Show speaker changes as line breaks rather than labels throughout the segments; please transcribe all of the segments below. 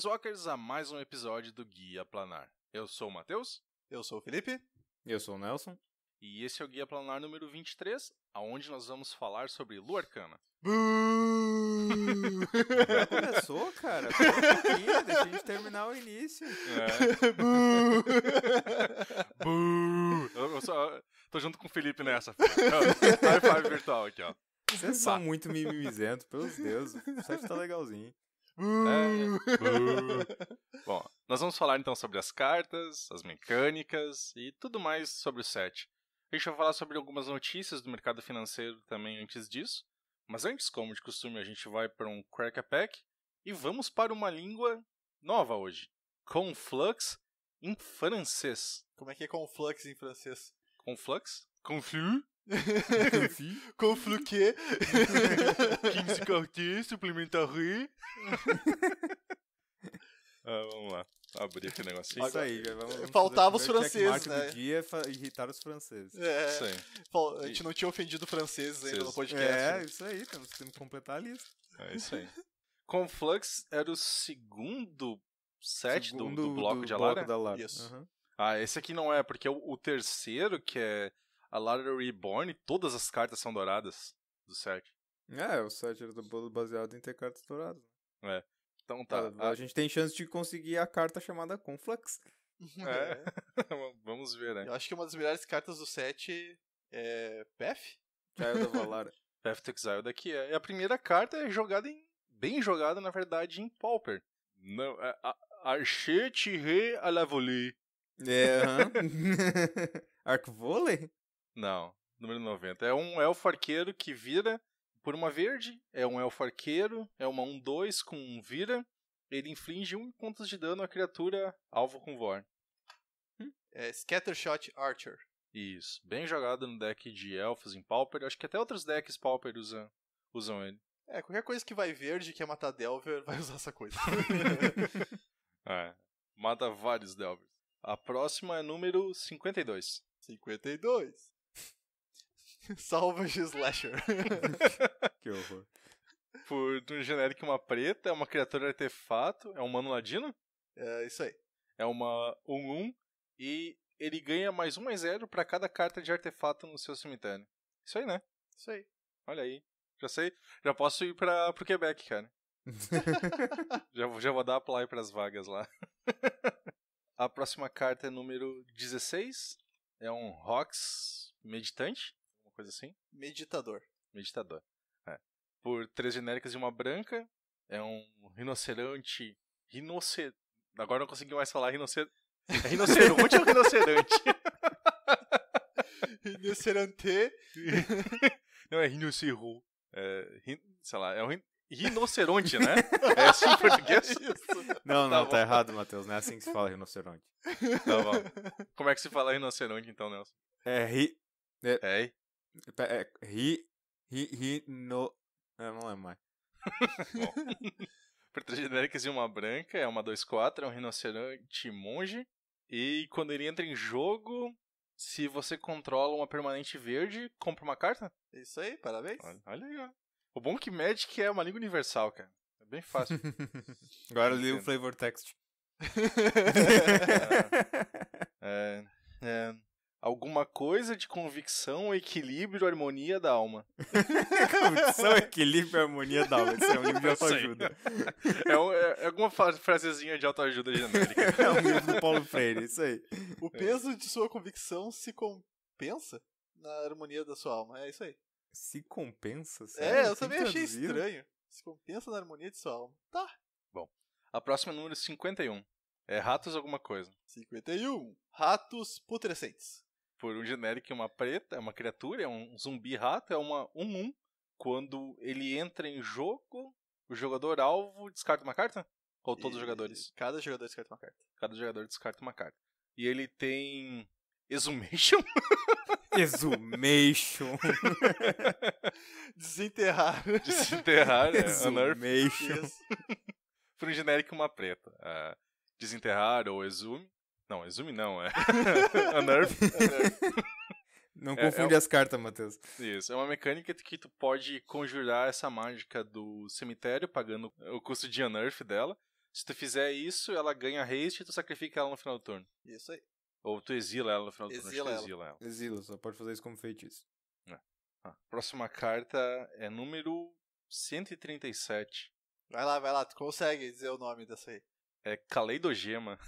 Planeswalkers, a mais um
episódio do Guia Planar. Eu sou o Matheus. Eu sou o Felipe. Eu sou o Nelson. E esse é o Guia Planar número 23, aonde nós vamos falar sobre Luarcana.
Já começou, cara? Tá deixa a gente terminar o início. É. Buu. Eu,
eu só, tô junto com o Felipe nessa. High five virtual aqui, ó. Vocês são muito mimimizento,
pelos deuses. O site tá legalzinho. Hum. É. Bom,
nós vamos falar então sobre as cartas, as mecânicas e tudo mais sobre o set. A gente vai falar sobre algumas notícias do mercado financeiro também antes disso. Mas antes, como de costume, a gente vai para um crack a pack e vamos para uma língua nova hoje. Conflux em francês. Como é que é Conflux em francês? Conflux?
Conflux? Confie. Confluqué. 15 quartiers, suplementary.
ah, vamos lá. Abrir aquele negocinho. Isso aí, vamos é, Faltava os franceses, né? do dia irritar os franceses. É, isso aí.
A gente não tinha ofendido franceses ainda no podcast. É, né? isso aí. Temos que completar a lista. É isso aí.
Conflux era o segundo set segundo do, do, bloco do de Alara? Bloco da Alara. Isso. Uhum. Ah, esse aqui não é, porque é o, o terceiro, que é a Lara Reborn, todas as cartas são douradas do set.
É, o set era baseado em ter cartas douradas.
Né? É. Então
tá. A, a, gente
tem chance de conseguir a carta chamada Conflux. É. é.
Vamos ver, né? Eu acho que uma das melhores cartas do set
é. Path? Child é of Valara. Path to Exile daqui é. A primeira carta é jogada em. Bem jogada, na verdade, em Pauper. Não, é. Archer tiré à É, aham. Arco não, número 90. É um elfo arqueiro que vira por uma verde, é um elfo arqueiro, é uma 1-2 com um vira. Ele inflige um pontos de dano à criatura alvo com Vorn.
Hum. É Scattershot Archer.
Isso, bem jogado no deck de elfos em Pauper. Acho que até outros decks Pauper usam, usam ele.
É, qualquer coisa que vai verde que é matar Delver vai usar essa coisa.
é, mata vários Delvers. A próxima é número 52. 52.
Salvage Slasher.
que horror. Por um genérico uma preta, é uma criatura artefato, é um humano ladino? É isso aí. É uma 1-1 um, um, e ele ganha mais 1 um mais 0 para cada carta de artefato no seu cemitério. Isso aí, né? Isso aí. Olha aí. Já sei, já posso ir para pro Quebec, cara. já, já vou dar apply para as vagas lá. A próxima carta é número 16. É um Rox meditante coisa assim? Meditador. Meditador. É. Por três genéricas e uma branca. É um rinoceronte. Rinocer. Agora não consegui mais falar rinocer. É rinoceronte ou rinoceronte
Rinocerante.
não, é rinocerro. É, rin... sei lá, é
um rin... rinoceronte, né? É assim em português? Não, é não, tá, tá errado, Matheus. Não é assim que se fala rinoceronte. Tá bom.
Como é que se fala rinoceronte, então, Nelson?
É ri... É, é é, é, ri. Ri. Ri. No. Eu não lembro mais.
Bom. Pretas genéricas e uma branca, é uma 2-4, é um rinoceronte monge. E quando ele entra em jogo, se você controla uma permanente verde, compra uma carta. Isso aí, parabéns. Olha, olha aí, ó. O bom é que Magic é uma língua universal, cara. É bem fácil. Agora li o flavor text. é, é, é, Alguma coisa de convicção, equilíbrio, harmonia da alma. convicção, equilíbrio, harmonia da alma. Isso é um livro de autoajuda. É, um, é, é alguma frasezinha de autoajuda genérica. é
um livro do Paulo Freire, isso aí. O é. peso
é. de sua convicção se compensa na harmonia da sua alma. É isso aí.
Se compensa?
É,
sério? É,
eu também achei traduzido. estranho.
Se compensa na harmonia de sua alma. Tá.
Bom, a próxima é número 51. É ratos alguma coisa. 51. Ratos putrescentes por um genérico e uma preta, é uma criatura, é um zumbi rato, é uma 1-1. Um, um. Quando ele entra em jogo, o jogador alvo descarta uma carta? Ou todos e, os jogadores? Cada jogador descarta uma carta. Cada jogador descarta uma carta. E ele tem. Exumation?
Exumation. Desenterrar. Desenterrar, né? Exumation.
Por um genérico, uma preta. Uh, desenterrar ou exume. Não, exume não, é. Unearth. Não confunde é, é um... as cartas, Matheus. Isso, é uma mecânica que tu pode conjurar essa mágica do cemitério, pagando o custo de unearth dela. Se tu fizer isso, ela ganha haste e tu sacrifica ela no final do turno. Isso aí. Ou tu exila ela no final do exila turno. tu Exila ela.
Exila, só pode fazer isso como feitiço. É. Ah, próxima carta é número
137.
Vai lá, vai lá, tu consegue dizer o nome dessa aí.
É Caleidogema.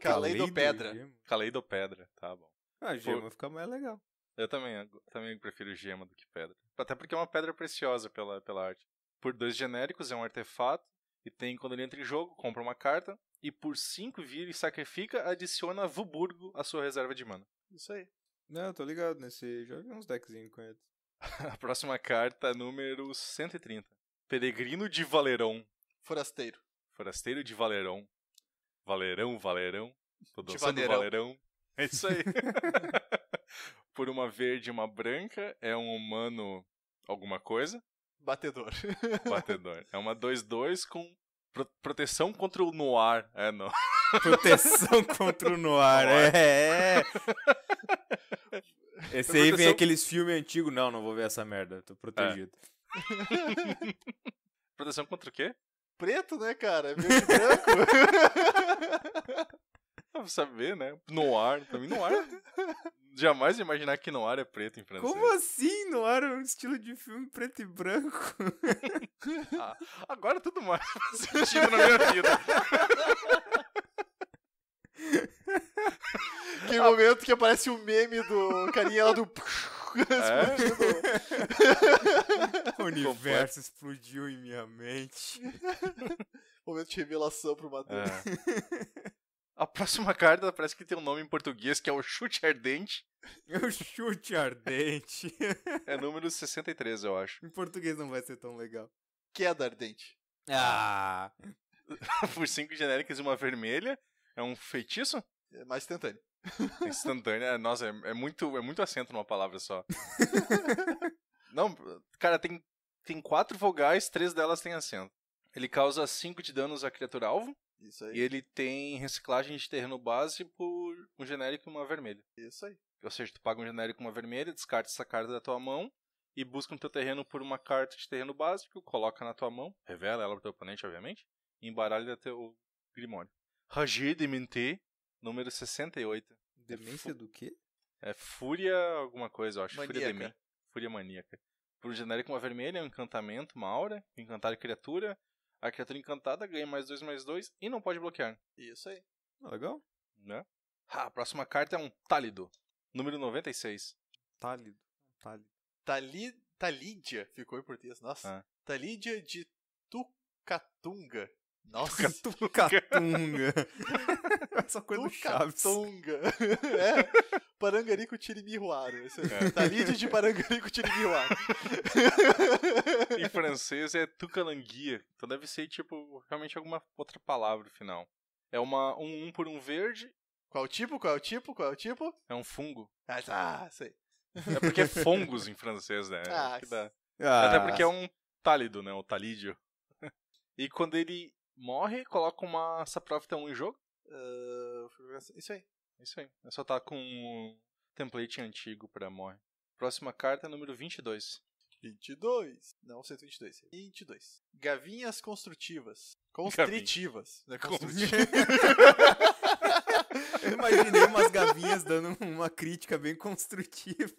Caleidopedra.
Caleidopedra, tá bom. Ah, gema Pô.
fica mais legal.
Eu também, eu também prefiro gema do que pedra. Até porque é uma pedra preciosa pela, pela arte. Por dois genéricos, é um artefato. E tem, quando ele entra em jogo, compra uma carta. E por cinco vira e sacrifica, adiciona Vuburgo à sua reserva de mana.
Isso aí. Não, tô ligado nesse. Já vi uns deckzinhos com ele.
A próxima carta, número 130. Peregrino de Valerão. Forasteiro. Forasteiro de Valerão. Valerão, Valerão. Tô dançando de Valerão. É isso aí. Por uma verde e uma branca, é um humano alguma coisa. Batedor. Batedor. É uma 2-2 com pro proteção contra o noir. É, não. Proteção contra o noir, noir. é.
Esse é aí proteção... vem aqueles filmes antigos. Não, não vou ver essa merda. Tô protegido. É. proteção contra o quê?
preto, né, cara? É meio de branco.
pra saber, né? Noir, pra mim noir. Jamais imaginar que noir é preto em
francês. Como
assim? Noir é um estilo de filme preto e branco?
ah, agora tudo mais faz sentido na minha vida.
que momento que aparece o um meme do carinha lá do...
É? é o universo explodiu em minha mente.
Momento de revelação pro Matheus.
É.
A próxima carta parece que tem um nome em português que é o Chute Ardente. o Chute Ardente. é número 63, eu acho.
Em português não vai ser tão legal.
Queda Ardente.
Ah! Por cinco genéricas e uma vermelha. É um feitiço? É mais instantâneo. Instantânea. É, nossa, é, é, muito, é muito acento numa palavra só. Não, cara, tem, tem quatro vogais, três delas têm acento. Ele causa 5 de danos à criatura alvo.
Isso aí. E ele
tem reciclagem de terreno base por um genérico e uma vermelha. Isso aí. Ou seja, tu paga um genérico e uma vermelha, descarta essa carta da tua mão e busca no teu terreno por uma carta de terreno básico, coloca na tua mão, revela ela pro teu oponente, obviamente, e embaralha teu Grimório. Rager de mentir número 68. É Demência é do quê? É Fúria alguma coisa, eu acho. Maníaca. Fúria Demência. Fúria Maníaca. Por genérico, uma vermelha, um encantamento, uma aura, encantar criatura. A criatura encantada ganha mais dois, mais dois e não pode bloquear. Isso aí. Ah, legal. Né? Ah, a próxima carta é um Tálido. Número 96.
Tálido. Tálido. Tali... Talídia ficou em português, nossa. Ah. Talídia de Tucatunga. Nossa! Tucatunga! Essa coisa do Chaves. Tucatunga! É, Parangarico Tirimiruaro, É. Talide tá de Parangarico Tirimiruaro. em francês
é Tucalanguia, então deve ser, tipo, realmente alguma outra palavra no final. É uma, um, um
por um verde. Qual tipo? Qual tipo? Qual tipo? É um fungo.
Ah, tá, sei. É porque é fongos em francês, né? É ah, que dá. Ah. Até porque é um tálido, né? O talídeo. E quando ele morre, coloca uma Saprovita 1 em jogo. Uh, isso aí. Isso aí. É só tá com o template antigo pra morre.
Próxima carta, é número 22. 22. Não, 122. 22. Gavinhas construtivas. Constritivas. Né? Construtivas.
Eu imaginei umas gavinhas dando uma crítica bem construtiva.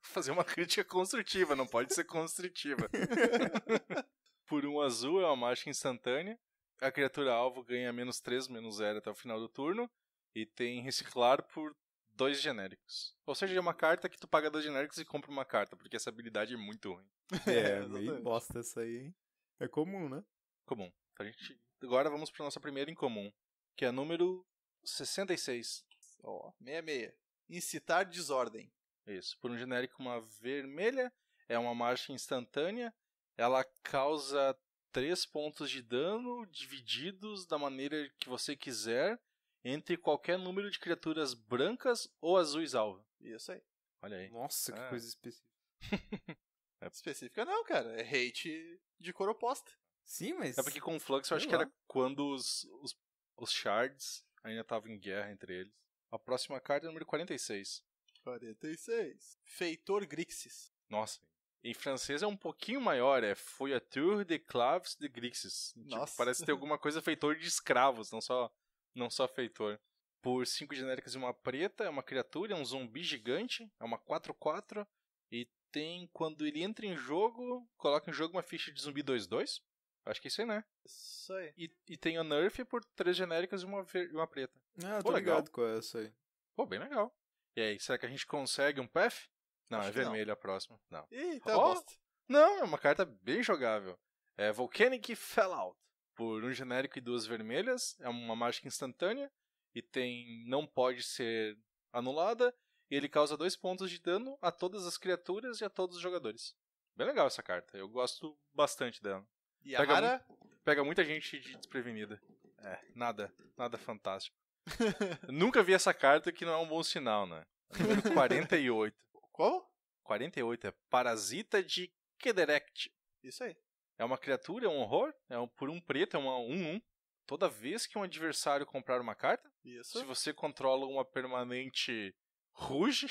Fazer uma crítica construtiva, não pode ser construtiva. Por um azul é uma mágica instantânea. A criatura alvo ganha menos 3, menos 0 até o final do turno. E tem reciclar por dois genéricos. Ou seja, é uma carta que tu paga dois genéricos e compra uma carta, porque essa habilidade é muito ruim.
É, meio bosta essa aí, hein? É comum, né? Comum.
Então gente... Agora vamos para nossa primeira em comum, que é a número 66. Ó, oh, 66. Incitar desordem. Isso. Por um genérico, uma vermelha é uma marcha instantânea ela causa 3 pontos de dano divididos da maneira que você quiser entre qualquer número de criaturas brancas ou azuis alvo. Isso aí.
Olha aí. Nossa, ah. que coisa específica.
é. Específica não, cara. É hate de
cor oposta.
Sim,
mas. É porque com o Flux eu acho que era
quando os, os, os shards ainda estavam em guerra entre eles. A próxima carta é número 46. 46. Feitor Grixis. Nossa, em francês é um pouquinho maior, é Foiature de Claves de Grixis. Tipo, parece ter alguma coisa feitor de escravos, não só, não só feitor. Por 5 genéricas e uma preta, é uma criatura, é um zumbi gigante, é uma 4-4. E tem, quando ele entra em jogo, coloca em jogo uma ficha de zumbi 2-2. Acho que é isso aí, né? Isso aí. E, e tem o Nerf por 3 genéricas e uma, uma preta.
Ah, Pô, tô legal. ligado
com essa aí. Pô, bem legal. E aí, será que a gente consegue um path? Não, Acho é vermelho não. a próxima. Não. Ih, tá oh, Não, é uma carta bem jogável. É Volcanic Fallout. Por um genérico e duas vermelhas. É uma mágica instantânea. E tem. Não pode ser anulada. E ele causa dois pontos de dano a todas as criaturas e a todos os jogadores. Bem legal essa carta. Eu gosto bastante dela. E pega, mu pega muita gente de desprevenida. É, nada. Nada fantástico. Nunca vi essa carta que não é um bom sinal, né? Número 48. Qual? 48, é Parasita de Kederect. Isso aí. É uma criatura, é um horror, é um, por um preto, é uma 1-1. Um, um. Toda vez que um adversário comprar uma carta, Isso. se você controla uma permanente ruge...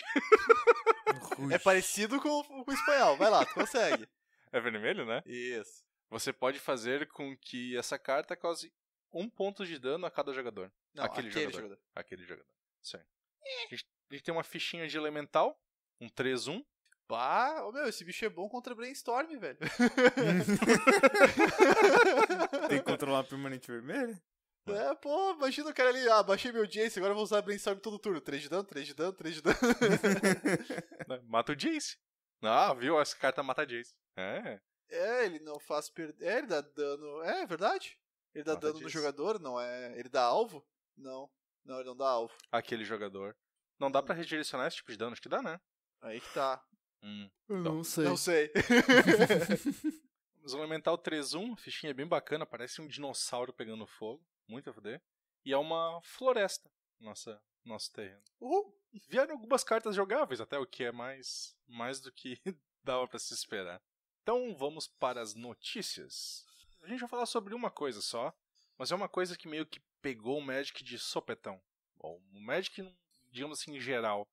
ruge. É parecido com, com o espanhol, vai lá, tu consegue.
É vermelho, né? Isso. Você pode fazer com que essa carta cause um ponto de dano a cada jogador. Não, aquele, aquele jogador. jogador. Aquele jogador. Certo. a gente tem uma fichinha de elemental, um 3-1. Bah,
oh meu, esse bicho é bom contra Brainstorm, velho.
Tem que controlar a permanente vermelha?
É, pô, imagina o cara ali, ah, baixei meu Jace, agora vou usar Brainstorm todo turno. 3 de dano, 3 de dano, 3 de dano.
Né, mata o Jace. Ah, viu? Essa carta mata Jace. É.
É, ele não faz perder. É, ele dá dano. É, é verdade. Ele dá mata dano no jogador, não é? Ele dá alvo? Não. Não, ele não dá alvo.
Aquele jogador. Não dá para hum. redirecionar esse tipo de dano, acho que dá, né? Aí que tá. Hum. Não, não, sei. Não sei. Os Elemental 3-1, fichinha é bem bacana, parece um dinossauro pegando fogo. Muito a foder. E é uma floresta, nossa, nosso terreno. Uhul! Vieram algumas cartas jogáveis, até o que é mais, mais do que dava para se esperar. Então vamos para as notícias. A gente vai falar sobre uma coisa só, mas é uma coisa que meio que pegou o Magic de sopetão. Bom, o Magic, digamos assim, em geral,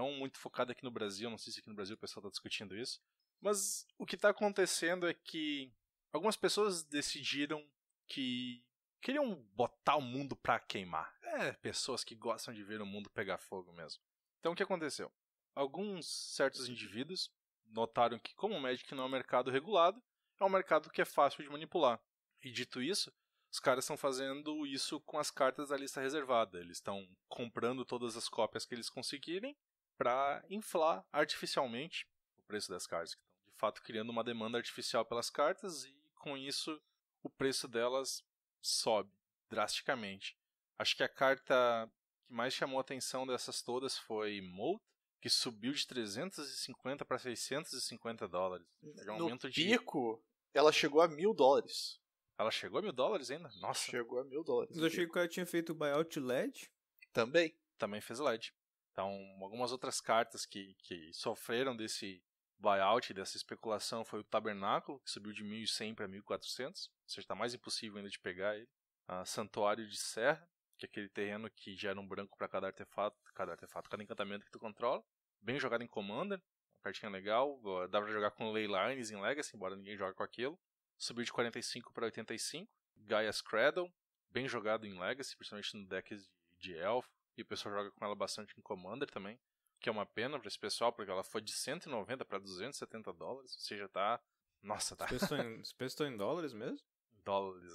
não muito focada aqui no Brasil, não sei se aqui no Brasil o pessoal está discutindo isso, mas o que está acontecendo é que algumas pessoas decidiram que queriam botar o mundo para queimar. É, pessoas que gostam de ver o mundo pegar fogo mesmo. Então o que aconteceu? Alguns certos indivíduos notaram que, como o Magic não é um mercado regulado, é um mercado que é fácil de manipular. E dito isso, os caras estão fazendo isso com as cartas da lista reservada. Eles estão comprando todas as cópias que eles conseguirem para inflar artificialmente o preço das cartas, que estão de fato criando uma demanda artificial pelas cartas e com isso o preço delas sobe drasticamente. Acho que a carta que mais chamou a atenção dessas todas foi Molt, que subiu de 350 para 650 dólares. É um no pico,
de... ela chegou a mil
dólares. Ela chegou a mil dólares ainda? Nossa. Chegou a mil dólares. Mas eu achei que
ela tinha feito o buyout
LED. Também. Também fez LED. Então, algumas outras cartas que, que sofreram desse buyout, dessa especulação, foi o Tabernáculo, que subiu de 1.100 para 1.400, ou seja, está mais impossível ainda de pegar ele. Ah, Santuário de Serra, que é aquele terreno que gera um branco para cada artefato, cada artefato, cada encantamento que tu controla. Bem jogado em Commander, uma cartinha legal, dá para jogar com Leylines em Legacy, embora ninguém jogue com aquilo. Subiu de 45 para 85. Gaia's Cradle, bem jogado em Legacy, principalmente no decks de, de Elfo, e o pessoal joga com ela bastante em Commander também. Que é uma pena para esse pessoal, porque ela foi de 190 para 270 dólares. Ou seja, tá. Nossa, tá. Os preços estão em dólares mesmo? Dólares,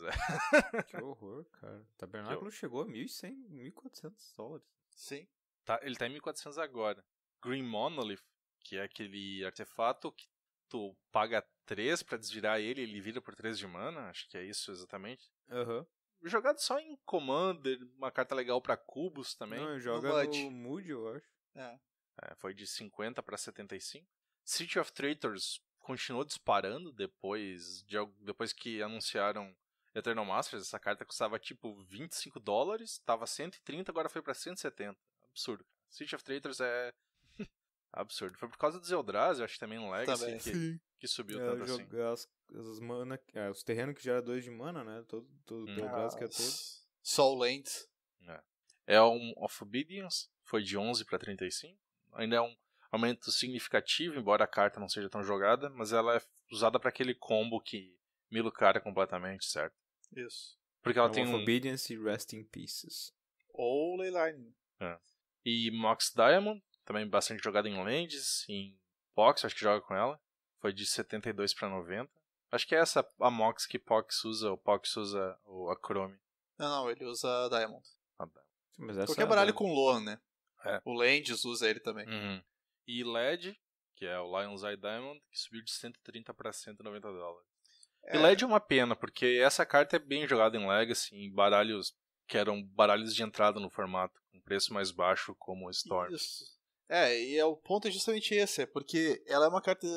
é. Que horror, cara. O tabernáculo
chegou a 1.100, 1.400 dólares.
Sim. Tá, ele tá em 1.400 agora. Green Monolith, que é aquele artefato que tu paga 3 para desvirar ele, ele vira por 3 de mana, acho que é isso exatamente. Aham. Uhum jogado só em Commander, uma carta legal para cubos também. Não, joga no, no
Mood, eu acho. É.
É, foi de 50 para 75. City of Traitors continuou disparando depois, de, depois que anunciaram Eternal Masters. Essa carta custava tipo 25 dólares, tava 130, agora foi para 170. Absurdo. City of Traitors é absurdo. Foi por causa do Zeldraz, eu acho que também no Legacy tá que, que, subiu é, tanto
assim as mana, é, os terrenos que geram 2 de mana, né? Todo, todo, hum. todo básico é ah, todo. Soul Land É.
é um of Obedience, foi de 11 para 35. Ainda é um aumento significativo, embora a carta não seja tão jogada, mas ela é usada para aquele combo que mila cara completamente, certo? Isso. Porque ela é tem of um...
Obedience e Resting Pieces.
Ou Leyline.
É. E Mox Diamond, também bastante jogada em lands, em box, acho que joga com ela. Foi de 72 para 90. Acho que é essa a Mox que Pox usa, o Pox usa o, a Chrome.
Não, não, ele usa a Diamond. Ah, tá. Qualquer é baralho com Loan, né? É. O Landis usa ele também. Uhum. E LED,
que é o Lion's Eye Diamond, que subiu de 130 para 190 dólares. É. E LED é uma pena, porque essa carta é bem jogada em Legacy, em baralhos que eram baralhos de entrada no formato, com preço mais baixo, como o Storm. Isso.
É, e é, o ponto é justamente esse, é porque ela é uma carta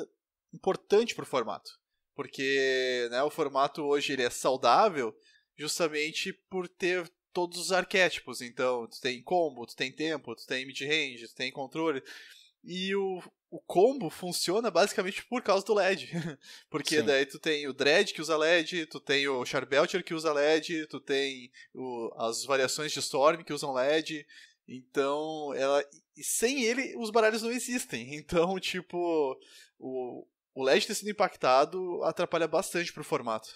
importante pro formato. Porque né, o formato hoje ele é saudável justamente por ter todos os arquétipos. Então, tu tem combo, tu tem tempo, tu tem mid-range, tu tem controle. E o, o combo funciona basicamente por causa do LED. Porque Sim. daí tu tem o Dread que usa LED, tu tem o Charbelcher que usa LED, tu tem o, as variações de Storm que usam LED. Então, ela, sem ele, os baralhos não existem. Então, tipo, o, o LED ter sido impactado atrapalha bastante pro formato.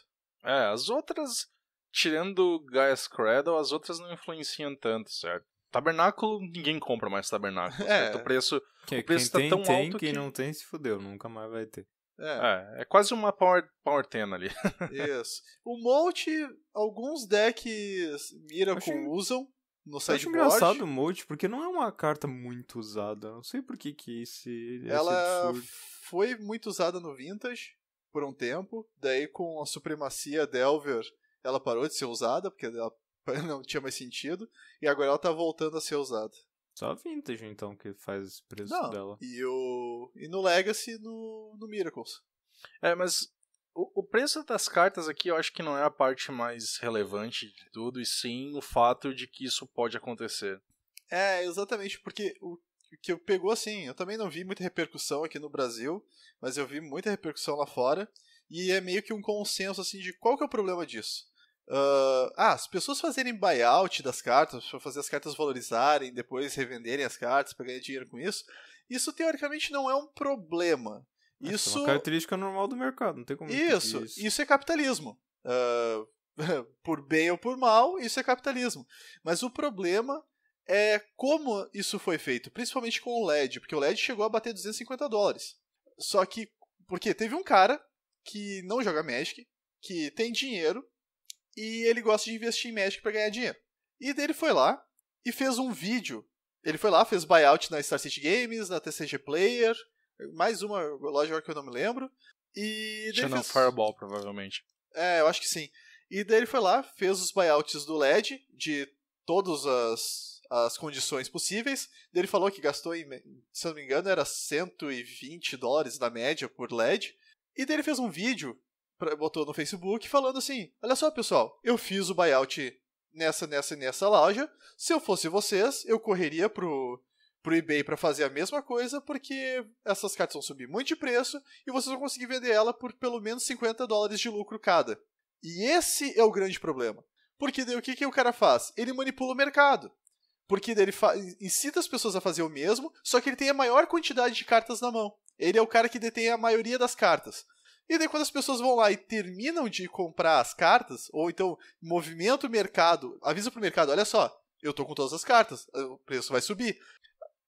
É, as outras, tirando Gaia's Cradle, as outras não influenciam tanto, certo? Tabernáculo, ninguém compra mais tabernáculo, é. certo? O preço, quem, o preço quem tá tem, tão tem, alto quem que... não
tem se fudeu, nunca mais vai ter. É. é, é, quase uma power, power 10 ali.
Isso. O Molt, alguns decks mira com usam no sideboard. Eu acho engraçado
o Molt, porque não é uma carta muito usada. Não sei por que que esse... esse Ela é absurdo
foi muito usada no Vintage
por um tempo, daí com a
supremacia Delver ela parou de ser usada, porque ela não tinha mais sentido, e agora ela tá voltando a ser usada.
Só a Vintage, então, que faz esse preço não, dela.
E, o, e no Legacy, no, no Miracles. É, mas o, preço das cartas
aqui eu acho que não é a parte mais relevante de tudo, e sim o fato de que isso pode
acontecer. É, exatamente, porque o que eu pegou assim. Eu também não vi muita repercussão aqui no Brasil, mas eu vi muita repercussão lá fora. E é meio que um consenso assim de qual que é o problema disso. Uh, ah, as pessoas fazerem buyout das cartas, para fazer as cartas valorizarem, depois revenderem as cartas para ganhar dinheiro com isso, isso teoricamente não é um problema. É, isso é uma
característica normal do mercado, não tem como. Isso, isso.
isso é capitalismo. Uh, por bem ou por mal, isso é capitalismo. Mas o problema é como isso foi feito, principalmente com o LED, porque o LED chegou a bater 250 dólares. Só que, porque teve um cara que não joga Magic, que tem dinheiro e ele gosta de investir em Magic para ganhar dinheiro. E dele foi lá e fez um vídeo. Ele foi lá, fez buyout na Star City Games, na TCG Player, mais uma loja que eu não me lembro. E Channel fez...
Fireball, provavelmente.
É, eu acho que sim. E daí ele foi lá, fez os buyouts do LED, de todas as as condições possíveis. Ele falou que gastou, se não me engano, era 120 dólares na média por LED. E daí ele fez um vídeo, botou no Facebook, falando assim: Olha só, pessoal, eu fiz o buyout nessa, nessa e nessa loja. Se eu fosse vocês, eu correria pro, pro eBay para fazer a mesma coisa, porque essas cartas vão subir muito de preço e vocês vão conseguir vender ela por pelo menos 50 dólares de lucro cada. E esse é o grande problema. Porque daí o que, que o cara faz? Ele manipula o mercado. Porque ele incita as pessoas a fazer o mesmo, só que ele tem a maior quantidade de cartas na mão. Ele é o cara que detém a maioria das cartas. E daí, quando as pessoas vão lá e terminam de comprar as cartas, ou então movimento o mercado, avisa pro mercado: olha só, eu tô com todas as cartas, eh, o preço vai subir.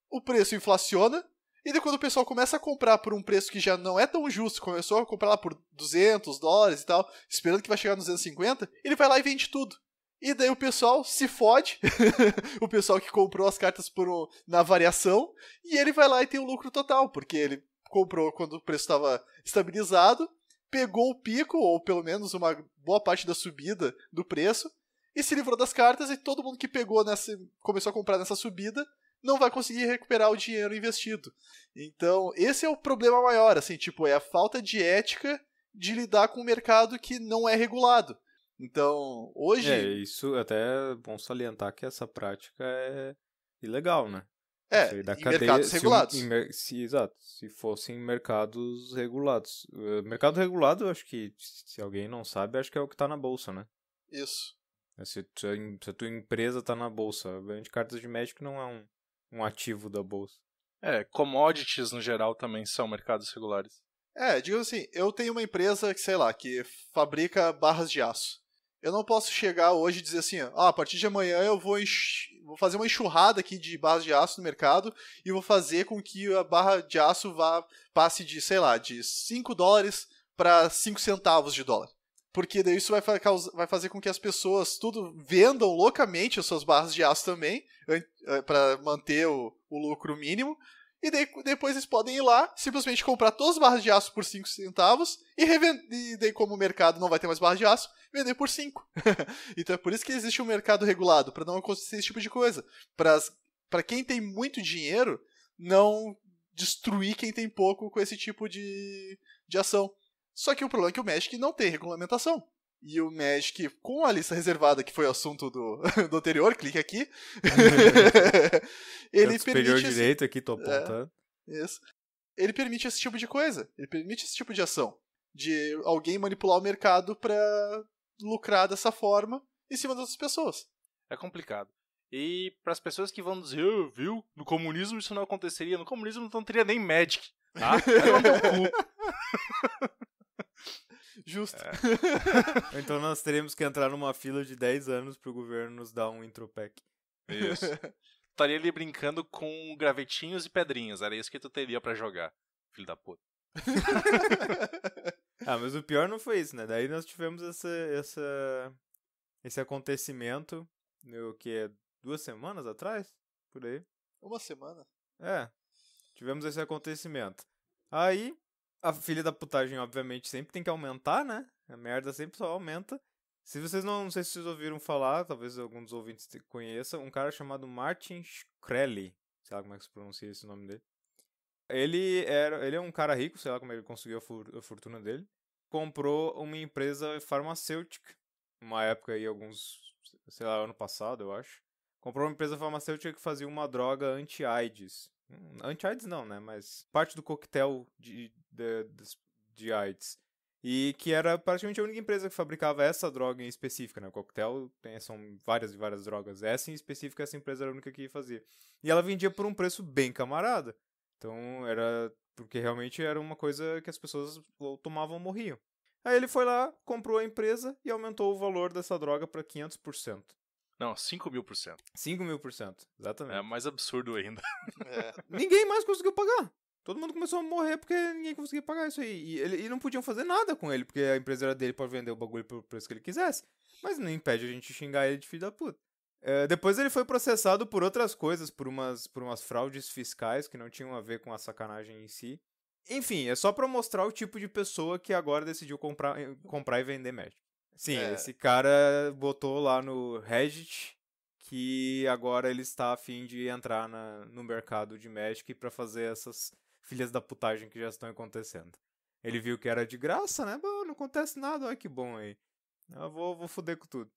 O preço inflaciona, e daí, quando o pessoal começa a comprar por um preço que já não é tão justo, começou a comprar lá por 200 dólares e tal, esperando que vai chegar nos 250, ele vai lá e vende tudo. E daí o pessoal se fode, o pessoal que comprou as cartas por, na variação, e ele vai lá e tem o um lucro total, porque ele comprou quando o preço estava estabilizado, pegou o pico, ou pelo menos uma boa parte da subida do preço, e se livrou das cartas, e todo mundo que pegou nessa. começou a comprar nessa subida não vai conseguir recuperar o dinheiro investido. Então, esse é o problema maior, assim, tipo, é a falta de ética de lidar com um mercado que não é regulado. Então,
é, hoje. É, isso até é bom salientar que essa prática é ilegal, né? É, em cadeia, mercados regulados. Se, em, se, exato, se fossem mercados regulados. Eh, mercado regulado, eu acho que, se alguém não sabe, acho que é o que está na bolsa, né? Isso. É, se, tu, é se a tua empresa está na bolsa, vende cartas de médico não é um, um ativo da bolsa.
É, commodities no geral também
são mercados regulares. É, digo assim, eu tenho uma empresa que, sei lá, que fabrica barras de aço. Eu não posso chegar hoje e dizer assim, ó, ah, a partir de amanhã eu vou, vou, fazer uma enxurrada aqui de barras de aço no mercado e vou fazer com que a barra de aço vá passe de, sei lá, de 5 dólares para 5 centavos de dólar. Porque daí isso vai, vai, fazer com que as pessoas tudo vendam loucamente as suas barras de aço também, eh, para manter o, o lucro mínimo, e depois eles podem ir lá, simplesmente comprar todas as barras de aço por 5 centavos e revender. E daí, como o mercado não vai ter mais barras de aço, vender por 5. então é por isso que existe um mercado regulado, para não acontecer esse tipo de coisa. Para quem tem muito dinheiro, não destruir quem tem pouco com esse tipo de, de ação. Só que o problema é que o Magic não tem regulamentação e o Magic com a lista reservada, que foi o assunto do, do anterior, clique aqui. ele permite. Superior direito aqui, tô é, apontando. É, isso. Ele permite esse tipo de coisa. Ele permite esse tipo de ação. De alguém manipular o mercado para lucrar dessa forma em cima das outras pessoas.
É complicado. E para as pessoas que vão dizer, oh, viu, no comunismo isso não aconteceria, no comunismo não teria nem Magic,
tá? Vai cu. Justo. É. então nós teremos que entrar numa fila de 10 anos pro governo nos dar um intropec. Isso.
Estaria ali brincando com gravetinhos e pedrinhas. Era isso que tu teria para jogar, filho da
puta. ah, mas o pior não foi isso, né? Daí nós tivemos essa, essa, esse acontecimento, né, o que é duas semanas atrás, por aí.
Uma semana?
É, tivemos esse acontecimento. Aí a filha da putagem, obviamente, sempre tem que aumentar, né? A merda sempre só aumenta. Se vocês não, não sei se vocês ouviram falar, talvez alguns dos ouvintes conheçam, um cara chamado Martin Shkreli, sei lá como é que se pronuncia esse nome dele. Ele, era, ele é um cara rico, sei lá como ele conseguiu a, a fortuna dele. Comprou uma empresa farmacêutica, uma época aí, alguns, sei lá, ano passado, eu acho. Comprou uma empresa farmacêutica que fazia uma droga anti-AIDS. Hum, anti-AIDS não, né? Mas parte do coquetel de, de, de AIDS. E que era praticamente a única empresa que fabricava essa droga em específica, né? O coquetel tem, são várias e várias drogas. Essa em específico, essa empresa era a única que fazia. E ela vendia por um preço bem camarada. Então era. Porque realmente era uma coisa que as pessoas tomavam ou morriam. Aí ele foi lá, comprou a empresa e aumentou o valor dessa droga para 500%.
Não, 5 mil por cento. 5 mil por cento, exatamente. É mais absurdo ainda. É.
Ninguém mais conseguiu pagar. Todo mundo começou a morrer porque ninguém conseguia pagar isso aí. E, ele, e não podiam fazer nada com ele, porque a empresa era dele para vender o bagulho pelo preço que ele quisesse. Mas não impede a gente xingar ele de filho da puta. É, depois ele foi processado por outras coisas, por umas, por umas fraudes fiscais que não tinham a ver com a sacanagem em si. Enfim, é só para mostrar o tipo de pessoa que agora decidiu comprar, comprar e vender Magic. Sim, é. esse cara botou lá no Reddit que agora ele está a fim de entrar na, no mercado de Magic para fazer essas filhas da putagem que já estão acontecendo. Ele viu que era de graça, né? Bom, não acontece nada, olha que bom aí. Eu vou, vou foder com tudo.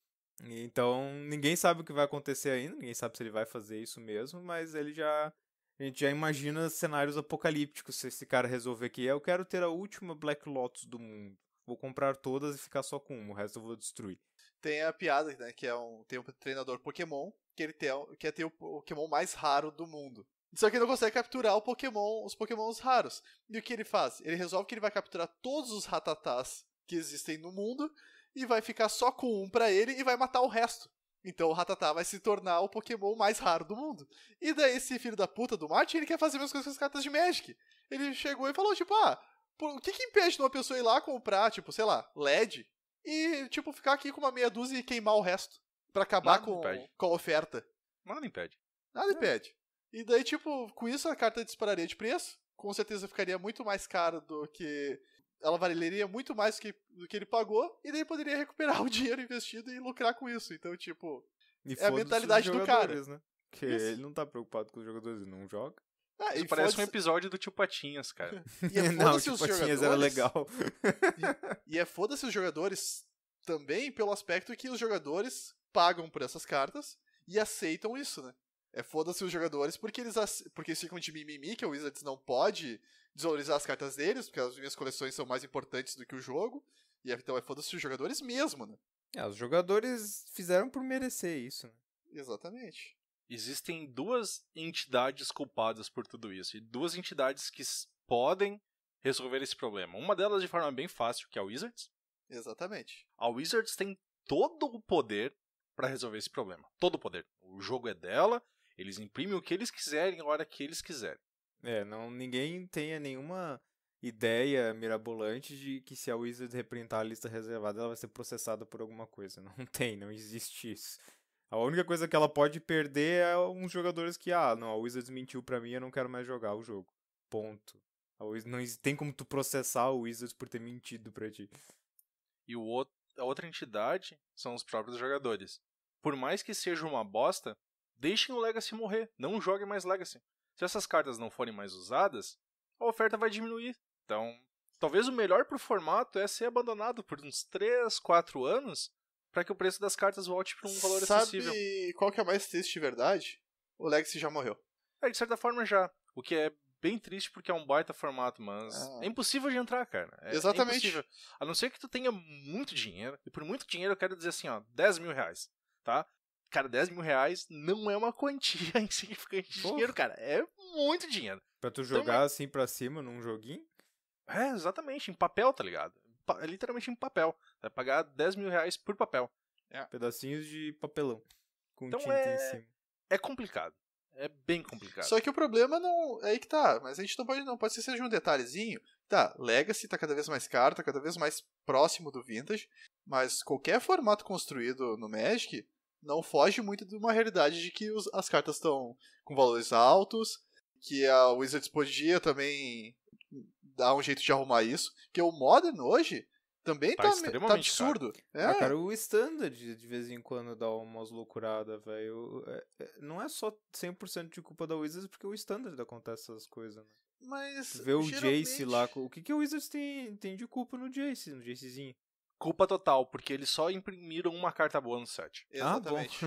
Então, ninguém sabe o que vai acontecer ainda, ninguém sabe se ele vai fazer isso mesmo, mas ele já. A gente já imagina cenários apocalípticos se esse cara resolver que eu quero ter a última Black Lotus do mundo vou comprar todas e ficar só com uma, o resto eu vou destruir.
Tem a piada, né, que é um, tem um treinador Pokémon, que ele tem, quer é ter o Pokémon mais raro do mundo. Só que ele não consegue capturar o Pokémon, os Pokémons raros. E o que ele faz? Ele resolve que ele vai capturar todos os ratatás que existem no mundo e vai ficar só com um para ele e vai matar o resto. Então o Ratatá vai se tornar o Pokémon mais raro do mundo. E daí esse filho da puta do Martin, ele quer fazer as mesmas coisas com as cartas de Magic. Ele chegou e falou, tipo, ah, por, o que, que impede de uma pessoa ir lá comprar, tipo, sei lá, LED e, tipo, ficar aqui com uma meia dúzia e queimar o resto para acabar com, com a oferta? Nada impede. Nada é. impede. E daí, tipo, com isso a carta dispararia de preço, com certeza ficaria muito mais caro do que. Ela valeria muito mais do que, do que ele pagou, e daí poderia recuperar o dinheiro investido e lucrar com isso. Então, tipo, é a mentalidade do cara. Né?
Que isso. ele não tá preocupado com os jogadores, ele não joga. Ah, Isso parece um
episódio do Tio Patinhas, cara.
e é não, o Tio Patinhas era legal.
e, e é foda-se os jogadores também pelo aspecto que os jogadores pagam por essas cartas e aceitam isso, né? É foda-se os jogadores porque eles, porque eles ficam de mimimi, que o Wizards não pode desvalorizar as cartas deles, porque as minhas coleções são mais importantes do que o jogo. E é, então é foda-se os jogadores
mesmo, né? É, os jogadores fizeram por merecer isso, né? Exatamente
existem duas entidades culpadas por tudo isso, e duas entidades que podem resolver esse problema. Uma delas de forma bem fácil, que é a Wizards. Exatamente. A Wizards tem todo o poder para resolver esse problema. Todo o poder. O jogo é dela, eles imprimem o que eles quiserem, a hora que eles quiserem.
É, não ninguém tenha nenhuma ideia mirabolante de que se a Wizards reprintar a lista reservada, ela vai ser processada por alguma coisa. Não tem, não existe isso. A única coisa que ela pode perder é uns jogadores que, ah, não, a Wizards mentiu pra mim, eu não quero mais jogar o jogo. Ponto. A não tem como tu processar o Wizards por ter mentido pra ti.
E o outro, a outra entidade são os próprios jogadores. Por mais que seja uma bosta, deixem o Legacy morrer, não joguem mais Legacy. Se essas cartas não forem mais usadas, a oferta vai diminuir. Então, talvez o melhor pro formato é ser abandonado por uns 3, 4 anos para que o preço das cartas volte para um valor Sabe acessível. Sabe
qual que é mais triste de verdade?
O Legacy já morreu. É, de certa forma já. O que é bem triste porque é um baita formato, mas ah. é impossível de entrar, cara. É, é Exatamente. É impossível. A não ser que tu tenha muito dinheiro, e por muito dinheiro eu quero dizer assim, ó, 10 mil reais, tá? Cara, 10 mil reais não é uma quantia insignificante de dinheiro, cara. É muito dinheiro.
Pra tu então, jogar então, assim pra cima num
joguinho? É, exatamente, em papel, tá ligado? É literalmente um papel. Vai pagar 10
mil reais por papel. É. Pedacinhos de papelão. Com então tinta é... em cima. É complicado. É bem complicado. Só que o problema não. É aí que tá. Mas a gente não pode. Não pode ser seja um detalhezinho. Tá, Legacy tá cada vez mais caro, tá cada vez mais próximo do Vintage. Mas qualquer formato construído no Magic não foge muito de uma realidade de que os, as cartas estão com valores altos. Que a Wizards podia também
dar um jeito de arrumar isso, que o Modern hoje também tá, tá, tá absurdo. Cara. É. Né? Ah, cara, o Standard de vez em quando dá umas loucuradas, velho. É, é, não é só 100% de culpa da Wizards, porque o Standard acontece essas coisas, né? Mas. Ver o geralmente... Jace lá. O que, que o Wizards tem, tem de culpa no Jace, no Jacezinho? Culpa total, porque
eles só imprimiram uma carta boa no set. Ah, Exatamente.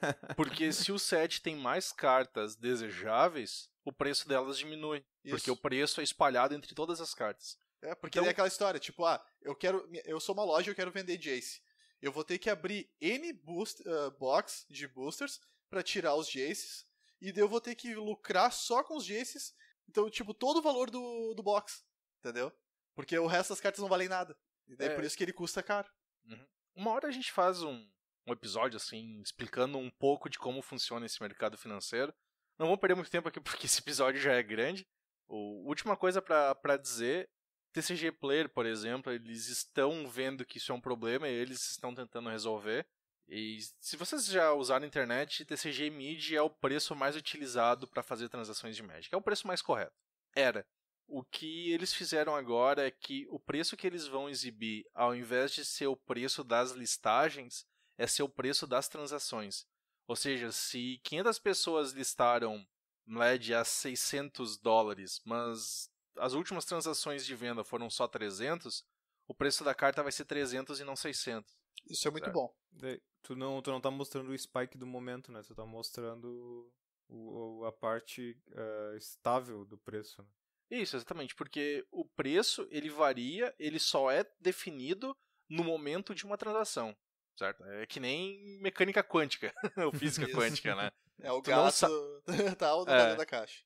Ah, porque se o set tem mais cartas desejáveis, o preço delas diminui. Isso. Porque o preço é espalhado
entre todas as cartas. É, porque então... é aquela história, tipo, ah, eu quero. Eu sou uma loja e eu quero vender Jace. Eu vou ter que abrir N boost, uh, box de boosters para tirar os Jaces. E daí eu vou ter que lucrar só com os Jaces. Então, tipo, todo o valor do, do box. Entendeu? Porque o resto das cartas não valem nada. E daí é. é. por isso que ele custa caro.
Uhum.
Uma hora a gente faz um, um episódio, assim, explicando um pouco de como funciona esse mercado financeiro. Não vou perder muito tempo aqui porque esse episódio já é grande. O, última coisa para dizer: TCG Player, por exemplo, eles estão vendo que isso é um problema e eles estão tentando resolver. E se vocês já usaram a internet, TCG Mid é o preço mais utilizado para fazer transações de Magic. É o preço mais correto. Era. O que eles fizeram agora é que o preço que eles vão exibir, ao invés de ser o preço das listagens, é ser o preço das transações. Ou seja, se 500 pessoas listaram MLED a 600 dólares, mas as últimas transações de venda foram só 300, o preço da carta vai ser 300 e não 600.
Isso é muito certo? bom.
tu não, tu não tá mostrando o spike do momento, né? Tu tá mostrando o, a parte uh, estável do preço. Né? Isso, exatamente,
porque o preço ele varia, ele só é definido no momento de uma transação certo? É que nem mecânica quântica, ou física Isso. quântica, né?
É o tu gato sa... Tá é. da caixa.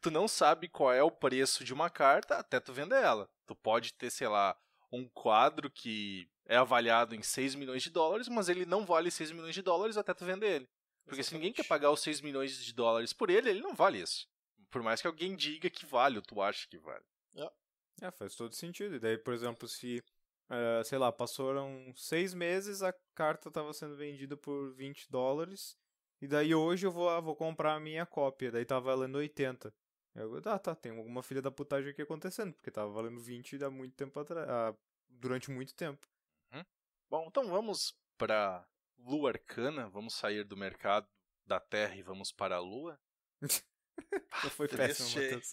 tu não sabe qual é o preço de uma carta até tu vender ela. Tu pode ter, sei lá, um quadro que é avaliado em 6 milhões de dólares, mas ele não vale 6 milhões de dólares até tu vender ele. Porque Exatamente. se ninguém quer pagar os 6 milhões de dólares por ele, ele não vale isso. Por mais que alguém diga que vale, ou tu acha que vale.
É, é faz todo sentido. E daí, por exemplo, se Uh, sei lá, passaram seis meses, a carta estava sendo vendida por 20 dólares. E daí hoje eu vou, ah, vou comprar a minha cópia. Daí tava tá valendo 80. Eu, ah, tá, tem alguma filha da putagem aqui acontecendo, porque tava valendo 20 há muito tempo atrás. Ah, durante muito tempo.
Uhum.
Bom, então vamos pra Lua Arcana, vamos sair do mercado da Terra e vamos para a Lua?
foi péssimo,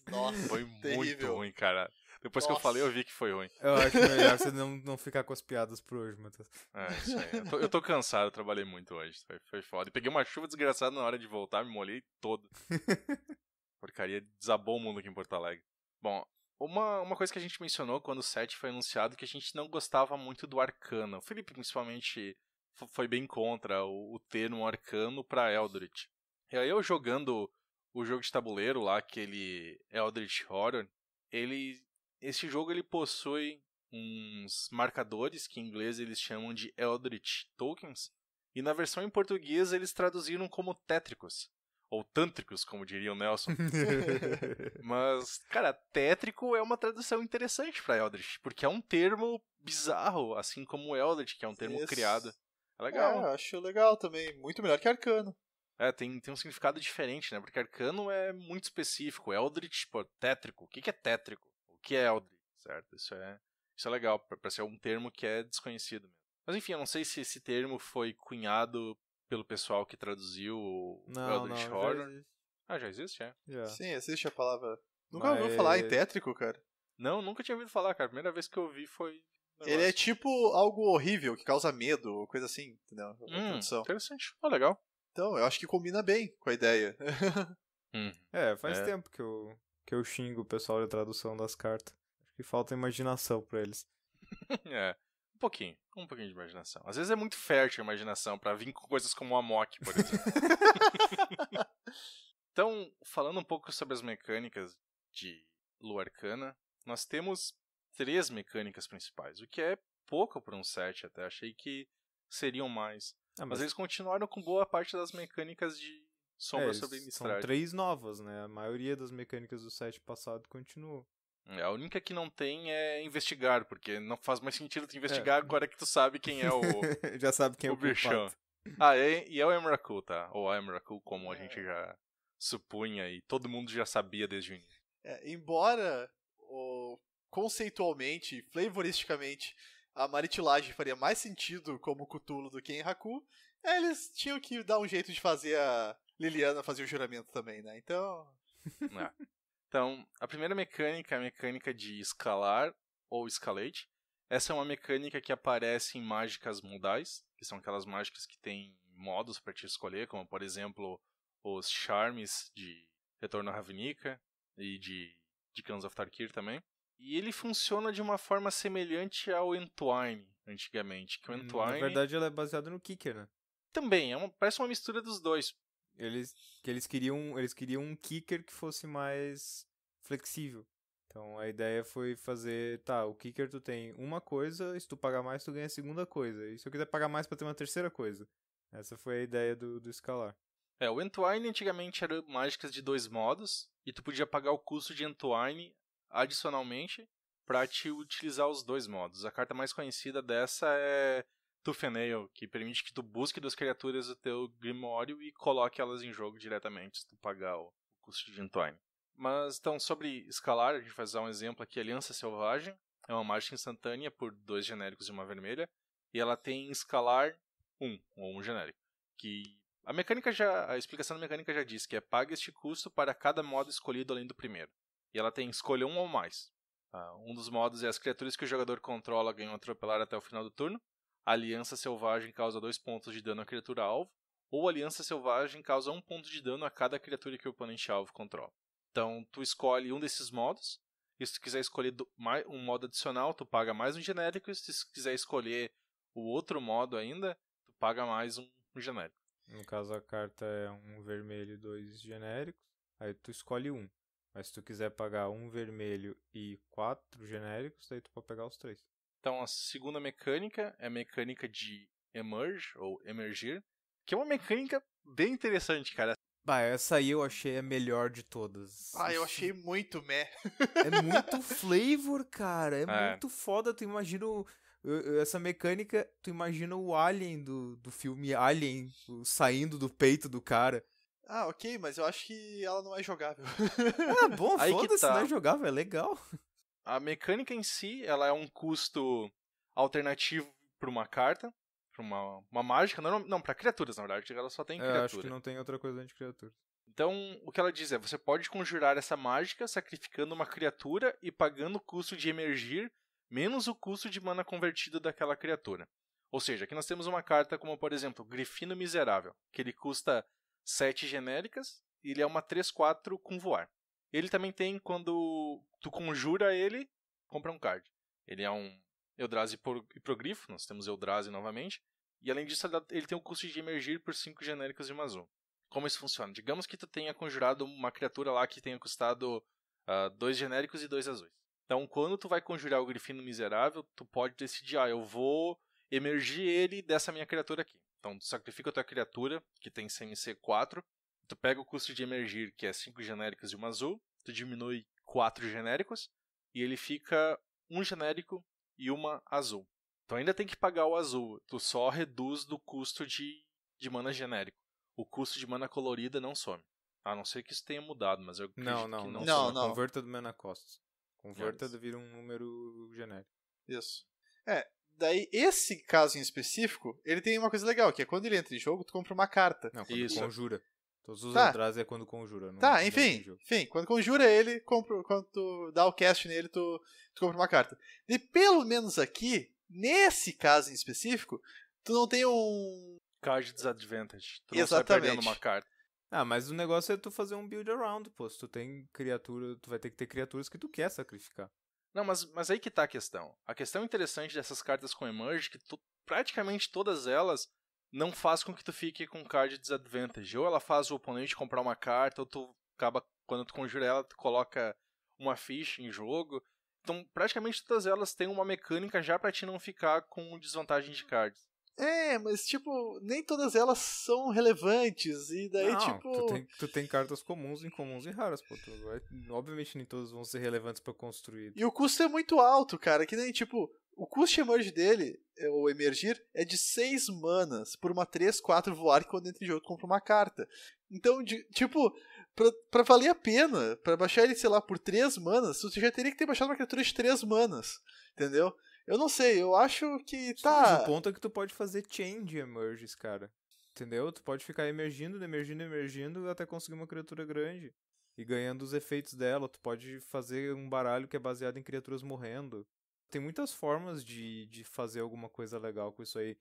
Nossa, foi muito ruim,
cara. Depois Nossa. que eu falei, eu vi que foi ruim. Eu acho melhor você não,
não ficar com as piadas por hoje, Matheus. É,
isso aí. Eu tô, eu tô cansado, eu trabalhei muito hoje. Foi, foi foda. E peguei uma chuva desgraçada na hora de voltar, me molhei todo. Porcaria, desabou o mundo aqui em Porto Alegre. Bom, uma, uma coisa que a gente mencionou quando o set foi anunciado que a gente não gostava muito do arcana. O Felipe, principalmente, foi bem contra o, o termo arcano para Eldritch. E aí eu jogando o jogo de tabuleiro lá, aquele Eldritch Horror, ele este jogo ele possui uns marcadores que em inglês eles chamam de Eldritch Tokens, e na versão em português eles traduziram como tétricos, ou tântricos, como diria o Nelson. Mas, cara, tétrico é uma tradução interessante para Eldritch, porque é um termo bizarro, assim como Eldritch, que é um termo Isso. criado. É, é
legal. É, acho legal também, muito melhor que arcano.
É, tem, tem um significado diferente, né? Porque arcano é muito específico. Eldritch, pô, tétrico. O que, que é tétrico? que é Eldritch, certo? Isso é, isso é legal, para ser um termo que é desconhecido mesmo. Mas enfim, eu não sei se esse termo foi cunhado pelo pessoal que traduziu o não, Eldritch não, Horror. Já ah, já existe, é? Já. Sim,
existe a palavra. Nunca Mas... ouviu falar em tétrico, cara?
Não, nunca tinha ouvido falar, cara. A primeira vez que eu vi foi ele é
tipo algo horrível, que causa medo, coisa assim, entendeu? Hum, interessante. Ah, legal. Então, eu acho que combina bem com a ideia.
hum, é, faz é. tempo que eu, que eu xingo o pessoal de tradução das cartas. Acho que falta imaginação para eles.
é, um pouquinho, um pouquinho de imaginação. Às vezes é muito fértil a imaginação para vir com coisas como uma Mock, por exemplo. então, falando um pouco sobre as mecânicas de Luarcana, nós temos três mecânicas principais, o que é pouco para um set até, achei que seriam mais. Ah, mas... mas... eles continuaram com boa parte das mecânicas de sombra é, sobre Innistrad. São três
novas, né? A maioria das mecânicas do set passado continua. É,
a única que não tem é investigar, porque não faz mais sentido tu é. investigar é. agora que tu sabe quem é o.
já sabe quem o é o bichão.
Ah, e e é o Emrakul, tá? Ou a Emrakul, como a gente é. já supunha e todo mundo já sabia desde o início.
É, embora conceitualmente, flavoristicamente, a maritilagem faria mais sentido como Cthulhu do que Haku, eles tinham que dar um jeito de fazer a, Liliana fazia o juramento também, né? Então.
É. Então, a primeira mecânica é a mecânica de escalar ou escalate. Essa é uma mecânica que aparece em mágicas modais, que são aquelas mágicas que tem modos para te escolher, como por exemplo os charmes de Retorno à Ravnica e de, de Guns of Tarkir também. E ele funciona de uma forma semelhante ao Entwine, antigamente. Que o hum, Entwine... Na verdade,
ela é baseada no Kicker, né? Também, é uma, parece uma mistura dos dois. Eles, que eles queriam, eles queriam um kicker que fosse mais flexível. Então a ideia foi fazer, tá, o kicker tu tem uma coisa, se tu pagar mais tu ganha a segunda coisa. E se eu quiser pagar mais para ter uma terceira coisa. Essa foi a ideia do, do escalar. É, o Entwine
antigamente era mágicas de dois modos, e tu podia pagar o custo de Entwine adicionalmente para te utilizar os dois modos. A carta mais conhecida dessa é Tufenail, que permite que tu busque das criaturas do teu Grimório e coloque elas em jogo diretamente se tu pagar o custo de Entwine. Mas então, sobre escalar, a gente vai usar um exemplo aqui: Aliança Selvagem. É uma mágica instantânea por dois genéricos e uma vermelha. E ela tem escalar 1, um, ou um genérico. Que a mecânica já. A explicação da mecânica já diz que é paga este custo para cada modo escolhido além do primeiro. E ela tem escolha um ou mais. Tá? Um dos modos é as criaturas que o jogador controla ganham atropelar até o final do turno. Aliança Selvagem causa 2 pontos de dano à criatura alvo, ou Aliança Selvagem causa 1 um ponto de dano a cada criatura que o oponente alvo controla. Então, tu escolhe um desses modos, e se tu quiser escolher um modo adicional, tu paga mais um genérico, e se tu quiser escolher o outro modo ainda, tu paga mais um genérico. No
caso, a carta é um vermelho e dois genéricos, aí tu escolhe um. Mas se tu quiser pagar um vermelho e quatro genéricos, daí tu pode pegar os três.
Então a segunda mecânica é a mecânica de emerge ou emergir, que é uma mecânica bem interessante, cara. Bah,
essa aí eu achei a melhor de todas. Ah, eu achei muito meh. é muito flavor, cara. É, é. muito foda. Tu imagina o, essa mecânica, tu imagina o Alien do, do filme Alien saindo do peito do cara. Ah,
ok, mas eu acho que ela não é jogável.
ah, bom, foda-se, tá. não é jogável, é legal
a mecânica em si, ela é um custo alternativo para uma carta, para uma, uma mágica, não, não para criaturas, na verdade, ela só tem é, criatura. acho que
não tem outra coisa além de criaturas.
Então, o que ela diz é: você pode conjurar essa mágica sacrificando uma criatura e pagando o custo de emergir, menos o custo de mana convertido daquela criatura. Ou seja, aqui nós temos uma carta como, por exemplo, Grifino Miserável, que ele custa 7 genéricas e ele é uma 3-4 com voar. Ele também tem quando Tu conjura ele, compra um card. Ele é um Eldrazi Hiprogrifo, nós temos Eldrazi novamente. E além disso, ele tem o custo de emergir por 5 genéricos de uma azul. Como isso funciona? Digamos que tu tenha conjurado uma criatura lá que tenha custado 2 uh, ah, genéricos e 2 azuis. Então, quando tu vai conjurar o Grifino Miserável, tu pode decidir, ah, eu vou emergir ele dessa minha criatura aqui. Então, tu sacrifica a tua criatura, que tem CMC 4, tu pega o custo de emergir, que é 5 genéricos e 1 azul, tu diminui quatro genéricos e ele fica um genérico e uma azul. Então ainda tem que pagar o azul, tu só reduz do custo de, de mana genérico. O custo de mana colorida não some.
A não ser que isso tenha mudado, mas eu acredito não, não, que não. Não, não. Converta do mana costs. Converta yes. vira um número genérico.
Isso. É, daí esse caso em específico, ele tem uma coisa legal, que é quando ele entra em jogo, tu compra uma carta. Não, isso. conjura. Todos os tá. atrasos
é quando conjura. Não tá, é enfim,
enfim. Quando conjura ele, compro, quando tu dá o cast nele, tu, tu compra uma carta. E pelo menos aqui, nesse caso em específico,
tu não tem um... Card disadvantage.
Tu Exatamente. não sai perdendo uma carta.
Ah, mas o negócio é tu fazer um build around, pô. Se tu tem criatura, tu vai ter que ter criaturas que tu quer sacrificar.
Não, mas, mas aí que tá a questão. A questão interessante dessas cartas com Emerge, que tu, praticamente todas elas não faz com que tu fique com card disadvantage. Ou ela faz o oponente comprar uma carta, ou tu acaba, quando tu conjura ela, tu coloca uma ficha em jogo. Então, praticamente todas elas têm uma mecânica já para ti não ficar com desvantagem de cards.
É, mas tipo, nem todas elas são relevantes. E daí, não, tipo.
Tu tem, tu tem cartas comuns, incomuns e raras, pô. Tu obviamente nem todas vão ser relevantes para construir.
E o custo é muito alto, cara. Que nem, tipo, o custo de emerge dele, eh, ou emergir, é de 6 manas por uma 3, 4 voar que quando entra em jogo compra uma carta. Então, de, tipo, pra, pra valer a pena, para baixar ele, sei lá, por 3 manas, você já teria que ter baixado uma
criatura de 3 manas, entendeu? Eu não sei, eu acho que tá. Mas o ponto é que tu pode fazer change emerges, cara. Entendeu? Tu pode ficar emergindo, emergindo, emergindo até conseguir uma criatura grande. E ganhando os efeitos dela. Tu pode fazer um baralho que é baseado em criaturas morrendo. Tem muitas formas de, de fazer alguma coisa legal com isso aí.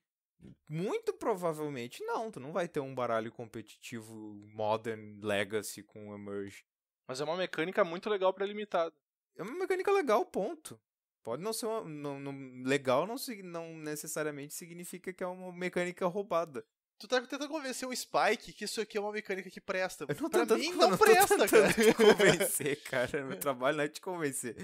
Muito provavelmente não, tu não vai ter um baralho competitivo Modern Legacy com Emerge. Mas é uma mecânica muito legal para limitado. É uma mecânica legal, ponto. Pode não ser uma, não, não, legal, não, não necessariamente significa que é uma mecânica roubada. Tu tá tentando convencer o Spike que isso aqui é uma mecânica que presta. Eu
não pra mim, não, não presta, cara. Te convencer, cara. Meu
trabalho não é te convencer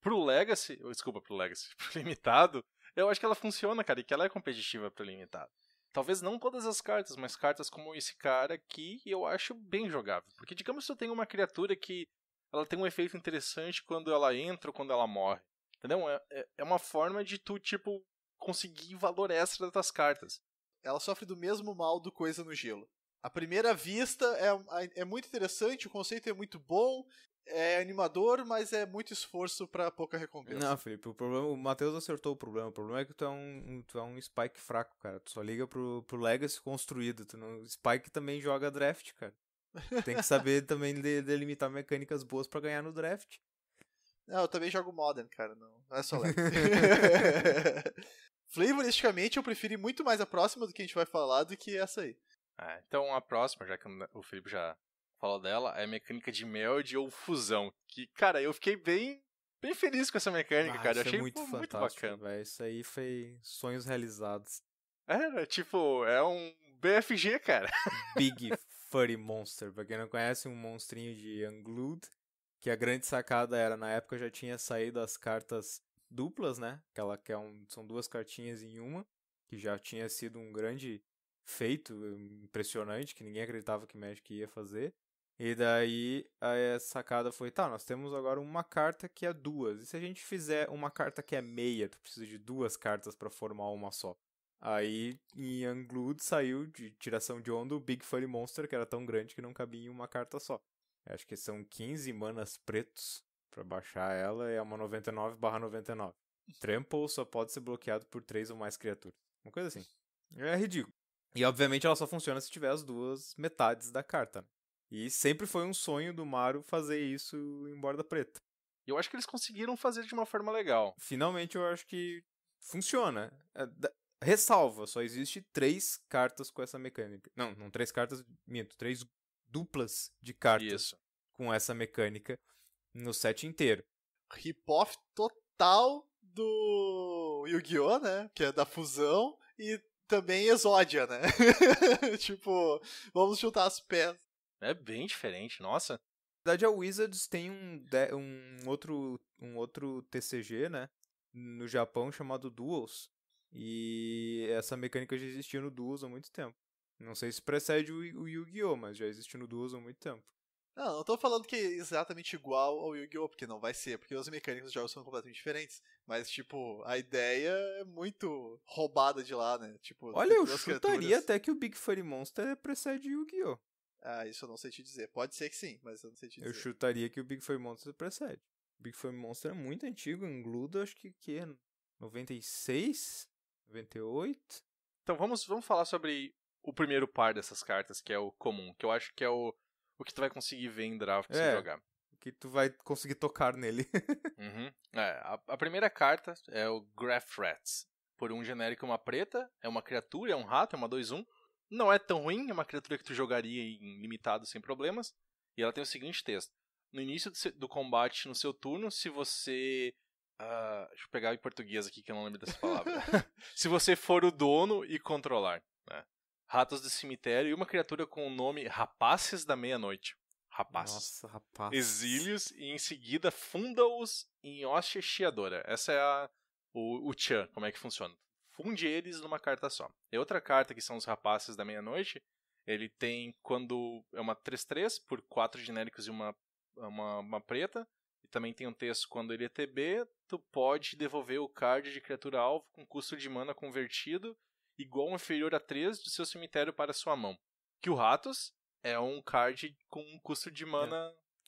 pro Legacy, desculpa, pro Legacy, pro limitado, eu acho que ela funciona, cara, e que ela é competitiva pro limitado. Talvez não todas as cartas, mas cartas como esse cara aqui, eu acho bem jogável. Porque digamos que eu tenho uma criatura que ela tem um efeito interessante quando ela entra ou quando ela morre. Entendeu? É, é, é uma forma de tu, tipo, conseguir valor extra
das tuas cartas. Ela sofre do mesmo mal do Coisa no Gelo. A primeira vista é, é, é muito interessante, o conceito é muito bom, é animador, mas é muito esforço para pouca recompensa. Não,
Felipe, o problema, o Matheus acertou o problema. O problema é que tu é um, tu é um spike fraco, cara. Tu só liga pro, pro Legacy construído. Tu não, spike também joga draft, cara. Tem que saber também delimitar mecânicas boas para ganhar no draft. Não, eu
também jogo Modern, cara. Não, não é só Legacy.
Flavoristicamente, eu
prefiro muito mais a próxima do que a gente vai falar do que essa aí.
Ah, então a próxima, já que o Felipe já falou dela, é mecânica de meld ou fusão. Que, cara, eu fiquei bem, bem feliz com essa mecânica, ah, cara. Eu é achei é muito, pô, muito bacana.
Véio. Isso aí foi sonhos realizados. Era, é, tipo, é um BFG, cara. Big Furry Monster. Pra quem não conhece, um monstrinho de Unglued. Que a grande sacada era, na época já tinha saído as cartas duplas, né? Aquela que é um, são duas cartinhas em uma, que já tinha sido um grande feito impressionante, que ninguém acreditava que Magic ia fazer. E daí a eh, sacada foi, tá, nós temos agora uma carta que é duas. E se a gente fizer uma carta que é meia, tu precisa de duas cartas para formar uma só. Aí em Unglued saiu de tiração de onda o Big Furry Monster, que era tão grande que não cabia em uma carta só. Acho que são 15 manas pretos para baixar ela, é uma 99 99. Trample só pode ser bloqueado por três ou mais criaturas. Uma coisa assim. É ridículo. E obviamente ela só funciona se tiver as duas metades da carta. Né? E sempre foi um sonho do Mario fazer isso em borda preta. eu acho que eles conseguiram fazer de uma forma legal. Finalmente eu acho que funciona. É, ressalva, só existe três cartas com essa mecânica. Não, não três cartas, minto, três duplas de cartas isso. com essa mecânica no set inteiro. Hip-off total do Yu-Gi-Oh, né? Que é da fusão
e também exódia, né? tipo, vamos juntar as peças.
É bem diferente, nossa.
Na verdade, a Wizards tem um, um, outro, um outro TCG, né? No Japão, chamado Duels. E essa mecânica já existia no Duels há muito tempo. Não sei se precede o, Yu-Gi-Oh!, mas já existe no Duels há muito tempo.
Não, não tô falando que é exatamente igual ao Yu-Gi-Oh! porque não vai ser, porque as mecânicas dos jogos são completamente diferentes. Mas, tipo, a ideia é muito roubada de lá,
né? Tipo, Olha, eu chutaria criaturas... até que o Big Furry Monster precede Yu-Gi-Oh!
Ah, isso eu não sei te dizer. Pode ser que sim, mas eu não sei te dizer. Eu
chutaria que o Big Four Monster precede. O Big Four Monster é muito antigo, engludo, acho que, que é 96, 98.
Então vamos, vamos falar sobre o primeiro par dessas cartas, que é o comum, que eu acho que é o, o que tu vai conseguir ver em draft se é, jogar.
O que tu vai conseguir tocar nele. uhum.
é, a, a, primeira carta é o Graph Rats. Por um genérico, uma preta, é uma criatura, é um rato, é uma 2-1. Não é tão ruim, é uma criatura que tu jogaria em limitado sem problemas. E ela tem o seguinte texto: No início do combate, no seu turno, se você Uh, deixa eu pegar em português aqui que eu não lembro dessa palavra. Se você for o dono e controlar. Né? Ratos do cemitério e uma criatura com o nome Rapaces da Meia-Noite. Rapaces. Nossa, rapaz. Exílios e em seguida funda-os em hoste chiadora. Essa é a, o, o Tchan, como é que funciona funde eles numa carta só. E outra carta que são os rapazes da meia-noite, ele tem quando é uma 3-3 por quatro genéricos e uma, uma, uma preta. E também tem um texto quando ele é TB, tu pode devolver o card de criatura alvo com custo de mana convertido igual ou inferior a 3 do seu cemitério para sua mão. Que o Ratos é um card
com um custo de mana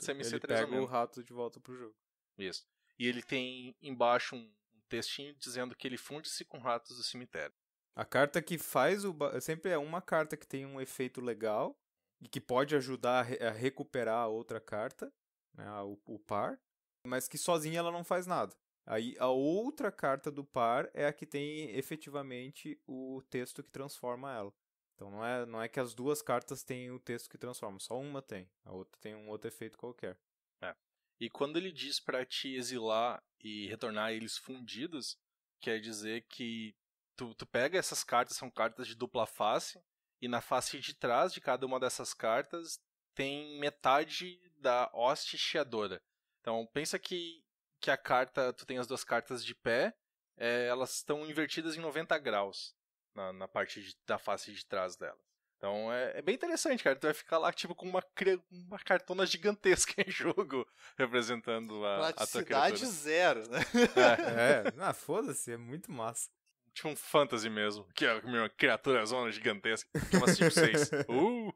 é. CMC ele pega o rato de volta pro jogo. Isso. E
ele tem embaixo um textinho dizendo que ele funde-se com ratos do cemitério.
A carta que faz o. Sempre é uma carta que tem um efeito legal e que pode ajudar a recuperar a outra carta, né, o, o par, mas que sozinha ela não faz nada. Aí a outra carta do par é a que tem efetivamente o texto que transforma ela. Então não é, não é que as duas cartas têm o texto que transforma, só uma tem. A outra tem um outro efeito qualquer.
É. E quando ele diz para te exilar e retornar eles fundidos, quer dizer que tu, tu pega essas cartas, são cartas de dupla face, e na face de trás de cada uma dessas cartas tem metade da hoste chiadora. Então pensa que, que a carta, tu tem as duas cartas de pé, é, elas estão invertidas em 90 graus na, na parte de, da face de trás delas. Então é, é, bem interessante, cara. Tu vai ficar lá, tipo, com uma, uma cartona gigantesca em jogo representando a, a tua criatura. zero, né? É, é.
Ah, foda-se, é muito massa. Tipo um fantasy mesmo, que
é uma criatura zona gigantesca, é uma 5, 6. Uh!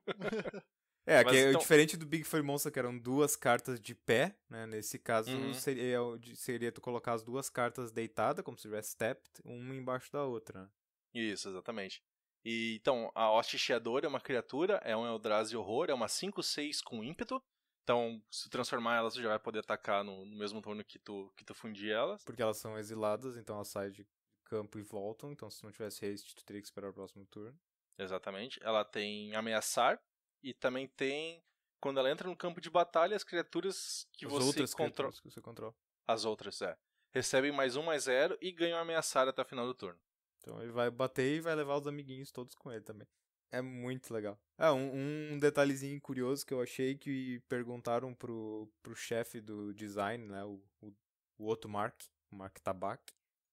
É, Mas, que é então...
diferente do Big Furry Monster, que eram duas cartas de pé, né? Nesse caso, uhum. seria, é seria tu colocar as duas cartas deitadas, como se tivesse tapped, uma embaixo da outra. Né? Isso,
exatamente. E, então, a hoste é uma criatura, é um Eldrazi horror, é uma 5-6 com ímpeto. Então, se transformar elas, você já vai poder atacar no, no, mesmo turno que tu, que tu
fundir elas. Porque elas são exiladas, então elas saem de campo e voltam. Então, se não tivesse haste, tu teria que esperar o próximo turno.
Exatamente. Ela tem ameaçar e também tem. Quando ela entra no campo de batalha, as criaturas que as você outras contro... que você controla. As outras, é. Recebem mais um, mais zero e ganham ameaçar até o final do turno.
Então ele vai bater e vai levar os amiguinhos todos com ele também. É muito legal. é um, um detalhezinho curioso que eu achei que perguntaram pro, pro chefe do design, né? O, o, o outro Mark, o Mark Tabak.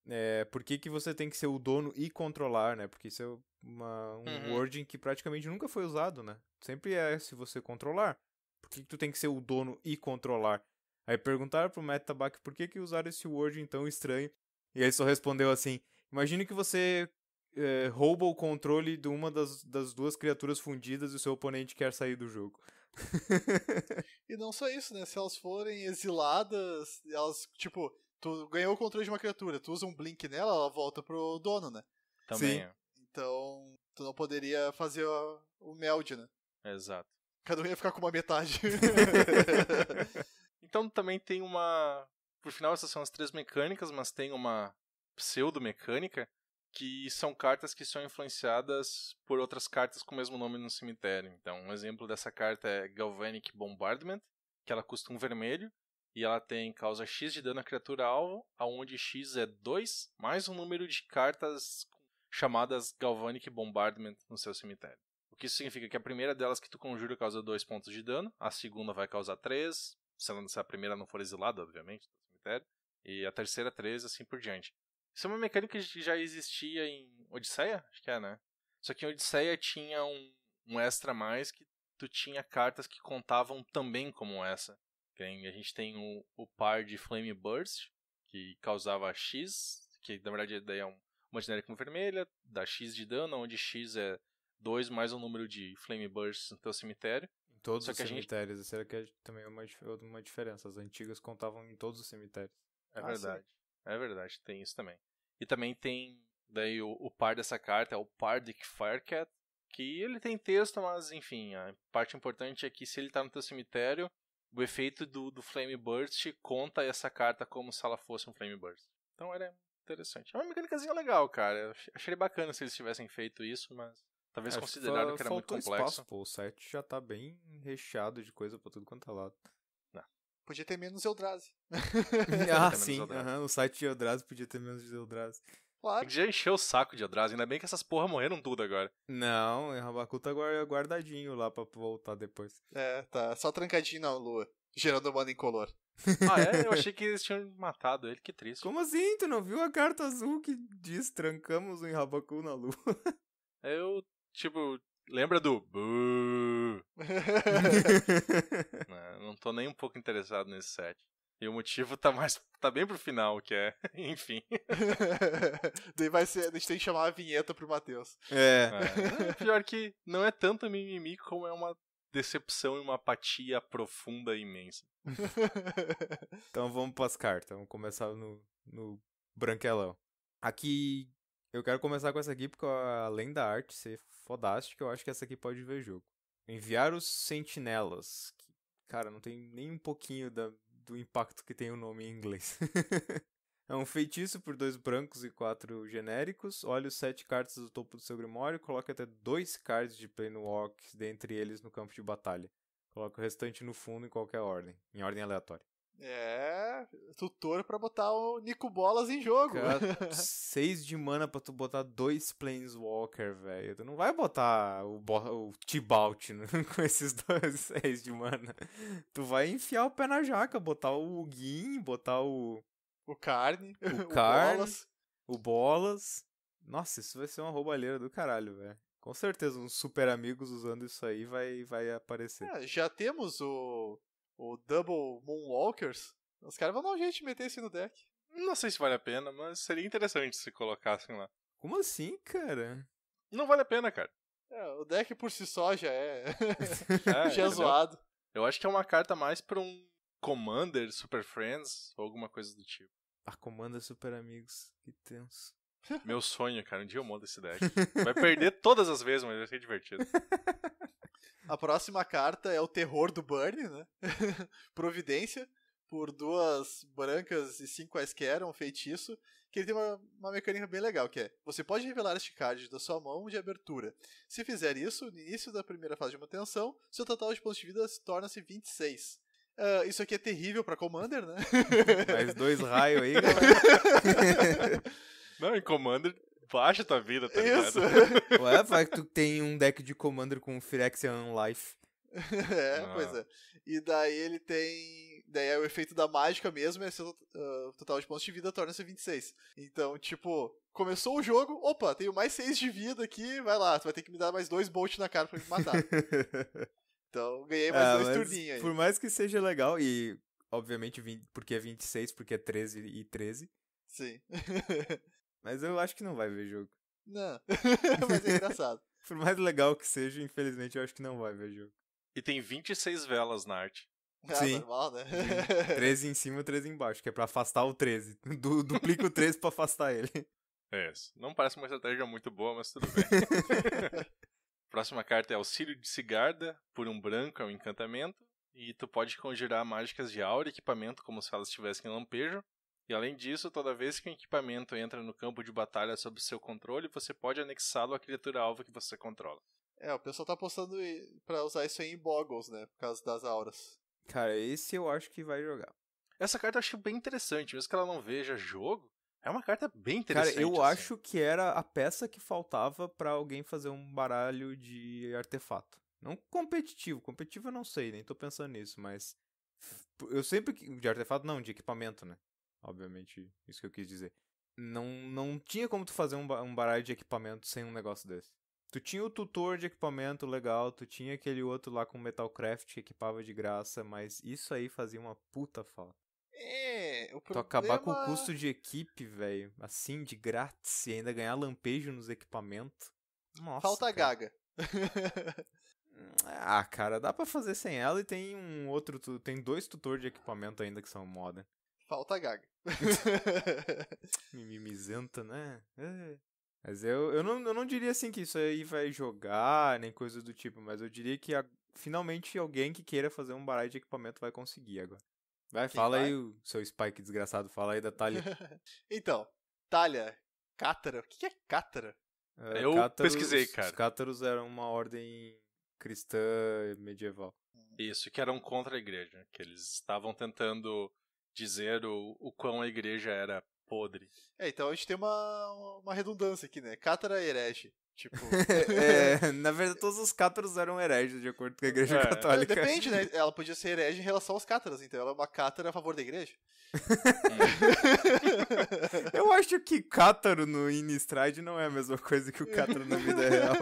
É, por que, que você tem que ser o dono e controlar, né? Porque isso é uma, um uhum. wording que praticamente nunca foi usado, né? Sempre é se você controlar. Por que, que tu tem que ser o dono e controlar? Aí perguntaram pro Matt Tabak por que, que usaram esse word tão estranho. E ele só respondeu assim: Imagine que você é, rouba o controle de uma das, das duas criaturas fundidas e o seu oponente quer sair do jogo.
e não só isso, né? Se elas forem exiladas, elas, tipo, tu ganhou o controle de uma criatura, tu usa um blink nela, ela volta pro dono, né?
Também.
Sim. É.
Então, tu não poderia fazer o, o meld, né? Exato. Cada um ia ficar com uma metade. então também tem uma. Por final, essas são
as três mecânicas, mas tem uma pseudo-mecânica, que são cartas que são influenciadas por outras cartas com o mesmo nome no cemitério. Então, um exemplo dessa carta é Galvanic Bombardment, que ela custa um vermelho e ela tem causa X de dano à criatura alvo, aonde X é 2 mais um número de cartas chamadas Galvanic Bombardment no seu cemitério. O que isso significa que a primeira delas que tu conjura causa 2 pontos de dano, a segunda vai causar 3, se a primeira não for exilada, obviamente, no cemitério, e a terceira 3, assim por diante. Isso é uma mecânica que já existia em Odisseia, acho que é, né? Só que em Odisseia tinha um, um extra a mais que tu tinha cartas que contavam também como essa. A gente tem o, o par de Flame Burst, que causava X, que na verdade daí é um, uma genérica vermelha, dá X de dano, onde X é 2 mais o um número de Flame Bursts no teu cemitério. Em todos Só os cemitérios,
gente... será que é também uma, uma diferença? As antigas contavam em todos os cemitérios. É ah, verdade.
Sim. É verdade, tem isso também. E também tem daí o, o par dessa carta, é o par de Firecat, que ele tem texto, mas enfim, a parte importante é que se ele está no teu cemitério, o efeito do, do Flame Burst conta essa carta como se ela fosse um Flame Burst. Então era é interessante. É uma mecânicazinha legal, cara. Achei bacana se eles tivessem
feito isso, mas
talvez é, considerado que era muito complexo. Espaço,
pô, o set já tá bem recheado de coisa pra tudo quanto é lado.
Podia ter menos Eldrazi. ah, sim.
Uhum, o site de Eldrazi podia ter menos Eldrazi. Claro. já encheu o saco de Eldrazi. Ainda bem que essas porra morreram tudo agora. Não, o Rabacu tá guardadinho lá pra voltar depois. É,
tá. Só trancadinho na lua. Gerando mana incolor.
Ah, é? Eu achei
que eles tinham matado ele. Que triste.
Como
assim? Tu não viu a carta azul que diz trancamos o Rabacu na lua?
Eu, tipo, Lembra do. não, né, não tô nem um pouco interessado nesse set. E o motivo tá mais. tá bem pro final, que é.
Enfim. Daí vai ser. A gente tem que chamar a vinheta pro Matheus. É. é. Pior que não é tanto mimimi como é uma
decepção e uma apatia profunda e imensa.
então vamos pras cartas. Vamos começar no, no branquelão. Aqui eu quero começar com essa aqui porque, além da arte ser fodástica, eu acho que essa aqui pode ver jogo. Enviar os sentinelas. Que, cara, não tem nem um pouquinho da, do impacto que tem o nome em inglês. é um feitiço por dois brancos e quatro genéricos. Olha os sete cartas do topo do seu grimório. Coloque até dois cards de Planewalk, dentre eles, no campo de batalha. Coloque o restante no fundo em qualquer ordem, em ordem aleatória.
É, tutor para botar o Nico Bolas em jogo. Cara,
seis de mana pra tu botar dois Planeswalker, velho. Tu não vai botar o, o T-Balt né? com esses dois seis de mana. Tu vai enfiar o pé na jaca, botar o Guin, botar o... O Carne. O Carne, o Bolas. O Bolas. Nossa, isso vai ser uma roubalheira do caralho, velho. Com certeza, uns super amigos usando isso aí vai, vai aparecer. É, já temos o o Double Moonwalkers, os caras vão dar um jeito de meter esse no deck.
Não sei se vale a pena, mas seria interessante se colocassem lá.
Como assim, cara? Não vale a pena, cara. É, o deck por si só já é. é já é, é zoado.
Eu acho que é uma carta mais pra um Commander Super Friends ou alguma coisa do tipo.
A Commander Super Amigos, que tenso.
Meu sonho, cara. Um dia eu monto esse deck. Vai perder todas as vezes, mas vai ser divertido.
A próxima carta é o terror do Burn, né? Providência, por duas brancas e cinco quaisquer, um feitiço, que ele tem uma, uma, mecânica bem legal, que é você pode revelar este card da sua mão de abertura. Se fizer isso, no início da primeira fase de manutenção, seu total de pontos de vida torna-se 26. Uh, ah, isso aqui é terrível para Commander, né? Mais dois raios
aí, galera. Né? Não, em Commander baixa tua vida, tá Isso. ligado? Ué, vai que tu
tem um deck de Commander com Phyrexian Life. é, ah. pois
é. E daí ele tem. Daí é o efeito da mágica mesmo, é seu uh, ah, total de pontos de vida torna-se 26. Então, tipo, começou o jogo, opa, tenho mais 6 de vida aqui, vai lá, tu vai ter que me dar mais dois bolts na cara pra me matar. então, ganhei mais é, dois turninhos aí. Por
mais que seja legal, e obviamente 20, porque é 26, porque é 13 e 13. Sim. Mas eu acho que não vai ver jogo.
Não, mas é engraçado. Por mais
legal que seja, infelizmente eu acho que não vai ver jogo. E tem 26 velas na arte. É, Sim. normal, né? 13 uhum. em cima e 13 embaixo, que é pra afastar o 13. Du duplica o 13 pra afastar ele. É,
não parece uma estratégia muito boa, mas tudo bem. Próxima carta é Auxílio de Sigarda, por um branco é um encantamento. E tu pode conjurar mágicas de aura e equipamento como se elas estivessem em lampejo. E além disso, toda vez que um equipamento entra no campo de batalha sob seu controle, você pode anexá-lo à criatura alvo que você controla.
É, o pessoal tá postando para usar isso aí em Boggles, né? Por causa
das auras.
Cara, esse eu acho que vai jogar. Essa carta eu acho bem interessante, mesmo que ela não
veja jogo.
É uma carta bem interessante. Cara, eu assim. acho que era a peça que faltava para alguém fazer um baralho de artefato. Não competitivo, competitivo eu não sei, nem tô pensando nisso, mas eu sempre de artefato não, de equipamento, né? Obviamente, isso que eu quis dizer. Não, não tinha como tu fazer um, um baralho de equipamento sem um negócio desse. Tu tinha o tutor de equipamento legal, tu tinha aquele outro lá com Metalcraft que equipava de graça, mas isso aí fazia uma puta falta. É, o problema... Tu acabar com o custo de equipe, velho, assim, de grátis, e ainda ganhar lampejo nos equipamentos.
Nossa. Falta cara. gaga.
ah, cara, dá para fazer sem ela e tem um outro, tem dois tutor de equipamento ainda que são moda.
Falta a Gaga.
mimizenta, né? É. Mas eu, eu, não, eu não diria assim que isso aí vai jogar, nem coisa do tipo, mas eu diria que a, finalmente alguém que queira fazer um baralho de equipamento vai conseguir agora. Vai, Quem fala vai? aí, o seu Spike desgraçado, fala aí da Talha.
então, Talha, Cátara, o que é Cátara? É,
é, eu cátaros, pesquisei, cara. Os Cátaros eram uma ordem cristã medieval. Isso,
que eram contra a igreja, que eles estavam tentando dizer o, o quão a igreja
era podre.
É, então a gente tem uma, uma redundância aqui, né? Cátara é herege.
Tipo... é, na verdade, todos os cátaros eram hereges, de acordo com a igreja é. é. católica. Depende, né?
Ela podia ser herege em relação aos cátaros, então ela é uma cátara a favor da igreja.
Eu acho que cátaro no Inistrade não é a mesma coisa que o cátaro na vida
real.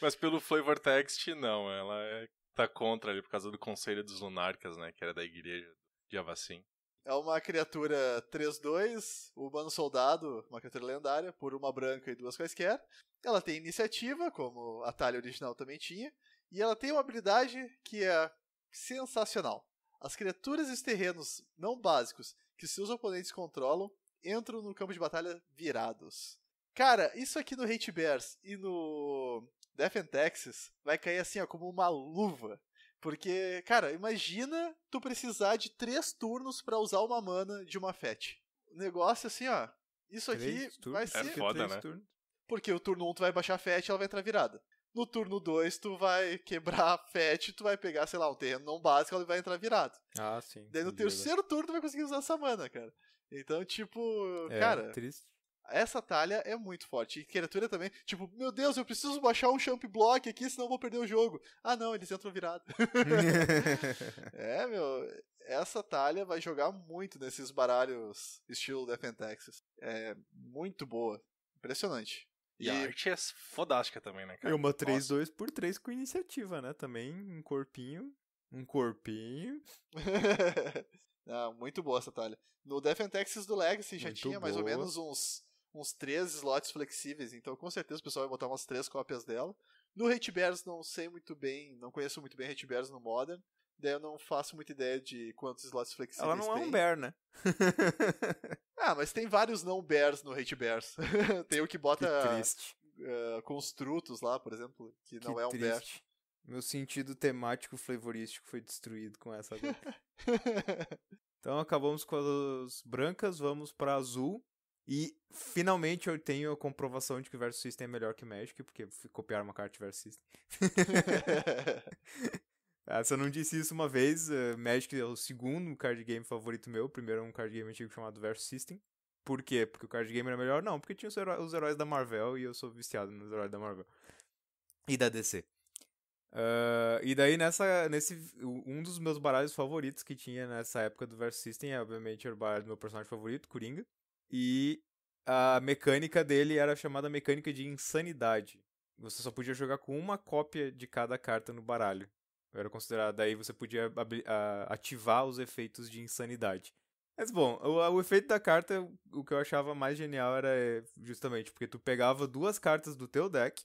Mas pelo flavor text, não. Ela é, tá contra ali por causa do Conselho dos Lunarcas, né? Que era da igreja Javassin.
É uma criatura 3-2, humano soldado, uma criatura lendária, por uma branca e duas quaisquer. Ela tem iniciativa, como a talha original também tinha, e ela tem uma habilidade que é sensacional. As criaturas e os terrenos não básicos que seus oponentes controlam entram no campo de batalha virados. Cara, isso aqui no Hate Bears e no Death and Texas vai cair assim, ó, como uma luva. Porque, cara, imagina tu precisar de três turnos para usar uma mana de uma fetch. Negócio assim, ó. Isso aqui vai é ser. É foda, né? Turnos. Porque o turno 1 um, tu vai baixar a fetch e ela vai entrar virada. No turno 2, tu vai quebrar a fetch, tu vai pegar, sei lá, um terreno não básico, ela vai entrar virado.
Ah, sim. Daí no terceiro
turno tu vai conseguir usar essa mana, cara. Então, tipo, é, cara. Triste. Essa talha é muito forte. E criatura também, tipo, meu Deus, eu preciso baixar um champ block aqui, senão vou perder o jogo. Ah, não, eles entram virado. é, meu, essa talha vai jogar muito nesses baralhos estilo Defend Texas. É muito boa. Impressionante. E, e a arte é fodástica também, né, cara? E uma 3-2
por 3 com iniciativa, né? Também um corpinho. Um corpinho.
ah, muito boa essa talha. No Defend Texas do Legacy já muito tinha boa. mais ou menos uns uns três slots flexíveis, então com certeza o pessoal vai botar umas três cópias dela. No Hate Bears não sei muito bem, não conheço muito bem Hate Bears no Modern, daí eu não faço muita ideia de quantos slots flexíveis Ela não tem. é um bear,
né?
ah, mas tem vários não bears no Hate Bears. tem o que bota que uh, construtos lá, por exemplo, que, que não é um triste. bear.
Meu sentido temático flavorístico foi destruído com essa então acabamos com as brancas, vamos para azul, e finalmente eu tenho a comprovação de que Versus System é melhor que Magic, porque copiar uma carta de Versus System. ah, se eu não disse isso uma vez, eh, Magic é o segundo card game favorito meu. O primeiro é um card game antigo chamado Versus System. Por quê? Porque o card game era melhor? Não, porque tinha os, heró os heróis da Marvel e eu sou viciado nos heróis da Marvel. E da DC. Uh, ah, e daí, nessa, nesse, um dos meus baralhos favoritos que tinha nessa época do Versus System é, obviamente, o baralho do meu personagem favorito, Coringa. E a mecânica dele era chamada mecânica de insanidade. Você só podia jogar com uma cópia de cada carta no baralho. Era considerado. Daí você podia ah, ativar os efeitos de insanidade. Mas bom, o, ah, o, efeito da carta, o que eu achava mais genial era eh, justamente porque tu pegava duas cartas do teu deck,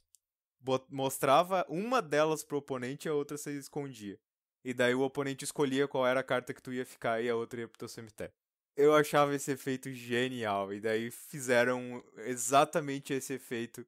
mostrava uma delas pro oponente e a outra você escondia. E daí o oponente escolhia qual era a carta que tu ia ficar e a outra ia pro teu cemitério. Eu achava esse efeito genial. E daí fizeram exatamente esse efeito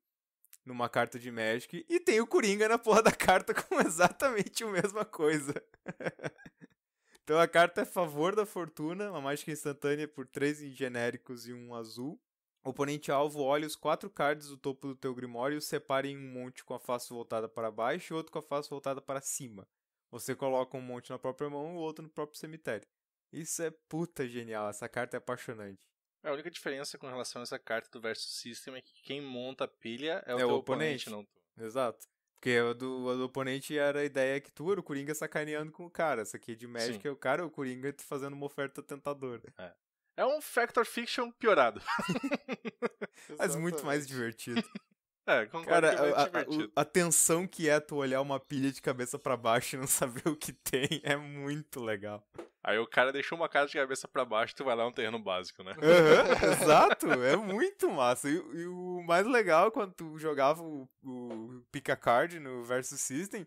numa carta de Magic. E tem o Coringa na porra da carta com exatamente a mesma coisa. então a carta é favor da fortuna, uma mágica instantânea por três genéricos e um azul. O oponente alvo olha os quatro cards do topo do teu grimório e os separa em um monte com a face voltada para baixo e outro com a face voltada para cima. Você coloca um monte na própria mão e o outro no próprio cemitério. Isso é puta genial, essa carta é apaixonante.
É, a única diferença com relação a essa carta do versus system é que quem monta a pilha é o, é o oponente. oponente. não
tu. Exato. Porque a do, o do oponente era a ideia que tu era o Coringa sacaneando com o cara. Essa aqui é de Magic Sim. é o cara, o Coringa tu tá fazendo uma oferta tentadora. É. É um Factor Fiction piorado. Mas muito mais divertido. É, concordo Cara, é a, a, a, tensão que é tu olhar uma pilha de cabeça para baixo e não saber o que tem é muito legal.
Aí o cara deixou uma casa de cabeça para baixo, tu vai lá é um terreno básico, né?
Uhum, exato, é muito massa. E, e, o mais legal quando tu jogava o, o Pika Card no Versus System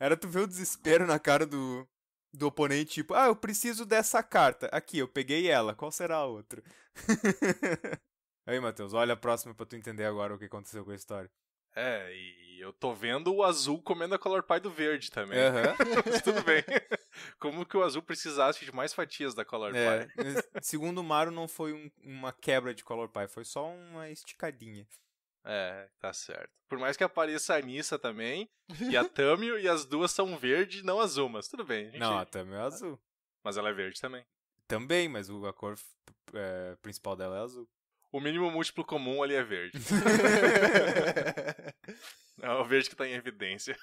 era tu ver o desespero na cara do, do oponente, tipo, ah, eu preciso dessa carta. Aqui, eu peguei ela, qual será a outra? Aí, Matheus, olha a próxima pra tu entender agora o que aconteceu com a história.
É, e eu tô vendo o azul comendo a color pie do verde também. Uhum. Mas tudo bem. Como que o azul precisasse de mais fatias da color é, pie?
Segundo o Mario, não foi um, uma quebra de color pie, foi só uma esticadinha.
É, tá certo. Por mais que apareça a Anissa também, e a Tamio, e as duas são verde não azul, mas tudo bem. gente... Não, a
Tamio é azul. Mas ela é verde também. Também, mas a cor é, principal dela é azul. O mínimo múltiplo comum ali é verde.
é o verde que tá em evidência.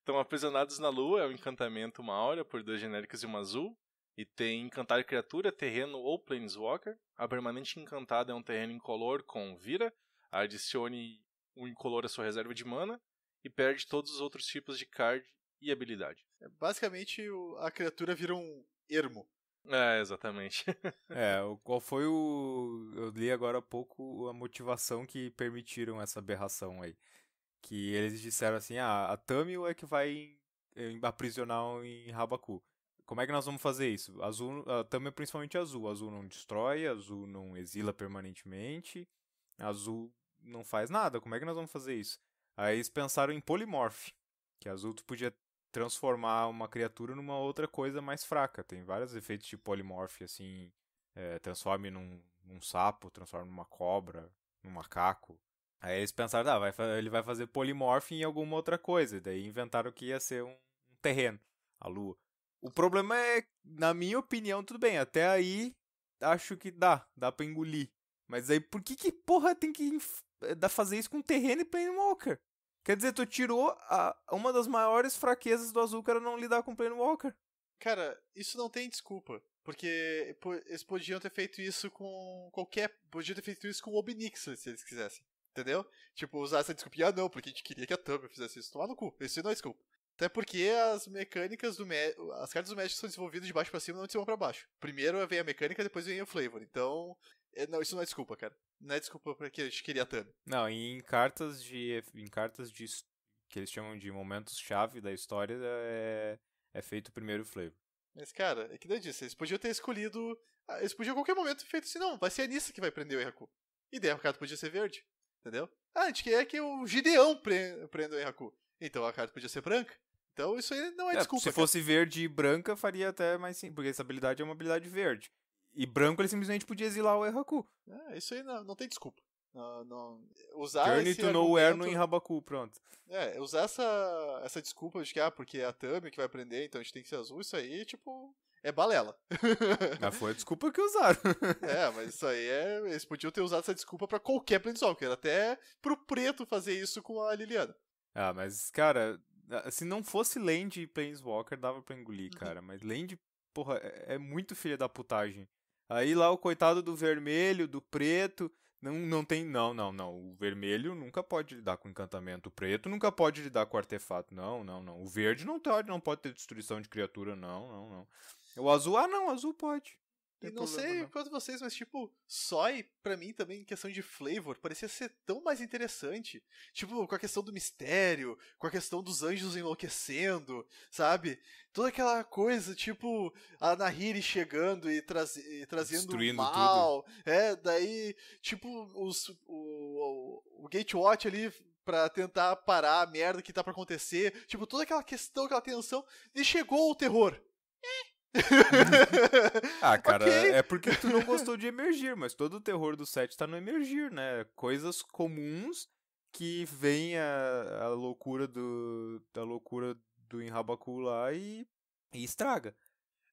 Estão aprisionados na lua, é o um encantamento uma aura por dois genéricos e uma azul. E tem encantar criatura, terreno ou planeswalker. A permanente encantada é um terreno incolor com vira. Adicione um incolor à sua reserva de mana. E perde todos os outros tipos de card e habilidade. É,
basicamente, a criatura vira um ermo.
É, exatamente.
é, qual foi o. Eu li agora há pouco a motivação que permitiram essa aberração aí. Que eles disseram assim: ah, a Tamil é que vai aprisionar em Rabaku. Como é que nós vamos fazer isso? Azul, a Tamil é principalmente azul. Azul não destrói, azul não exila permanentemente, azul não faz nada. Como é que nós vamos fazer isso? Aí eles pensaram em polimorph, que azul tu podia transformar uma criatura numa outra coisa mais fraca. Tem vários efeitos de polimorfe, assim, é, transforme num, num, sapo, transforme numa cobra, num macaco. Aí eles pensaram, ah, vai, ele vai fazer polimorfe em alguma outra coisa. E daí inventaram que ia ser um, um terreno, a lua. O problema é, na minha opinião, tudo bem. Até aí, acho que dá. Dá pra engolir. Mas aí, por que que, porra, tem que fazer isso com terreno e Planewalker? Quer dizer, tu tirou a, uma das maiores fraquezas do Azul, cara, não lidar com o Walker.
Cara, isso não tem desculpa. Porque eles podiam ter feito isso com qualquer. Podiam ter feito isso com o Obnix, se eles quisessem. Entendeu? Tipo, usar essa desculpa. Ah, não, porque a gente queria que a Thumb fizesse isso. Toma no cu. Isso não é desculpa. Até porque as mecânicas do médico. As cartas do médico são desenvolvidas de baixo para cima, não de cima para baixo. Primeiro vem a mecânica, depois vem o flavor. Então. É, não, isso não é desculpa, cara não
é desculpa pra que queria tanto. Não, e em cartas de. Em cartas de que eles chamam de momentos-chave da história é, é feito o primeiro flavor.
Mas, cara, é que daí disse, eles podiam ter escolhido. Ah, eles podiam a qualquer momento feito assim, não, vai ser a Anissa que vai prender o Erraku. E daí a carta podia ser verde, entendeu? Ah, a gente quer que o Gideão
prenda o Erraku. Então a carta podia ser branca. Então isso aí não é, é desculpa. Se cara. fosse verde e branca, faria até mais sim, porque essa habilidade é uma habilidade verde. E branco ele simplesmente podia exilar o Erraku. É, isso aí não, não tem desculpa.
Não, não, usar Journey to Nowhere no Enrabaku, pronto. É, usar essa, essa desculpa de que, ah, porque é a Thumb que vai aprender então a gente tem que ser azul, isso aí, tipo, é balela.
Mas foi a desculpa que usaram.
é, mas isso aí é. Eles podiam ter usado essa desculpa para qualquer Planeswalker, até pro preto fazer isso com a
Liliana. Ah, mas, cara, se não fosse Land e Planeswalker, dava pra engolir, uhum. cara. Mas Land, porra, é, é muito filha da putagem. Aí lá o coitado do vermelho, do preto, não, não tem. Não, não, não. O vermelho nunca pode lidar com encantamento. O preto nunca pode lidar com artefato. Não, não, não. O verde não pode, não pode ter destruição de criatura, não, não, não. O azul, ah não, o azul pode
e não problema, sei não. quanto vocês, mas tipo, soy, para mim também, em questão de flavor, parecia ser tão mais interessante. Tipo, com a questão do mistério, com a questão dos anjos enlouquecendo, sabe? Toda aquela coisa, tipo, a Nahiri chegando e, e trazendo o mal. Tudo. É, daí, tipo, os, o, o, o Gatewatch ali para tentar parar a merda que tá para acontecer. Tipo, toda aquela questão, aquela tensão. E chegou o terror.
É ah, cara, okay. é porque tu não gostou
de emergir, mas todo o terror do set tá no emergir, né? Coisas comuns que vem a, a loucura do da loucura do Enrabacu lá e, e estraga.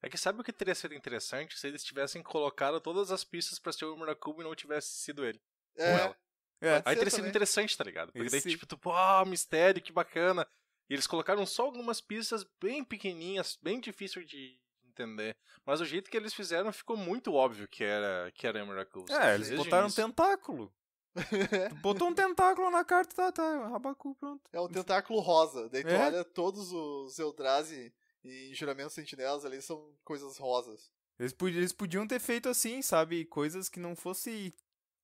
É que sabe o que teria sido interessante se eles tivessem colocado todas as pistas para ser o Murakubo e não tivesse sido ele. É. Ou ela.
É, Aí teria sido
interessante, tá ligado? Porque daí, tipo, tu, pô, oh, mistério, que bacana. E eles colocaram só algumas pistas bem pequenininhas, bem difíceis de, entender. Mas o jeito que eles fizeram ficou muito óbvio que era, que era Emerald É, eles botaram um
tentáculo. Botou um tentáculo na carta, tá, tá, Rabacu,
pronto. É um tentáculo rosa. Daí tu é? olha todos os Eldrazi e juramentos sentinelas ali são coisas rosas.
Eles, eles podiam ter feito assim, sabe? Coisas que não fosse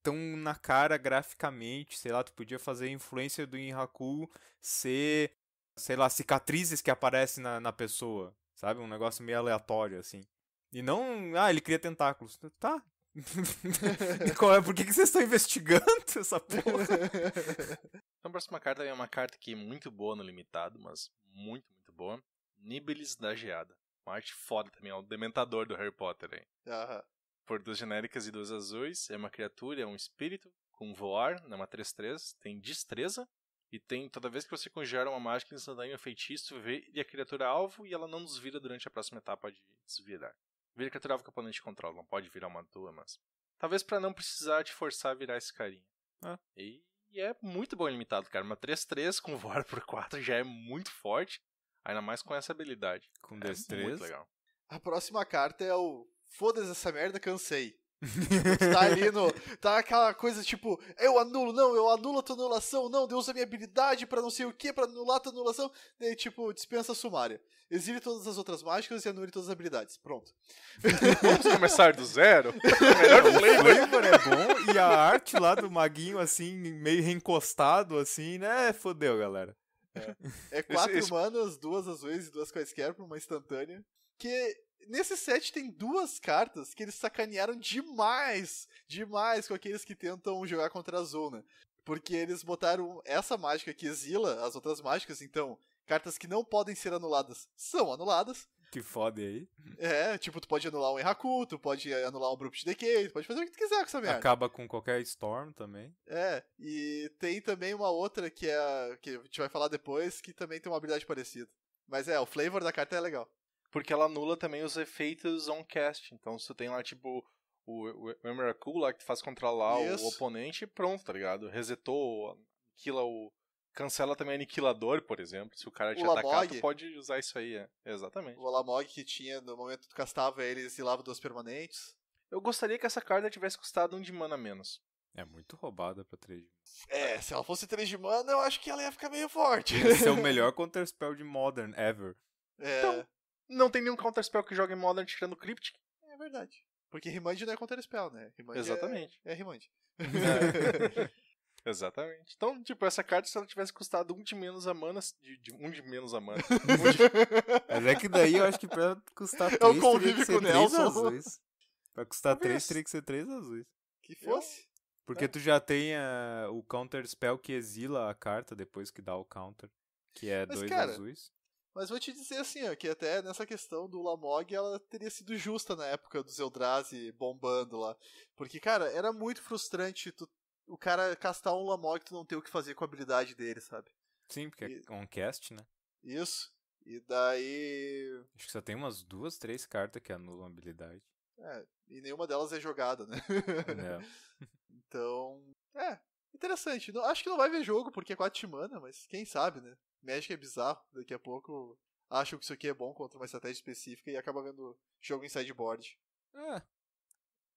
tão na cara graficamente, sei lá, tu podia fazer a influência do Inhaku ser, sei lá, cicatrizes que aparecem na, na pessoa. Sabe? Um negócio meio aleatório, assim. E não, ah, ele cria tentáculos. Tá. Qual é? Por que, que vocês estão investigando essa porra? então, a próxima
carta é uma carta que é muito boa no limitado, mas muito, muito boa. Nibelis da Geada. Uma arte foda também, é o dementador do Harry Potter, hein? Por duas genéricas e duas azuis, é uma criatura, é um espírito com voar, é uma 3-3, tem destreza, e tem, toda vez que você congela uma mágica instantânea, um feitiço, vê e a criatura é alvo e ela não desvira durante a próxima etapa de desvirar. Vira criatura alvo que o oponente controla, não pode virar uma tua, mas. Talvez para não precisar te forçar a virar esse carinha. Ah. E, e é muito bom limitado, cara. Uma 3-3 com voar por 4 já é muito forte. Ainda mais com essa habilidade. Com 10-3. É muito legal.
A próxima carta é o Foda-se essa merda, cansei. tá ali no. Tá aquela coisa tipo, eu anulo, não, eu anulo a tua anulação, não, Deus usa minha habilidade para não sei o que, para anular a tua anulação. Daí, tipo, dispensa a sumária. Exibe todas as outras mágicas e anule todas as habilidades. Pronto. Vamos
começar do zero?
Melhor o flavor. é bom e a arte lá do maguinho, assim, meio reencostado, assim, né? Fodeu, galera.
É, é quatro esse, esse... manas, duas azuis e duas quaisquer pra uma instantânea. Que Nesse set tem duas cartas que eles sacanearam demais, demais com aqueles que tentam jogar contra a zona. Porque eles botaram essa mágica que exila as outras mágicas, então cartas que não podem ser anuladas são anuladas. Que
foda aí.
É, tipo, tu pode anular um Erraku, tu pode anular um Abrupt Decay, tu pode fazer o que tu quiser com essa merda.
Acaba com qualquer Storm também.
É, e tem também uma outra que é. que a gente vai falar depois, que também tem uma habilidade parecida. Mas é, o flavor da carta é legal porque ela anula também os efeitos on-cast. Então, se tu tem lá, tipo, o, o Cool lá
que tu faz controlar Isso. o oponente, pronto, tá ligado? Resetou, aniquila o. Cancela também aniquilador, por exemplo. Se o cara te o atacar, Lamog, tu pode usar isso aí, é. Exatamente.
O Lamog que tinha no momento que tu castava ele exilava duas permanentes. Eu gostaria que essa carta tivesse custado
um de mana menos. É muito roubada pra 3 de
mana. É, se ela fosse 3 de mana, eu acho que ela ia ficar meio forte. Esse é o melhor
counterspell de Modern ever.
É. Então, não tem nenhum counter spell que joga em Modern tirando Cryptic. É verdade. Porque Remand não é counter spell, né? É- Exatamente. É, é É. Exatamente. Então, tipo, essa carta, se ela tivesse
custado um de menos a mana. De, de um de menos a mana. Um de... Mas é que daí eu acho que pra
custar é três. Eu convivo com o Nelson. Azuis. Pra custar três, teria que ser três azuis. Que fosse. Porque é. tu já tem o counter spell que exila a carta depois que dá o counter, que é Mas, dois cara, azuis.
Mas vou te dizer assim, ó, que até nessa questão do Lamog ela teria sido justa na época do Eldrazi bombando lá. Porque, cara, era muito frustrante tu, o cara castar um Lamog e tu não ter o que fazer com a habilidade dele, sabe?
Sim, porque é e, é um cast, né?
Isso. E daí.
Acho que só tem umas duas, três cartas que anulam a habilidade.
É, e nenhuma delas é jogada, né? É.
então.
É, interessante. Não, acho que não vai ver jogo porque é 4 mana, mas quem sabe, né? Magic é bizarro, daqui a pouco acham que isso aqui é bom contra uma estratégia específica e acaba vendo jogo em sideboard.
É.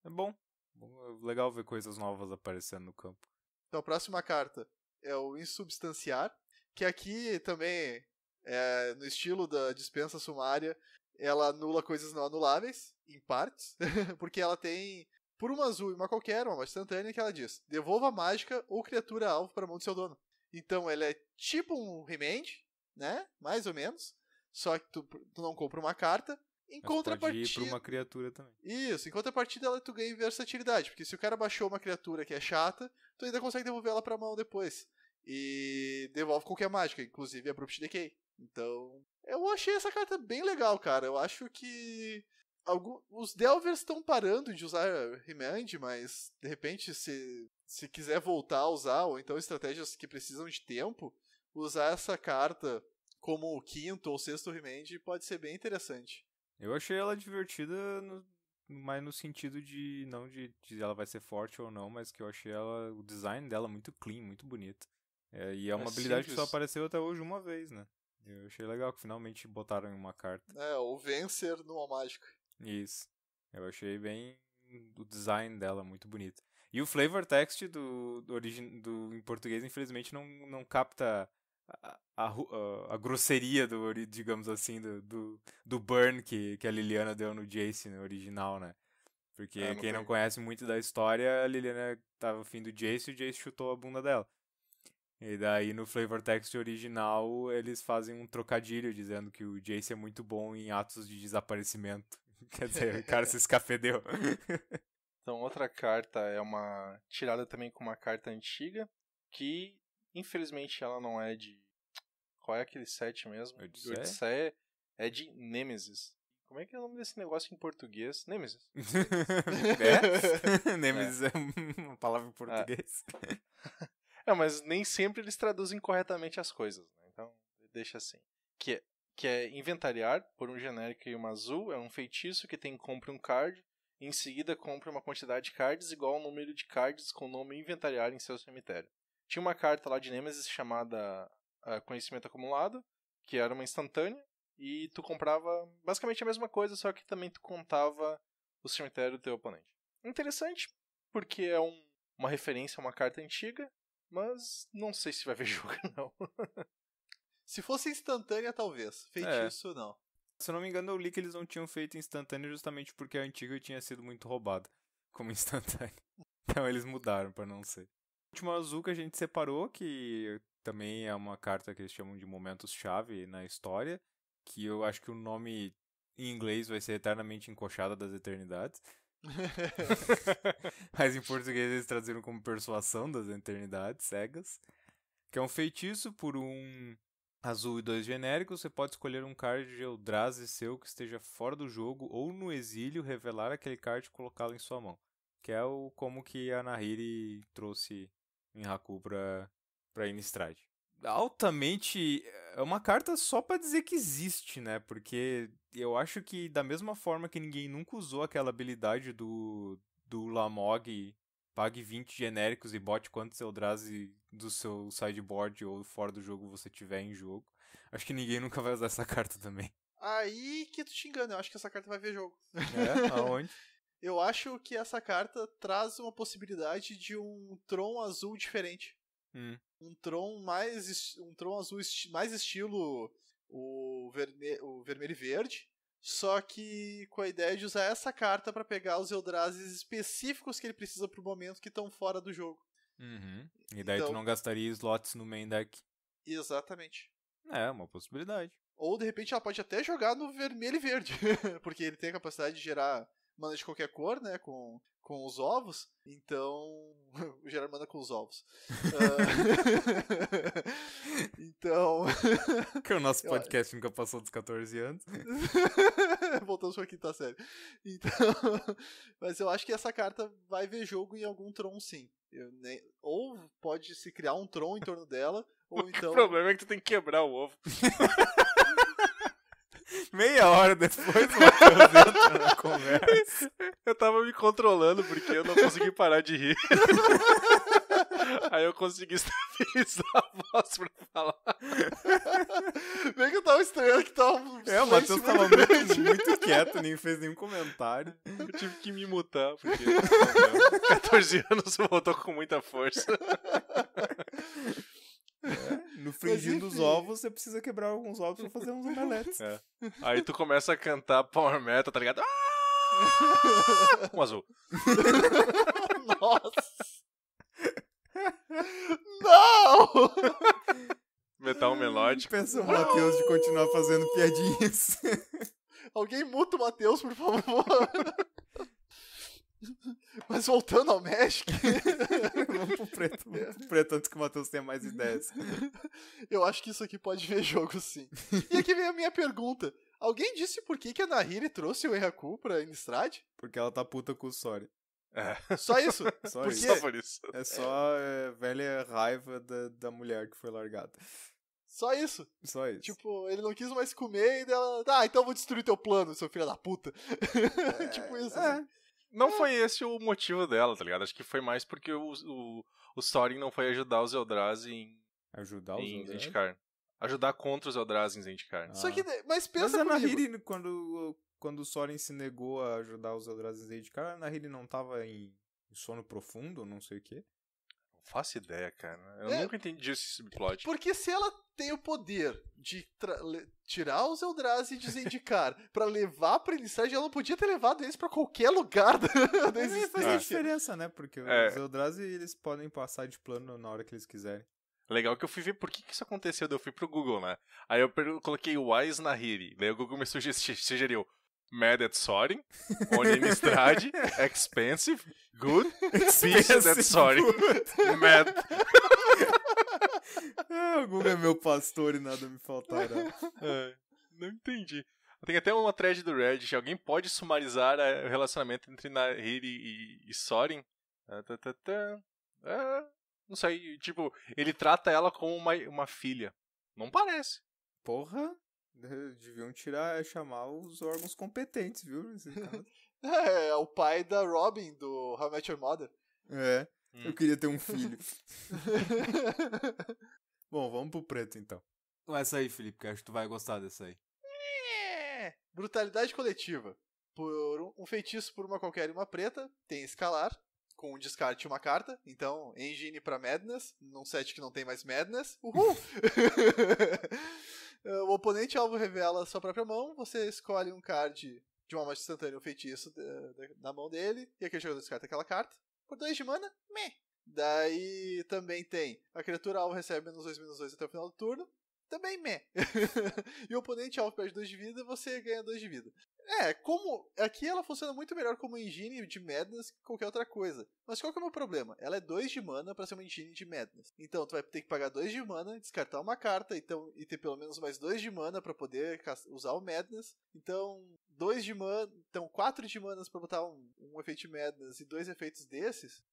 É bom. É legal ver coisas novas aparecendo no campo.
Então a próxima carta é o Insubstanciar, que aqui também é no estilo da dispensa sumária, ela anula coisas não anuláveis, em partes, porque ela tem por uma azul e uma qualquer, uma instantânea, que ela diz: devolva mágica ou criatura alvo para a mão do seu dono. Então ela é tipo um remend, né? Mais ou menos. Só que tu, tu não compra uma carta. Em Mas contrapartida. Pode ir pra uma
criatura também.
Isso, em contrapartida tu ganha versatilidade. Porque se o cara baixou uma criatura que é chata, tu ainda consegue devolver ela pra mão depois. E devolve qualquer mágica, inclusive a Abrupt Decay. Então. Eu achei essa carta bem legal, cara. Eu acho que. alguns Os Delvers estão parando de usar Remand, mas de repente, se se quiser voltar a usar, ou então estratégias que precisam de tempo, usar essa carta como o quinto ou sexto remand pode ser bem interessante.
Eu achei ela divertida, no, mas no sentido de não de, de, ela vai ser forte ou não, mas que eu achei ela o design dela muito clean, muito bonito. É, e é uma é habilidade simples. que só apareceu até hoje uma vez, né? Eu achei legal que finalmente botaram em uma carta.
É, o vencer numa mágica.
Isso. Eu achei bem o design dela muito bonito. E o flavor text do, do, do em português, infelizmente, não, não capta a, a, a, grosseria do, digamos assim, do, do, do, burn que, que a Liliana deu no Jace no original, né? Porque é, não quem não conhece muito da história, a Liliana tava afim do Jace e o Jace chutou a bunda dela. E daí no flavor text original eles fazem um trocadilho dizendo que o Jace é muito bom em atos de desaparecimento. Quer dizer, o cara se escafedeu.
Então, outra carta é uma tirada também com uma carta antiga, que infelizmente ela não é de. Qual é aquele set mesmo? Odisseia? Odisseia é de Nemesis. Como é que é o nome desse negócio em português? Nemesis.
é? Nemesis é.
é. uma palavra em é. português.
É. é. mas nem sempre eles traduzem corretamente as coisas, né? Então, deixa assim. Que é, que é inventariar por um genérico e uma azul, é um feitiço que tem compre um card em seguida compre uma quantidade de cards igual ao número de cards com o nome inventariado em seu cemitério. Tinha uma carta lá de Nemesis chamada uh, Conhecimento Acumulado, que era uma instantânea, e tu comprava basicamente a mesma coisa, só que também tu contava o cemitério do teu oponente. Interessante, porque é um, uma referência a uma carta antiga, mas não sei se vai ver jogo, não.
se fosse instantânea, talvez. Feitiço, é. não. Se eu não me engano, eu li que eles não tinham feito instantâneo justamente porque a antiga tinha sido muito roubada como instantâneo. Então eles mudaram para não ser. O último azul que a gente separou, que também é uma carta que eles chamam de momentos-chave na história, que eu acho que o nome em inglês vai ser Eternamente Encoxada das Eternidades. Mas em português eles traduziram como Persuasão das Eternidades Cegas. Que é um feitiço por um azul e dois genéricos, você pode escolher um card de Eldrazi seu que esteja fora do jogo ou no exílio, revelar aquele card e colocá-lo em sua mão. Que é o como que a Nahiri trouxe em Haku pra, pra Innistrad. Altamente. É uma carta só para dizer que existe, né? Porque eu acho que, da mesma forma que ninguém nunca usou aquela habilidade do, do Lamog pague 20 genéricos e bote quantos Eldrazi do seu sideboard ou fora do jogo você tiver em jogo. Acho que ninguém nunca vai usar essa carta também.
Aí que tu te engana, eu acho que essa carta vai ver jogo. É? Aonde? eu acho que essa carta traz uma possibilidade de um Tron azul diferente. Hum. Um Tron mais. Um Tron azul mais estilo o, verne o vermelho e verde só que com a ideia de usar essa carta para pegar os Eldrazes específicos que ele precisa pro momento que estão fora do jogo.
Uhum. E daí então, tu não gastaria slots no main deck.
Exatamente. É, uma possibilidade. Ou de repente ela pode até jogar no vermelho e verde, porque ele tem a capacidade de gerar manda de qualquer cor, né? Com, com os ovos. Então, o Gerard manda com os ovos. uh... então. que é o nosso podcast
nunca passou dos 14 anos.
Voltamos pra quinta série. Então, mas eu acho que essa carta vai ver jogo em algum Tron, sim. Nem... Ou pode se criar um Tron em torno dela, ou então. O problema
é que tu tem que quebrar o ovo. Meia hora depois, o Matheus entra na conversa. Eu tava me controlando porque eu não consegui parar de rir. Aí eu consegui estabilizar a voz pra falar.
Bem que eu tava estranhando que tava. É, o Matheus tava muito,
muito, quieto, nem fez nenhum comentário. Eu tive que me mutar, porque. 14 tá anos voltou com muita força. É. No frigir dos ovos, você precisa quebrar alguns ovos pra fazer uns omeletes. É. Aí
tu começa a cantar Power Metal, tá ligado?
Ah!
Um azul. Nossa! Não!
Metal melódico. Pensa o Matheus de continuar fazendo piadinhas. Alguém muta o Matheus, por favor.
Mas voltando ao Magic. Vamos pro preto. Vamos pro preto antes que o Matheus tenha mais ideias.
Eu acho que isso aqui pode ver jogo, sim. E aqui vem a minha pergunta. Alguém disse por que, que a Nahiri
trouxe o Erraku pra Innistrad? Porque ela tá puta com o Sori. É. Só isso? Só, Porque... isso. só por isso. É só é, velha raiva da, da mulher que foi largada.
Só isso. Só isso. Tipo, ele não quis mais comer e ela, Ah, então eu vou destruir teu plano, seu filho da puta. É, tipo isso. É. Né? Não é. foi esse
o motivo dela, tá ligado? Acho que foi mais porque o, o, o Thorin não foi ajudar os Eldrazi em. Ajudar os em Eldrazi? Zendikar. Ajudar contra os Eldrazi em Zendikar. Ah. Só que. Ah.
Mas pensa mas comigo. Nahiri, quando, quando o Thorin se negou a ajudar os Eldrazi em Zendikar, a Nahiri não tava em sono profundo, não sei o quê.
Faço ideia, cara. Eu é, nunca entendi esse subplot.
Porque se ela
tem o poder de tirar os Eldrazi e desindicar para levar pra Innistrad, ela não podia ter levado eles para qualquer lugar da, existência. Faz diferença, né? Porque
é. os Eldrazi, eles podem passar de plano na hora que eles quiserem. Legal que eu fui ver por que, que isso aconteceu.
Eu fui pro Google, né? Aí eu coloquei Wise na Hiri. Daí o Google me sugeriu Mad at Sorry, Oni Mistrade, Expensive, Good, Pieces at Sorry,
Mad. É, o Google é meu
pastor e nada me faltará. É,
não entendi. Tem até uma thread do Reddit.
Alguém pode sumarizar é, o relacionamento entre Nahiri e, e, e Sorin? Ah, tá, tá, tá. Ah, não sei. Tipo, ele trata ela como uma, uma filha.
Não parece. Porra. Né, deviam tirar, chamar os órgãos competentes, viu?
é, é o pai da Robin, do How I Met Your Mother.
É, hum. eu queria ter um filho. Bom, vamos pro preto então. Essa aí, Felipe, que acho que tu vai gostar dessa aí.
É. Brutalidade coletiva. Por um feitiço por uma qualquer e uma preta, tem escalar com um descarte uma carta. Então, Engine para Madness, num set que não tem mais Madness. Uhul! o oponente alvo revela sua própria mão, você escolhe um card de uma morte instantânea, um feitiço eh, da mão dele, e aquele jogador descarta aquela carta. Por 2 de mana, meh. Daí também tem a criatura alvo recebe menos 2, menos 2 até o final do turno. Também meh. e o oponente alvo perde 2 de vida, você ganha 2 de vida. É, como. Aqui ela funciona muito melhor como engine de Madness que qualquer outra coisa. Mas qual que é o meu problema? Ela é 2 de mana para ser uma engine de Madness. Então tu vai ter que pagar 2 de mana, descartar uma carta então, e ter pelo menos mais 2 de mana para poder usar o Madness. Então, 2 de mana. Então, 4 de manas para botar um, um efeito de Madness e dois efeitos desses.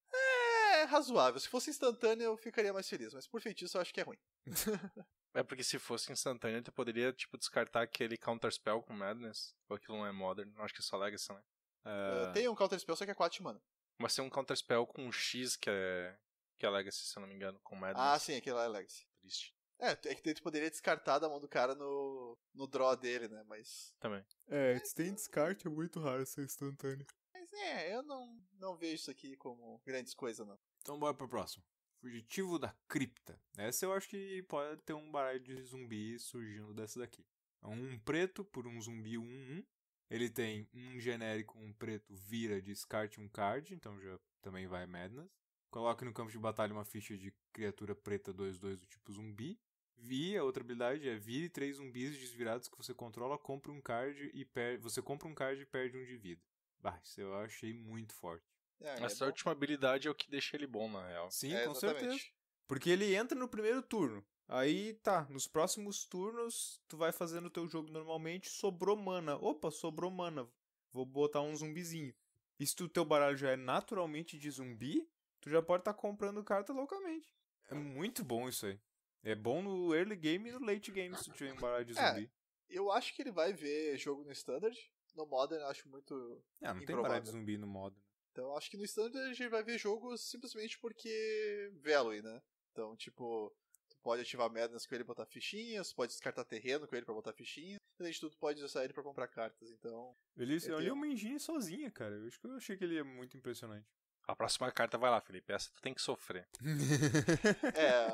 É razoável. Se fosse instantâneo, eu ficaria mais feliz, mas por feitiço eu acho que é ruim.
É porque se fosse instantâneo, tu poderia, tipo, descartar aquele Counterspell com Madness. Ou aquilo não é Modern. Acho que é só Legacy, né? Uh, tem
um Counterspell, só que é 4 mana.
Mas tem um Counterspell com um X que é... Que é Legacy, se eu não me engano, com Madness. Ah, sim, aquele
lá é Legacy. Triste. É, é que tu poderia descartar da mão do cara no, no draw dele, né? Mas.
Também.
É, se tem descarte, é muito raro ser instantâneo.
Mas é, eu não, não vejo isso aqui como grandes
coisas, não. Então bora pro próximo. Fugitivo da Cripta. Essa eu acho que pode ter um baralho de zumbi surgindo dessa daqui. É um preto por um zumbi 1-1. Ele tem um genérico, um preto, vira, descarte um card, então já também vai Madness. Coloque no campo de batalha uma ficha de criatura preta 2-2 do tipo zumbi. Vi, a outra habilidade é vire três zumbis desvirados que você controla, compra um card e perde. Você compra um card e perde um de vida. Bah, isso eu achei muito forte. É, é, Essa é última habilidade é o que deixa ele bom, na real. Sim, é, com certeza. Porque ele entra no primeiro turno. Aí tá, nos próximos turnos tu vai fazendo o teu jogo normalmente, sobrou mana. Opa, sobrou mana. Vou botar um zumbizinho. E se o teu baralho já é naturalmente de zumbi, tu já pode estar tá comprando carta loucamente. É muito bom isso aí. É bom no early game e no late game se tu tiver um baralho de é, zumbi. É, eu acho que ele vai ver jogo no standard. No
modern eu acho muito. É, não improvável. tem baralho de
zumbi no modern.
Então acho que no standard a gente vai ver jogo simplesmente porque Veloy, né? Então, tipo, tu pode ativar Madness com ele e botar fichinhas, pode descartar terreno com ele pra botar fichinhas, e além de tudo pode usar ele pra comprar cartas, então...
Ele, é eu li uma engine sozinha, cara, eu acho que eu achei que ele é muito impressionante. A próxima carta vai lá,
Felipe, essa tu tem que sofrer.
é,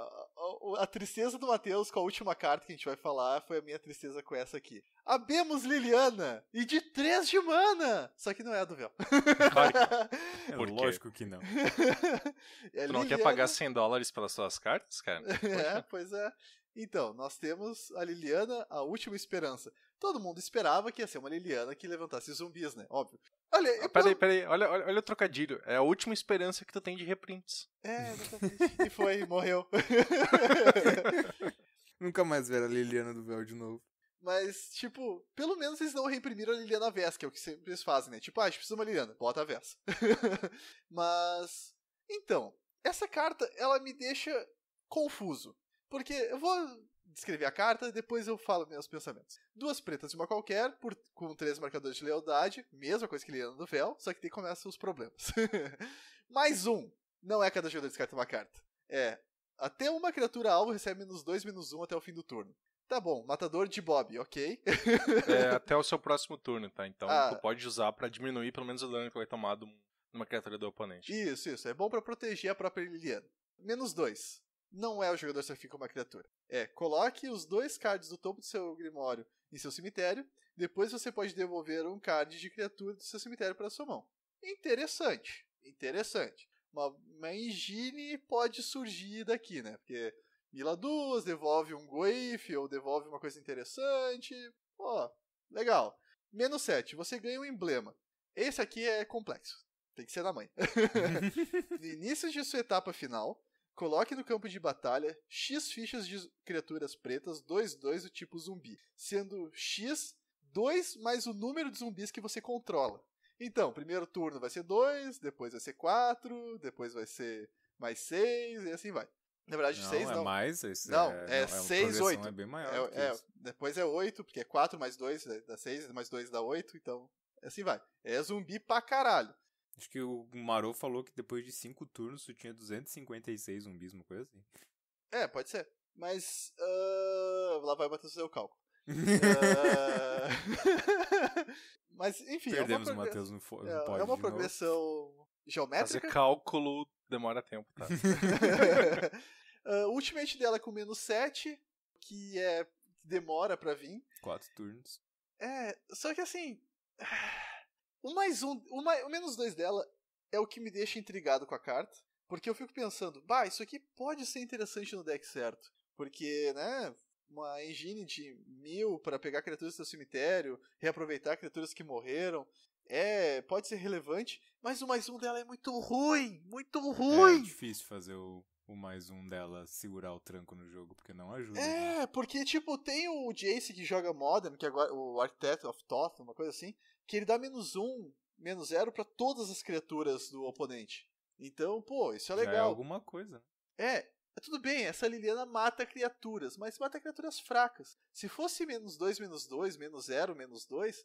a tristeza do Matheus com a última
carta que a gente vai falar foi a minha tristeza com essa aqui. Abemos Liliana e de 3 de mana! Só que não é a do véu. Claro
que... É lógico que não.
É tu não Liliana... quer pagar
100 dólares pelas suas cartas, cara?
É, pois é. Então, nós temos a Liliana, a última esperança todo mundo esperava que ia ser uma Liliana que levantasse zumbis, né? Óbvio. Olha, ah,
eu... Peraí, peraí, olha, olha, olha, o trocadilho. É a última esperança que tu tem de
reprints.
É,
exatamente. e foi, morreu. Nunca mais ver a Liliana do véu de novo.
Mas, tipo, pelo menos eles não reimprimiram a Liliana Vess, que é o que sempre eles fazem, né? Tipo, ah, a gente precisa de uma Liliana, bota a Vess. Mas, então, essa carta, ela me deixa confuso. Porque eu vou escrevi a carta e depois eu falo meus pensamentos. Duas pretas e uma qualquer, por, com três marcadores de lealdade, mesma coisa que Liliana do Véu, só que tem começa os problemas. Mais um. Não é cada jogador descarta uma carta. É. Até uma criatura alvo recebe menos dois, menos um até o fim do turno. Tá bom, matador de Bob, ok. é,
até o seu próximo turno, tá? Então ah. tu pode usar para diminuir pelo menos o dano que vai tomar numa criatura do oponente.
Isso, isso. É bom para proteger a própria Liliana. Menos dois não é o jogador sacrifica uma criatura. É, coloque os dois cards do topo do seu grimório em seu cemitério, depois você pode devolver um card de criatura do seu cemitério para sua mão. Interessante, interessante. Uma, uma engine pode surgir daqui, né? Porque mila duas, devolve um goif ou devolve uma coisa interessante. Ó, legal. Menos 7, você ganha um emblema. Esse aqui é complexo. Tem que ser da mãe. no início de sua etapa final, Coloque no campo de batalha X fichas de criaturas pretas 2-2 do tipo zumbi, sendo X 2 mais o número de zumbis que você controla. Então, primeiro turno vai ser 2, depois vai ser 4, depois vai ser mais 6 e assim vai. Na verdade, 6 não. É não. É mais,
esse não, é 6, é 8. É, é bem maior. é, é
depois é 8, porque é 4 mais 2 é, dá 6, mais 2 dá 8, então
assim vai. É zumbi pra caralho. Acho que o Maro falou que depois de cinco turnos tu tinha 256 zumbis, uma coisa assim.
É, pode ser. Mas uh, lá vai bater o seu cálculo. uh... Mas enfim. Perdemos é uma o Matheus no fo... é, é uma progressão novo. geométrica. Fazer
cálculo demora tempo, tá?
uh, ultimate dela é com menos 7, que é. demora pra vir.
Quatro turnos.
É, só que assim. O mais um, o, mais, o menos dois dela é o que me deixa intrigado com a carta, porque eu fico pensando, bah, isso aqui pode ser interessante no deck certo, porque, né, uma engine de mil para pegar criaturas do seu cemitério, reaproveitar criaturas que morreram, é, pode ser relevante, mas o mais um dela é muito ruim, muito é ruim. É
difícil fazer o, o mais um dela segurar o tranco no jogo, porque não ajuda. É,
né? porque, tipo, tem o Jace que joga Modern, que agora o Arteto of Thoth, uma coisa assim, que ele dá menos um, menos zero para todas as criaturas do oponente. Então, pô, isso é legal. Já é alguma coisa. Né? É, tudo bem, essa Liliana mata criaturas, mas mata criaturas fracas. Se fosse menos 2, menos 2, menos 0, menos 2,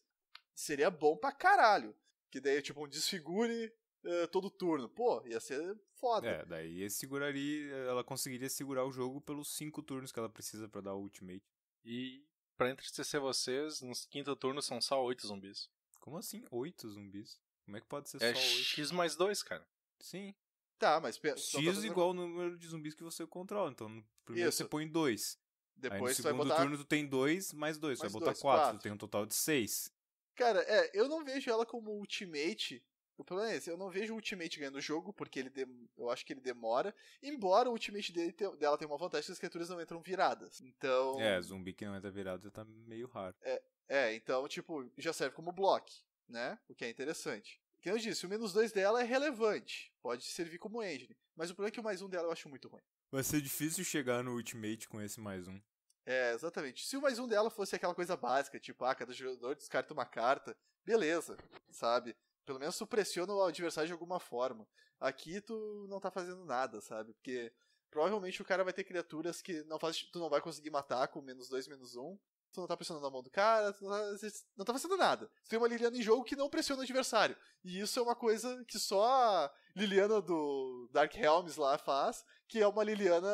seria bom pra caralho. Que daí, é, tipo, um desfigure uh, todo turno. Pô, ia ser
foda. É, daí seguraria, ela conseguiria segurar o jogo pelos 5 turnos que ela precisa para dar o ultimate.
E para entristecer vocês, no quinto turno são só 8 zumbis.
Como assim oito zumbis? Como é que pode ser é só oito? X mais dois, cara. Sim. Tá, mas... X igual o número de zumbis que você controla. Então, no primeiro Isso. você põe dois. Depois Aí no segundo botar... turno tu tem dois mais dois. Mais vai botar dois, quatro. quatro. Tu tem um total de seis.
Cara, é, eu não vejo ela como ultimate. O problema é esse, eu não vejo o ultimate ganhando o jogo, porque ele de... eu acho que ele demora. Embora o ultimate dele te... dela tenha uma vantagem que as criaturas não entram viradas.
Então. É, zumbi que não entra virado já tá meio raro. É, é, então, tipo, já serve como
bloco, né? O que é interessante. Quem eu disse, o menos 2 dela é relevante. Pode servir como engine. Mas o problema é que o mais um dela eu acho muito ruim.
Vai ser difícil chegar no ultimate com esse mais um.
É, exatamente. Se o mais um dela fosse aquela coisa básica, tipo, ah, cada jogador descarta uma carta, beleza, sabe? Pelo menos tu pressiona o adversário de alguma forma. Aqui tu não tá fazendo nada, sabe? Porque provavelmente o cara vai ter criaturas que não faz, tu não vai conseguir matar com menos 2, menos 1 tu não tá pressionando a mão do cara, tu não tá, não tá fazendo nada. Tu tem uma Liliana em jogo que não pressiona o adversário. E isso é uma coisa que só a Liliana do Dark Helms lá faz, que é uma Liliana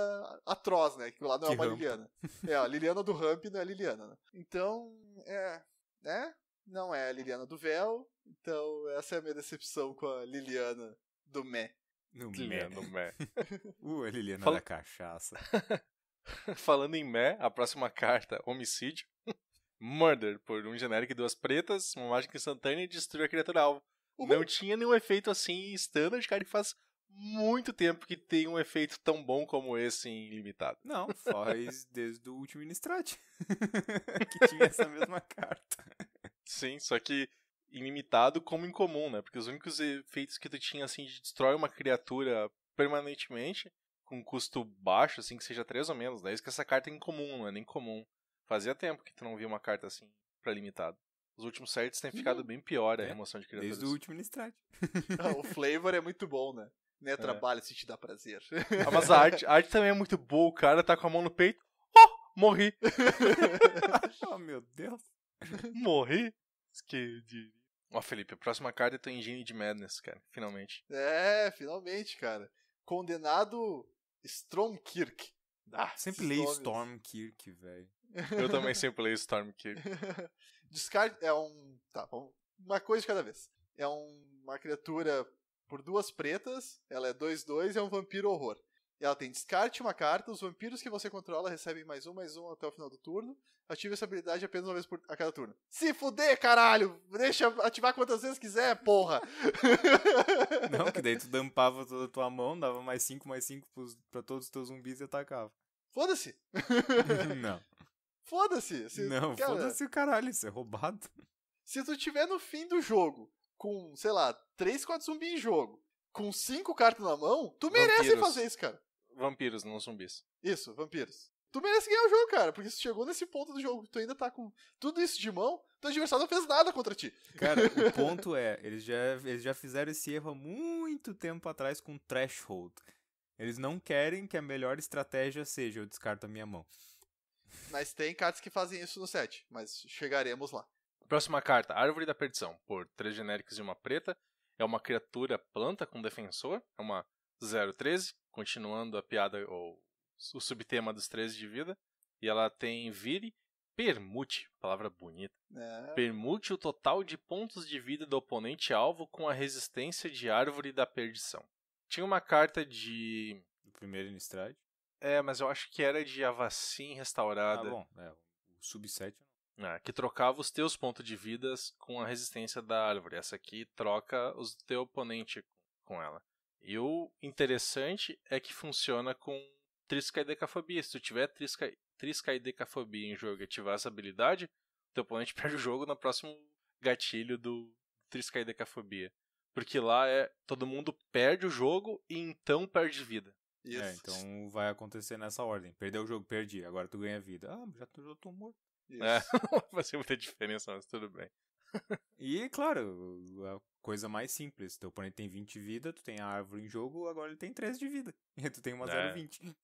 atroz, né? Que lá não é que é uma Liliana. É, a Liliana do Ramp não é Liliana, né? Então, é. Né? Não é a Liliana do Véu. Então, essa é a minha decepção com a Liliana do Mé. No Mé, no Mé.
Uh, a Liliana da cachaça. Falando em Mé, a próxima carta, homicídio. Murder, por um genérico e duas pretas, uma mágica instantânea e destruir a criatura alvo. Uhum. Não tinha nenhum efeito assim standard, cara, e faz
muito
tempo que tem um efeito tão bom como esse em limitado. Não, faz desde o último
Innistrad, que tinha essa mesma carta.
Sim, só que ilimitado como incomum, né? Porque os únicos efeitos que tu tinha assim de destrói uma criatura permanentemente com um custo baixo, assim, que seja três ou menos. Daí né? É isso que essa carta é incomum, não é nem comum. Fazia tempo que tu não via uma carta assim pra limitado. Os últimos sets têm ficado uhum. bem pior né, a é, remoção de criaturas. Desde o
último Nistrad.
Ah, o flavor é muito bom, né? É, é trabalho se te dá prazer. Ah, mas a arte, a
arte também é muito boa. O cara tá com a mão no peito. Oh, morri.
oh, meu Deus.
Morri? Esqueci. Ó, oh, Felipe, a próxima carta é tua Engine de Madness, cara. Finalmente.
É, finalmente, cara. Condenado Stormkirk. Ah, sempre leio
Stormkirk, velho. Eu também sempre leio Stormkirk.
Descarte é um. Tá, uma coisa de cada vez. É um, uma criatura por duas pretas, ela é 2-2 e é um vampiro horror. Ela tem descarte uma carta, os vampiros que você controla recebem mais um, mais um até o final do turno. Ative essa habilidade apenas uma vez por, a cada turno. Se fuder, caralho! Deixa ativar quantas vezes quiser, porra!
Não, que daí tu dampava toda a tua mão, dava mais cinco, mais cinco pra todos os teus zumbis e atacava.
Foda-se! Não. Foda-se! Não, cara... foda-se
o caralho, isso é roubado.
Se tu tiver no fim do jogo com, sei lá, três, quatro zumbis em jogo, com cinco cartas na mão, tu merece vampiros. fazer isso, cara.
Vampiros, não zumbis. Isso, vampiros.
Tu merece ganhar o jogo, cara, porque se chegou nesse ponto do jogo, tu ainda tá com tudo isso de mão, teu adversário não fez nada contra ti.
Cara, o ponto é, eles já, eles já fizeram esse erro há muito tempo atrás com Threshold. Eles não querem que a melhor estratégia seja eu descarto a minha mão.
Mas tem cartas que fazem isso no set, mas chegaremos lá.
Próxima carta, Árvore da Perdição,
por três genéricos e uma preta é uma criatura planta com defensor, é uma 013, continuando a piada ou o subtema dos 13 de vida. E ela tem vire, permute, palavra bonita. É. Permute o total de pontos de vida do oponente alvo com a resistência de árvore da perdição. Tinha uma carta de. Do primeiro Innistrad? É, mas eu acho que era de Avacim restaurada. Ah, bom, é, o sub 7 eu não é, que trocava os teus pontos de vida com a resistência da árvore. Essa aqui troca os do teu oponente com ela. E o interessante é que funciona com trisca e decafobia. Se tu tiver trisca, trisca e decafobia em jogo e ativar essa habilidade, teu oponente perde o jogo no próximo gatilho do trisca e decafobia. Porque lá é todo mundo perde o jogo e então
perde vida. É, Isso. É, então vai acontecer nessa ordem. Perdeu o jogo, perdi. Agora tu ganha vida. Ah, já, já tô morto. É, não vai ser muita diferença, mas tudo bem. e, claro, a coisa mais simples. Teu oponente tem 20 de vida, tu tem a árvore em jogo, agora ele tem 13 de vida. E tu tem uma é. 0,20.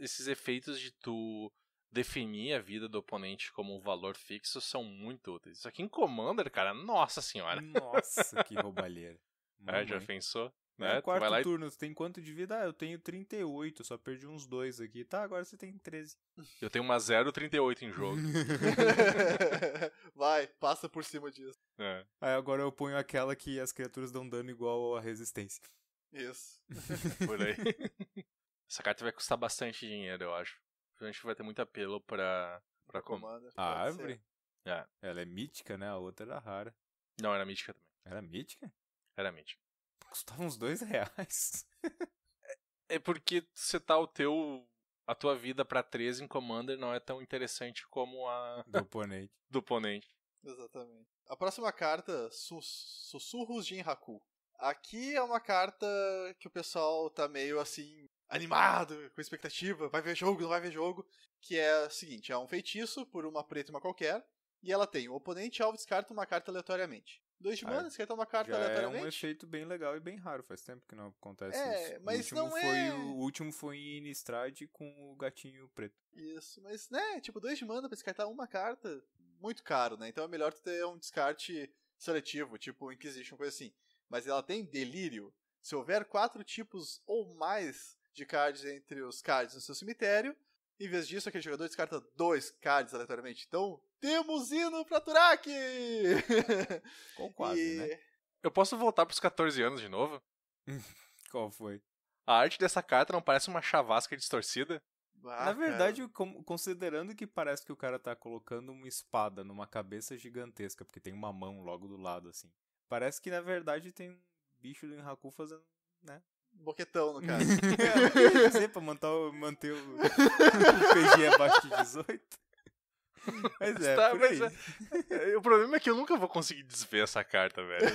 esses efeitos de tu definir
a vida do oponente como um valor fixo são muito úteis. Isso aqui em Commander, cara, nossa senhora. Nossa, que roubalheira. É, já pensou? Né? É, quarto lá... turno,
você tem quanto de vida? Ah, eu tenho 38, só perdi uns dois aqui. Tá, agora você tem 13. Eu tenho uma
0,38 em jogo.
Vai, passa por cima disso. É. Aí agora eu ponho aquela que as criaturas dão dano igual à resistência. Isso. por
aí. Essa carta vai custar bastante dinheiro, eu acho. A gente vai ter muito apelo pra,
pra comanda. A árvore? É. Ela é mítica, né? A outra era rara. Não, era mítica também. Era mítica? Era mítica custava uns dois reais.
é, é porque tá o teu. A tua vida para 13 em Commander não é tão
interessante
como a. Do oponente. Do oponente.
Exatamente. A próxima carta, Sus Sussurros de Enraku. Aqui é uma carta que o pessoal tá meio assim, animado, com expectativa, vai ver jogo, não vai ver jogo. Que é o seguinte: é um feitiço por uma preta e uma qualquer. E ela tem o oponente alvo descarta uma carta aleatoriamente. Dois de mana, você
uma carta já aleatoriamente? É um efeito bem legal e bem raro, faz tempo que não acontece é, isso. O mas último não foi, é- O último foi em Innistrad com o gatinho preto.
Isso, mas né, tipo, dois de mana pra descartar uma carta, muito caro, né? Então é melhor tu ter um descarte seletivo, tipo Inquisition, coisa assim. Mas ela tem delírio. Se houver quatro tipos ou mais de cards entre os cards no seu cemitério, em vez disso, aquele jogador descarta dois cards aleatoriamente. Então, temos hino pra Turaki! com
quase, né? e... né? Eu posso voltar pros 14 anos de novo? Qual foi? A arte dessa carta não parece uma chavasca distorcida? Ah, Na verdade,
cara. considerando que parece que o cara tá colocando uma espada numa cabeça gigantesca, porque tem uma mão logo do lado, assim. Parece que, na verdade, tem um bicho do Enraku fazendo, né? Boquetão, no caso. é, pra manter o, manter o PG abaixo de 18. Mas é, tá, mas é, é, O problema
é que eu nunca vou conseguir desver essa carta, velho.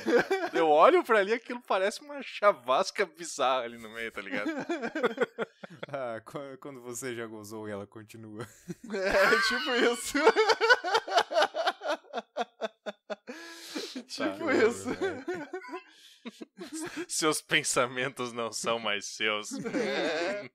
Eu olho pra ali, e aquilo parece uma chavasca bizarra ali no meio, tá ligado?
Ah, quando você já gozou e ela continua. É, tipo isso. Tá tipo
isso.
Seus pensamentos não são mais seus.
É.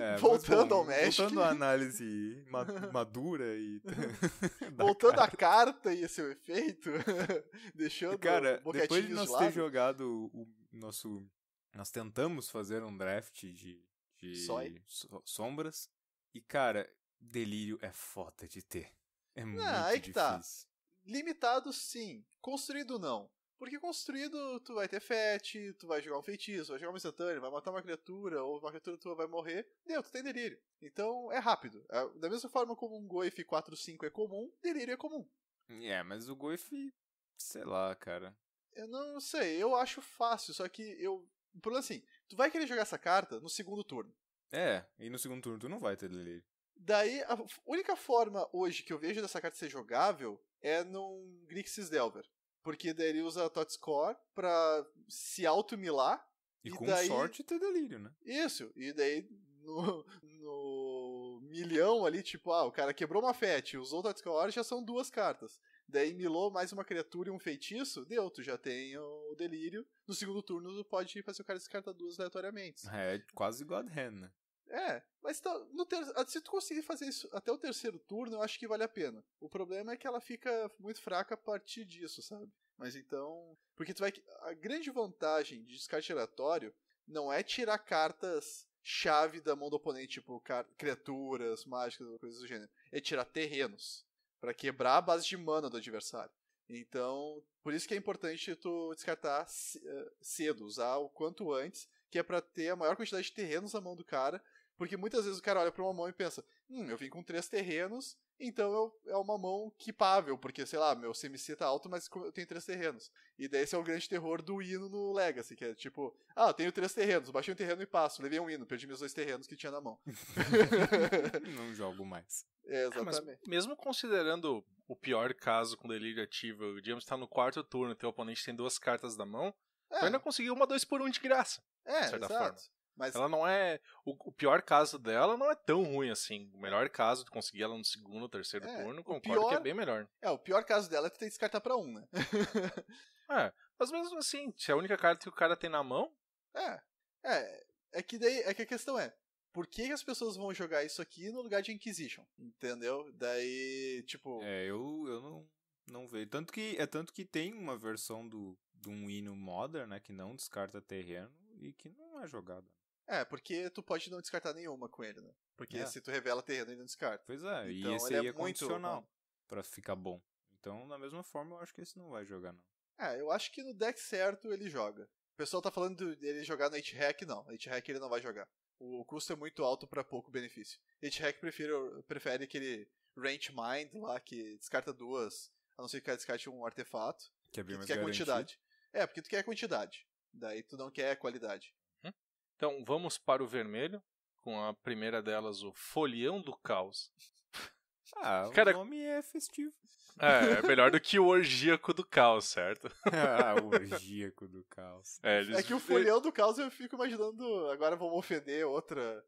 É, voltando mas, bom, ao México. Voltando à análise ma madura e. voltando à
carta. e a seu efeito. deixando. Cara, depois de nós de ter
jogado o nosso. Nós tentamos fazer um draft de. de sombras. E, cara, delírio é foda de ter. É não, ah, muito aí que tá. difícil.
Tá. Limitado, sim. Construído, não. Porque construído, tu vai ter fat, tu vai jogar um feitiço, vai jogar uma instantânea, vai matar uma criatura, ou uma criatura tua vai morrer. Deu, tu tem delírio. Então é rápido. É, da mesma forma como um Goif 4-5 é comum, delírio é comum.
É, mas o Goif, sei lá, cara.
Eu não sei, eu acho fácil, só que eu. O problema é assim, tu vai querer jogar essa carta no segundo turno.
É, e no segundo turno tu não vai ter delírio.
Daí, a única forma hoje que eu vejo dessa carta ser jogável é num Grixis Delver. Porque daí ele usa a TotScore pra se auto-milar.
E, e, com daí... sorte ter delírio, né?
Isso, e daí no, no, milhão ali, tipo, ah, o cara quebrou uma fete, usou o Tactical já são duas cartas. Daí milou mais uma criatura e um feitiço, deu, tu já tem o delírio. No segundo turno, tu pode fazer o cara descartar duas
aleatoriamente. É, quase God Hand, né?
É, mas tá, ter... Ah, se tu conseguir fazer isso até o terceiro turno, eu acho que vale a pena. O problema é que ela fica muito fraca a partir disso, sabe? Mas então. Porque tu vai. A grande vantagem de descarte aleatório não é tirar cartas chave da mão do oponente, tipo car... criaturas, mágicas, coisas do gênero. É tirar terrenos. para quebrar a base de mana do adversário. Então, por isso que é importante tu descartar eh, cedo, usar o quanto antes, que é para ter a maior quantidade de terrenos na mão do cara porque muitas vezes o cara olha para uma mão e pensa: hum, eu vim com três terrenos, então eu, é uma mão equipável, porque sei lá, meu CMC tá alto, mas eu tenho três terrenos. E daí esse é o grande terror do hino no Legacy, que é tipo: ah, eu tenho três terrenos, baixei um terreno e passo, levei um hino, perdi meus dois terrenos que tinha na mão.
Não jogo mais.
É, é exatamente. É,
mesmo considerando o pior caso com delírio ativo, o James tá no quarto turno, teu oponente tem duas cartas da mão, é. tu ainda conseguiu uma dois por um de graça. É, de certa exato. forma. Mas... Ela não é. O, o, pior caso dela não é tão ruim assim. O melhor caso de conseguir ela no segundo ou terceiro é, turno, concordo pior... que é bem melhor.
É, o pior caso dela é tu ter que descartar pra um, né? é, mas mesmo assim,
se é a única carta que o cara tem na mão.
É. É. É que daí. É que a questão é. Por que, que as pessoas vão jogar isso aqui no lugar de Inquisition?
Entendeu? Daí, tipo. É, eu, eu não, não vejo. Tanto que, é tanto que tem uma versão do, de um hino modern, né? Que não descarta terreno e que não é jogada.
É, porque tu pode não descartar nenhuma com ele, né? Porque é. se
tu revela terreno, ele não descarta.
Pois é, então, e esse é aí é, é condicional muito...
pra ficar bom. Então, da mesma forma, eu acho que esse não vai jogar, não.
É, eu acho que no deck certo ele joga. O pessoal tá falando dele jogar no 8 hack não. 8 hack ele não vai jogar. O custo é muito alto para pouco benefício. 8 hack prefere, prefere aquele Range Mind lá, que descarta duas, a não ser que descarte um artefato.
Que é bem mais tu quer quantidade.
É, porque tu quer quantidade. Daí tu não quer qualidade.
Então vamos para o vermelho, com a primeira delas, o Folião do Caos. Ah, Cara, o
nome é festivo.
É, é melhor do que o Orgíaco do Caos, certo? ah, o Orgíaco do Caos. É, eles... é que o Folião
do Caos eu fico imaginando, agora vamos ofender outra...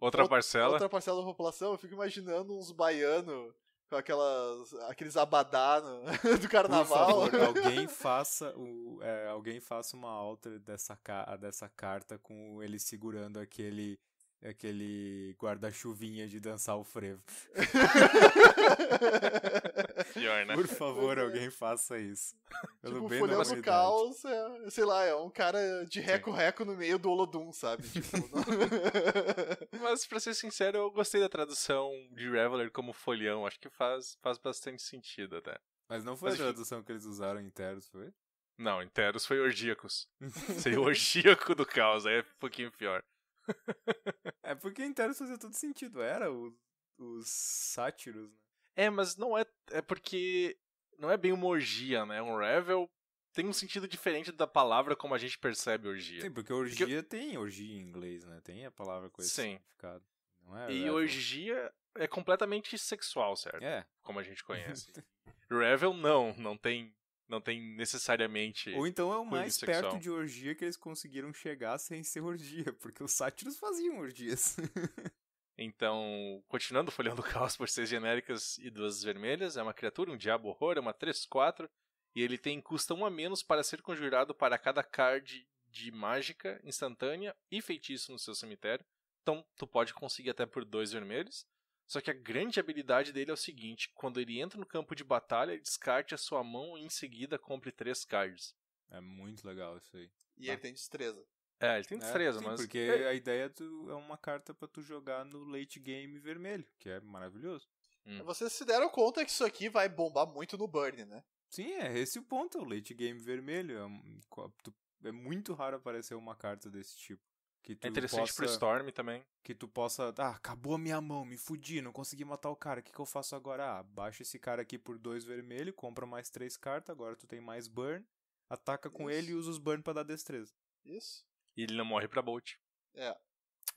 Outra parcela? Outra parcela da população, eu fico imaginando uns baianos com aquelas, aqueles abadá no, do carnaval.
Favor, alguém faça o, é, alguém faça uma alter dessa, dessa carta com ele segurando aquele é aquele guarda-chuvinha de dançar o frevo. Pior, né? Por favor, é. alguém faça isso. Pelo tipo, bem folhão do
caos, é, sei lá, é um cara de reco-reco no meio do Olodum, sabe? Tipo, Mas, pra ser sincero, eu gostei da tradução
de Reveler como folhão. Acho que faz, faz bastante sentido até. Mas
não foi Mas a tradução que... que eles usaram em Teros, foi? Não, em Teros foi Orgíacos. sei, o Orgíaco do caos,
aí é um pouquinho pior
é porque em Teros fazia todo sentido, era os, os sátiros, né? É, mas não é. É porque não é bem uma orgia,
né? Um revel tem um sentido diferente da palavra como a gente percebe orgia. Sim, porque
orgia porque... tem orgia em inglês, né? Tem a palavra com esse Sim. significado. Não é e
orgia é completamente sexual,
certo? É. Como a gente conhece. revel não, não tem
não tem necessariamente. Ou então é o mais perto
de orgia que eles conseguiram chegar sem ser orgia, porque os sátiros faziam orgias.
então, continuando folhando o caos por seis genéricas e duas vermelhas, é uma criatura, um diabo horror, é uma 3-4, e ele tem custa um a menos para ser conjurado para cada card de mágica instantânea e feitiço no seu cemitério. Então, tu pode conseguir até por dois vermelhos. Só que a grande habilidade dele é o seguinte: quando ele entra no campo de batalha, descarte a sua mão e em seguida compre três cards. É muito legal isso aí. E ah. ele tem destreza.
É, ele tem é, destreza, é, sim, mas. Porque a ideia do, é uma carta para tu jogar no late game vermelho, que é maravilhoso. Hum. Vocês se deram conta que isso aqui vai bombar muito no Burn, né? Sim, é esse o ponto, é o late game vermelho. É, é muito raro aparecer uma carta desse tipo. Que é tu é interessante possa, pro Storm também. Que tu possa. Ah, acabou a minha mão, me fudi, não consegui matar o cara, o que, que eu faço agora? Ah, baixa esse cara aqui por dois vermelho, compra mais três cartas, agora tu tem mais burn, ataca com Isso. ele e usa os burn para dar destreza. Isso. E ele não morre pra Bolt. É.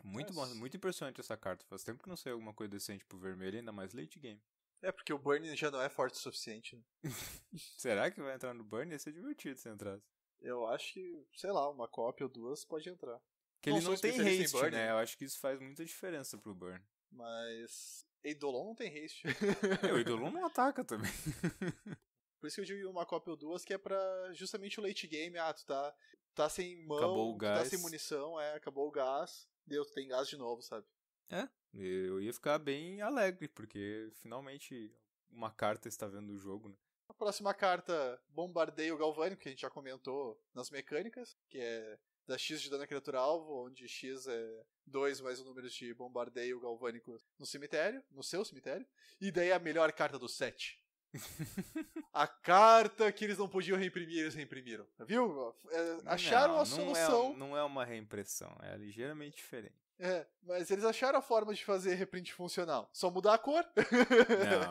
Muito, Mas... bom, muito impressionante essa carta. Faz tempo que não saiu alguma coisa decente pro vermelho, ainda mais late game.
É, porque o Burn já não é forte o suficiente. Né? Será que vai
entrar no Burn? Ia ser divertido se entrasse.
Eu acho que, sei lá, uma cópia ou duas pode entrar. Que ele não, não tem haste, Burn, né?
Eu acho que isso faz muita diferença pro Burn.
Mas. Eidolon não tem haste. é, o Eidolon não ataca também. Por isso que eu digo uma cópia ou duas, que é pra justamente o late game. Ah, tu tá, tá sem mão, acabou o gás. tá sem munição, é, acabou o gás. Deu, tem gás de novo, sabe?
É, eu ia ficar bem alegre, porque finalmente uma carta está vendo o jogo, né?
A próxima carta, Bombardeio Galvânico, que a gente já comentou nas mecânicas, que é da X de dano à criatura alvo, onde X é 2 mais o número de bombardeio galvânico no cemitério, no seu cemitério. E daí é a melhor carta do set. a carta que
eles não podiam reimprimir, eles reimprimiram. Tá viu? É, acharam não, a solução. Não é, não é uma reimpressão, é ligeiramente diferente.
É, mas eles acharam a forma de fazer reprint funcional. Só mudar a cor.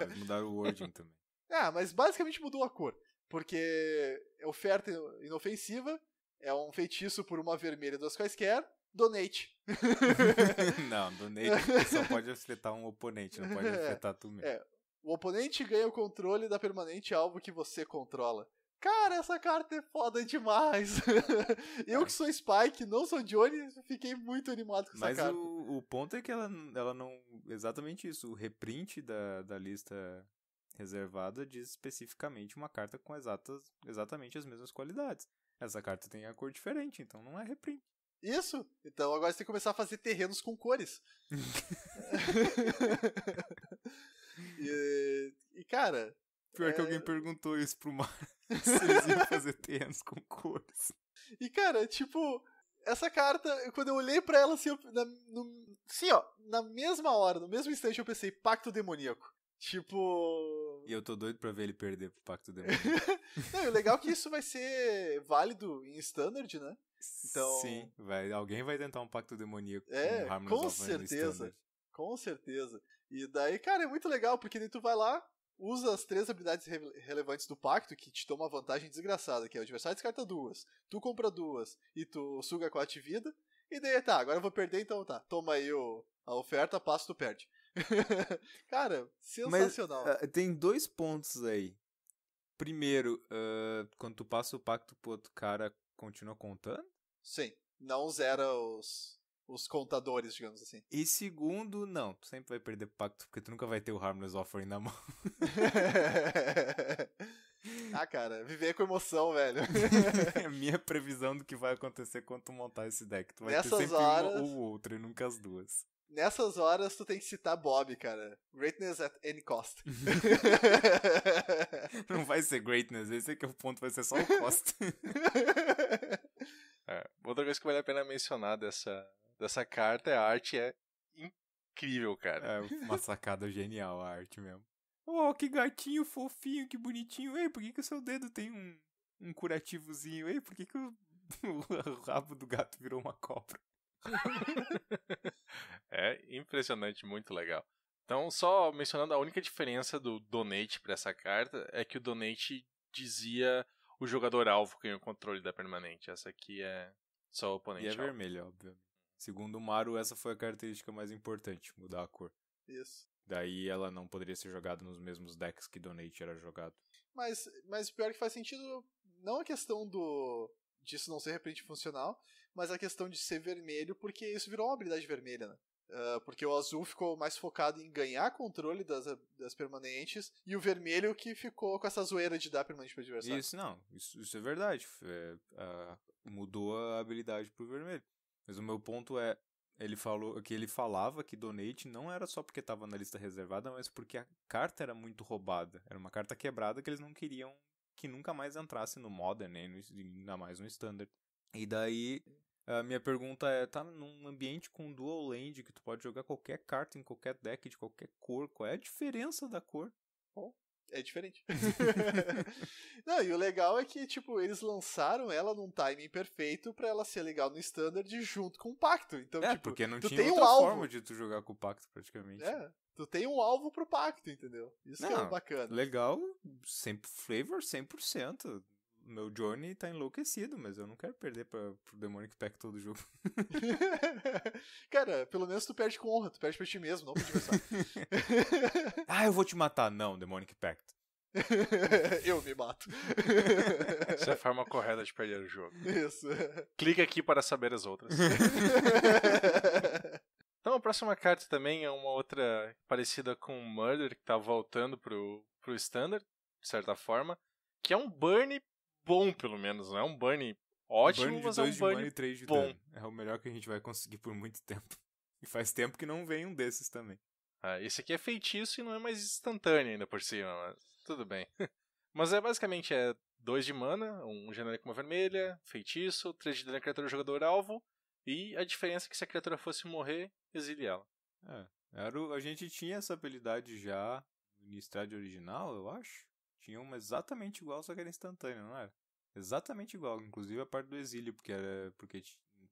não, mudaram o wording também.
Ah, mas basicamente mudou a cor. Porque oferta inofensiva é um feitiço por uma vermelha das quaisquer, donate.
não, donate só pode afetar um oponente, não pode é, afetar tu mesmo. É,
o oponente ganha o controle da permanente alvo que você controla. Cara, essa carta é foda demais.
eu que sou
Spike, não sou Johnny, fiquei muito animado com Mas essa carta.
Mas o, o, ponto é que ela, ela não. Exatamente isso. O reprint da, da lista reservada diz especificamente uma carta com exatas, exatamente as mesmas qualidades. Essa carta tem a cor diferente, então não é reprint. Isso! Então agora você tem que começar a fazer terrenos com cores.
e, e, cara. Pior é... que alguém
perguntou isso pro Mar. se eles iam fazer terrenos com cores.
E, cara, tipo, essa carta, quando eu olhei para ela assim, eu, na, no, assim, ó, na mesma hora, no mesmo instante, eu pensei: Pacto Demoníaco. Tipo.
E eu tô doido pra ver ele perder pro Pacto Demônio.
não, o legal é que isso vai ser válido em standard, né? Então... Sim,
vai, alguém vai tentar um pacto demoníaco é, com Com certeza.
Com certeza. E daí, cara, é muito legal, porque daí tu vai lá, usa as três habilidades re relevantes do pacto, que te toma uma vantagem desgraçada, que é o adversário descarta duas, tu compra duas e tu suga quatro de vida. E daí, tá, agora eu vou perder, então tá. Toma aí o, a oferta, passa, tu perde. Cara, sensacional. Mas,
uh, tem dois pontos aí. Primeiro, uh, quando tu passa o pacto pro outro cara, continua contando?
Sim. Não zera os, os contadores, digamos assim.
E segundo, não. Tu sempre vai perder pacto porque tu nunca vai ter o Harmless Offering na mão. ah, cara, viver com emoção, velho. É minha previsão do que vai acontecer quando tu montar esse deck. Tu vai Nessas ter sempre horas... um ou outro e nunca as duas.
Nessas horas, tu tem que citar Bob, cara. Greatness
at any cost. Não vai ser greatness, esse é que é o ponto, vai ser só o cost. é, outra coisa que vale a pena mencionar
dessa, dessa carta é a arte é incrível, cara. É uma sacada
genial a arte mesmo. Oh, que gatinho fofinho, que bonitinho. Ei, por que, que o seu dedo tem um, um curativozinho? Ei, por que, que o, o rabo do gato virou uma cobra?
é impressionante, muito legal. Então, só mencionando, a única diferença do donate para essa carta é que o donate dizia o jogador alvo tem o controle da permanente. Essa aqui é só o oponente. E é vermelha,
obviamente. Segundo o Maru, essa foi a característica mais importante, mudar a cor. Isso. Daí ela não poderia ser jogada nos mesmos decks que Donate era jogado.
Mas, mas pior que faz sentido, não a questão do disso não ser repente funcional, mas a questão de ser vermelho, porque isso virou uma habilidade vermelha, né? Uh, porque o azul ficou mais focado em ganhar controle das, das permanentes e o vermelho que ficou com essa zoeira de dar permanente para adversário.
Isso não, isso, isso é verdade. É, mudou a habilidade pro vermelho. Mas o meu ponto é, ele falou que ele falava que donate não era só porque estava na lista reservada, mas porque a carta era muito roubada. Era uma carta quebrada que eles não queriam que nunca mais entrasse no Modern, nem no, ainda mais no Standard. E daí a minha pergunta é, tá num ambiente com dual land que tu pode jogar qualquer carta em qualquer deck de qualquer cor, qual é a diferença da cor? é diferente.
Não, e o legal é que, tipo, eles lançaram ela num timing perfeito para ela ser legal no standard junto com o pacto. Então,
é, tipo, porque não tu tinha tem outra um forma de tu jogar com o pacto, praticamente. É,
tu tem um alvo pro pacto, entendeu? Isso não, que é bacana.
Legal, sempre flavor 100% meu Johnny tá enlouquecido, mas eu não quero perder pra, pro demonic pact todo jogo. Cara, pelo menos tu perde com honra, tu perde pra ti mesmo, não pra adversário. ah, eu vou te matar. Não, demonic pact.
eu me mato. Essa é
a forma correta de perder o jogo. Isso. Clique aqui para saber as outras. então a próxima carta também é uma outra parecida com o Murder, que tá voltando pro, pro Standard, de certa forma, que é um burn
bom, pelo menos. Não é um Bunny ótimo, burn mas é um Bunny, de 3 de bom. Dano. É o melhor que a gente vai conseguir por muito tempo. E faz tempo que não vem um desses também. Ah, esse aqui é feitiço
e não é mais instantâneo ainda por cima, mas tudo bem. mas é basicamente é 2 de mana, um genérico uma vermelha, feitiço, 3 de dano na criatura jogador alvo, e
a diferença é que se a criatura fosse morrer, exile ela. É, era o, a gente tinha essa habilidade já no estádio original, eu acho tinha uma exatamente igual, só que era instantânea, não era? Exatamente igual, inclusive a parte do exílio, porque era porque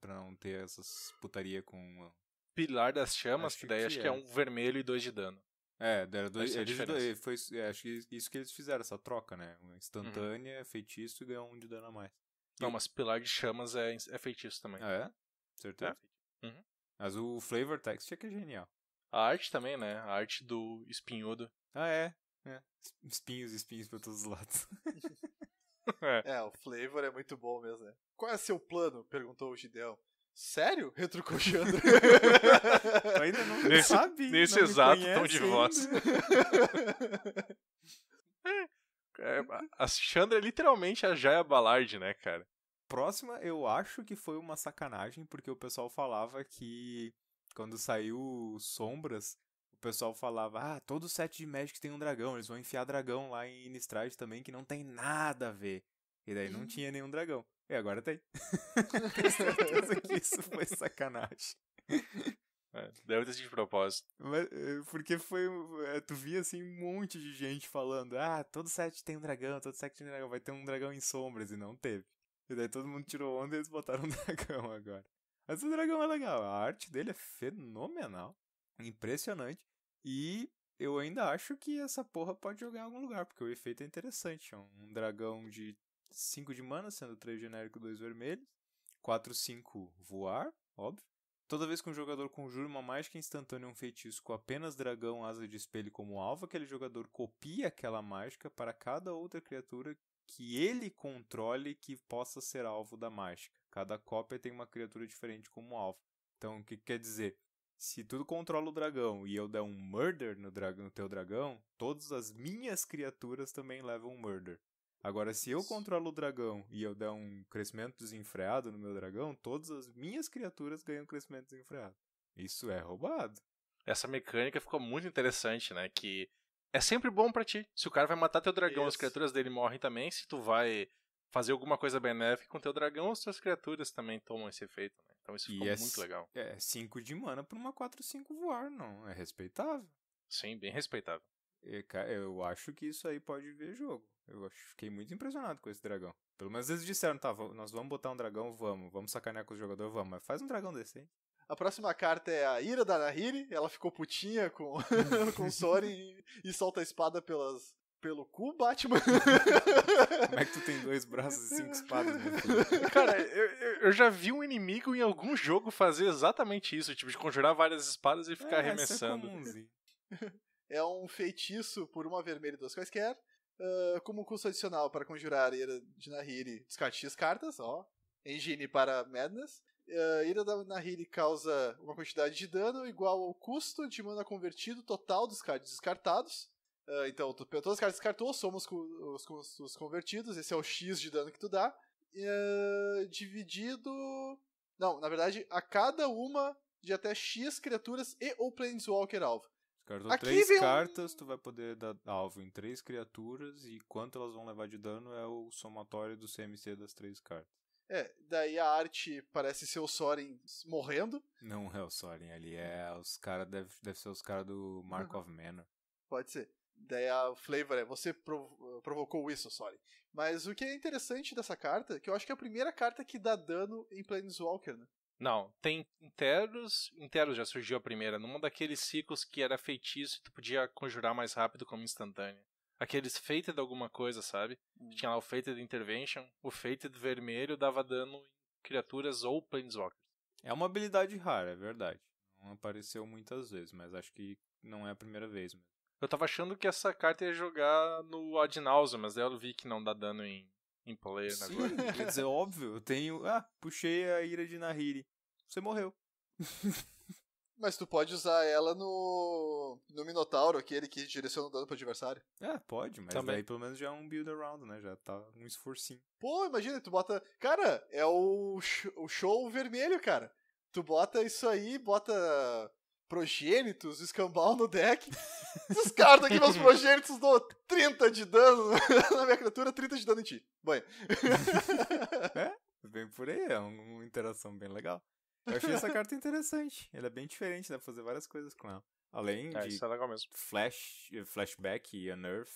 para não ter essas putaria com Pilar das Chamas, acho que daí que acho que é. é um vermelho e dois de dano. É, era dois, é eles, dois, foi, é, acho que isso que eles fizeram, essa troca, né? Instantânea, uhum. feitiço e ganhou um de dano a mais. Não, e... mas Pilar de Chamas é, é feitiço também. Ah, é? Certeza? É. Uhum. Mas o flavor text é que é genial. A arte também, né? A arte do espinhudo. Ah, é. É. Espinhos espinhos pra todos os lados.
é. é. o flavor é muito bom mesmo, né? Qual é seu plano? Perguntou o Gideão. Sério? Retrucou Xandra. ainda não nesse, sabe. Nesse não exato tom de voz.
é,
é a Xandra é literalmente a Jaya Ballard, né, cara? Próxima, eu acho que foi uma sacanagem, porque o pessoal falava que quando saiu Sombras, o pessoal falava, ah, todo set de Magic tem um dragão, eles vão enfiar dragão lá em Innistrad também, que não tem nada a ver. E daí não uhum. tinha nenhum dragão. E agora tem. Tenho certeza que isso foi sacanagem. É,
deve ter sido de propósito.
Mas, eh, porque foi. Eh, tu via assim um monte de gente falando: ah, todo set tem um dragão, todo set tem um dragão, vai ter um dragão em sombras, e não teve. E daí todo mundo tirou onda e eles botaram um dragão agora. Mas o dragão é legal, a arte dele é fenomenal impressionante. E eu ainda acho que essa porra pode jogar em algum lugar, porque o efeito é interessante. É um dragão de 5 de mana, sendo 3 genérico e 2 vermelhos. 4, 5 voar, óbvio. Toda vez que um jogador conjura uma mágica instantânea um feitiço com apenas dragão, asa de espelho como alvo, aquele jogador copia aquela mágica para cada outra criatura que ele controle que possa ser alvo da mágica. Cada cópia tem uma criatura diferente como alvo. Então, o que quer dizer? Se tu controla o dragão e eu der um murder no, no teu dragão, todas as minhas criaturas também levam um murder. Agora, se eu controlo o dragão e eu der um crescimento desenfreado no meu dragão, todas as minhas criaturas ganham crescimento desenfreado. Isso é roubado.
Essa mecânica ficou muito interessante, né? Que é sempre bom para ti. Se o cara vai matar teu dragão, Isso. as criaturas dele morrem também. Se tu vai fazer alguma coisa benéfica com teu dragão, as tuas criaturas também tomam esse efeito, né? Então isso ficou é, muito legal.
É, 5 de mana pra uma 4-5 voar, não. É respeitável. Sim, bem respeitável. E, cara, eu acho que isso aí pode ver jogo. Eu fiquei muito impressionado com esse dragão. Pelo menos eles disseram, tá, nós vamos botar um dragão, vamos. Vamos sacanear com o jogador, vamos. Mas faz um dragão desse, hein?
A próxima carta é a ira da Nahiri. Ela ficou putinha com, com o Soren e, e solta a espada pelas, pelo cu, Batman. Como
é que tu tem dois braços e cinco espadas? Cara, eu,
eu já vi um inimigo em algum jogo
fazer exatamente isso, tipo, de conjurar várias espadas e ficar ah, é, arremessando. É,
é, um feitiço por uma vermelha e duas quaisquer, uh, como custo adicional para conjurar Ira de Nahiri, descarte X cartas, ó, engine para Madness. Uh, Ira da Nahiri causa uma quantidade de dano igual ao custo de mana convertido total dos cards descartados Uh, então, tu, as cartas caras descartou, somos os, os, os, convertidos, esse é o X de dano que tu dá. Uh, dividido. Não, na verdade, a cada uma de até X criaturas e ou Planeswalker alvo.
Descartou Aqui três cartas, um... tu vai poder dar alvo em três criaturas e quanto elas vão levar de dano é o somatório do CMC das três cartas.
É, daí a arte parece ser o Soren
morrendo. Não é o Soren ali, é os caras, deve, deve ser os caras do Mark uhum. of Manor.
Pode ser. Daí a flavor é você prov provocou isso, sorry. Mas o que é interessante dessa carta, que eu acho que é a primeira carta que dá dano em Planeswalker, né?
Não, tem Interos. Interos já surgiu a primeira, num daqueles ciclos que era feitiço e tu podia conjurar mais rápido como instantâneo. Aqueles Fated alguma coisa, sabe? Hum. Tinha lá o Fated Intervention, o Fated Vermelho dava dano em criaturas ou Planeswalkers.
É uma habilidade rara, é verdade. Não apareceu muitas vezes, mas acho que não é a primeira vez mesmo. Eu tava achando que essa carta
ia jogar no Odd mas eu vi que não dá dano em,
em player né, Sim,
agora. Quer dizer, é
óbvio, eu tenho. Ah, puxei a ira de Nahiri. Você morreu.
Mas tu pode usar ela no. no Minotauro, aquele
que direciona o dano pro adversário. É, pode, mas Também. daí pelo menos já é um build around, né? Já tá um esforcinho.
Pô, imagina, tu bota. Cara, é o, o show vermelho, cara. Tu bota isso aí, bota progênitos, escambau no deck. Descarta aqui meus progênitos, dou 30 de dano na minha criatura, 30 de dano em ti. Banho.
é, bem por aí, é uma interação bem legal. Eu achei essa carta interessante. Ela é bem diferente, dá pra fazer várias coisas com ela. Além é, de é Flash, flashback e unearth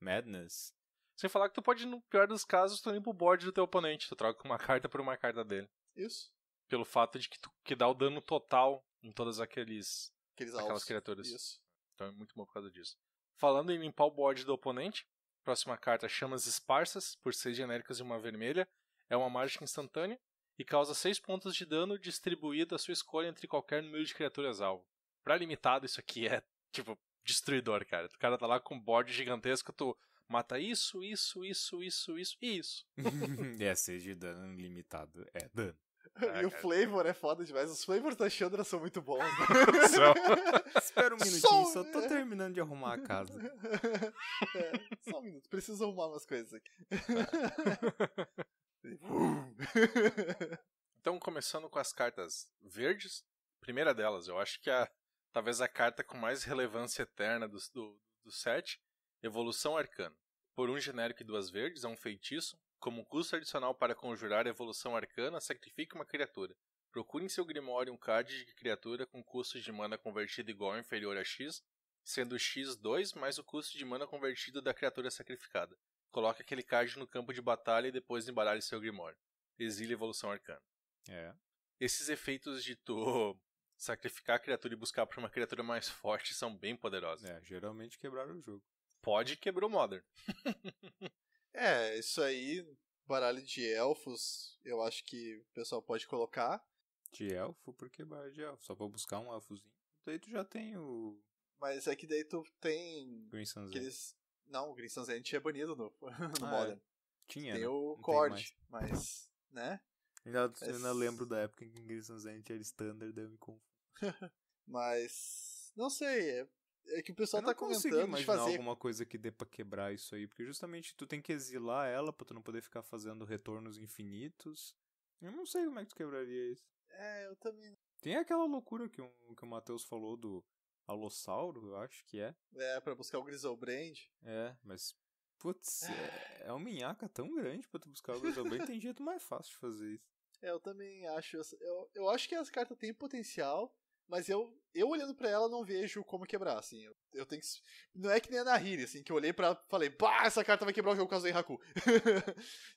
madness. Sem falar que tu pode, no pior dos casos,
tu limpa o board do teu oponente. Tu troca uma carta por uma carta dele. Isso. Pelo fato de que tu que dá o dano total em todas aqueles, aqueles aquelas alvos. criaturas. Isso. Então é muito bom por causa disso. Falando em limpar o board do oponente, próxima carta Chamas Esparsas, por 6 genéricas e uma vermelha, é uma mágica instantânea e causa 6 pontos de dano distribuído à sua escolha entre qualquer número de criaturas alvo. Pra limitado, isso aqui é, tipo, destruidor, cara. O cara tá lá com um board gigantesco, tu mata isso, isso, isso, isso, isso e
isso. é, 6 de dano limitado é dano.
Ah, e o
Flavor é foda demais. Os flavors da Chandra são muito bons. Né? Espera um minutinho, só, só tô terminando de arrumar a casa. É, só um minuto, preciso arrumar umas coisas aqui. então, começando com as cartas
verdes. Primeira delas, eu acho que é a talvez a carta com mais relevância eterna do, do, do set, Evolução Arcana. Por um genérico e duas verdes, é um feitiço, como custo adicional para conjurar a evolução arcana, sacrifique uma criatura. Procure em seu grimório um card de criatura com custo de mana convertido igual ou inferior a X, sendo X 2 mais o custo de mana convertido da criatura sacrificada. Coloque aquele card no campo de batalha e depois embaralhe seu grimório. Exile evolução arcana. É. Esses efeitos de tu sacrificar a criatura e buscar por uma criatura mais forte são bem poderosos. É, geralmente
quebraram o jogo. Pode quebrou Modern. É, isso aí, baralho de elfos, eu acho que o pessoal pode colocar. De elfo? Por que baralho
de elfo? Só pra buscar um elfozinho.
Daí tu já tem o. Mas é que daí tu tem. Green Sun's aqueles... Não, o Green Sun's End é banido no, no ah, Modern. É.
Tinha. Né? Tem o Cord,
mas. né?
Eu ainda, lembro da época em que Green Sun's End era standard, daí eu me confundo.
mas. Não sei, é é que o pessoal tá comentando de fazer
alguma coisa que dê para quebrar isso aí, porque justamente tu tem que exilar ela para tu não poder ficar fazendo retornos infinitos. Eu não sei como é que tu quebraria isso. É, eu também. Tem aquela loucura que, um, que o Matheus falou do Alossauro, eu acho que é.
É, para buscar o Grizzlebrand.
É, mas putz, ah. é, é uma minhaca tão grande para tu buscar o Grisalbrand, tem jeito mais fácil de fazer isso.
É, eu também acho. Eu, eu acho que essa carta tem potencial, mas eu, eu olhando para ela não vejo como quebrar, assim. Eu, eu tenho que. Não é que nem a Nahiri, assim, que eu olhei pra ela e falei, bah, essa carta vai quebrar o jogo caso do Haku.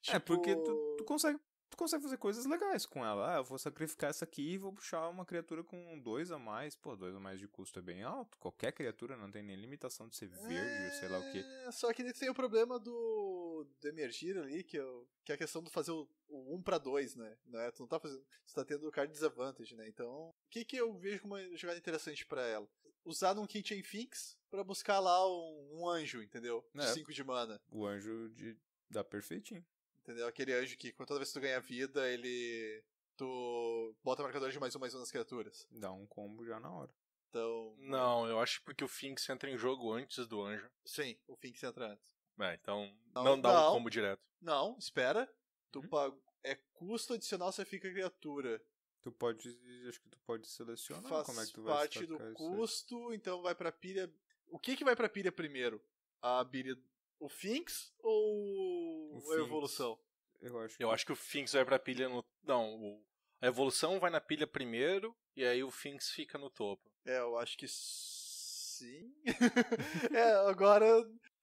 tipo... É, porque tu, tipo tu, consegue. Tu consegue fazer coisas legais com ela. Ah, eu vou sacrificar essa aqui e vou puxar uma criatura com dois a mais. Pô, dois a mais de custo é bem alto. Qualquer criatura não tem nem limitação de ser verde, é... sei lá o que. É,
só que tem o problema do do, Emergir ali, que, eu, é que é a questão de fazer o, o 1 para 2, né? né? Tu não tá fazendo. Tu tá tendo o card disadvantage, né? Então, o que, que eu vejo como uma jogada interessante para ela? Usar um Keychain Fix para buscar lá um, um, anjo, entendeu? De 5 é. de mana.
O anjo de. dá perfeitinho.
Entendeu? Aquele anjo que toda vez que tu ganha vida, ele. Tu bota marcador de mais um, mais um
nas criaturas. Dá um combo já na hora. Então.
Não, eu acho porque o Finks entra em jogo antes do anjo.
Sim, o Finks entra antes.
É, então não, não dá não, um combo direto.
Não, espera. Tu uhum. paga, é custo adicional, você fica criatura. Tu pode, acho que tu
pode selecionar Faz como é que tu vai parte do
custo, então vai pra pilha. O que que vai pra pilha primeiro? A pilha, o Finks
ou o a evolução? Eu
acho. Que... Eu acho que o Finks vai pra pilha no, não, o... a evolução vai na pilha primeiro e aí o Finks fica no topo.
É, eu acho que sim. é, agora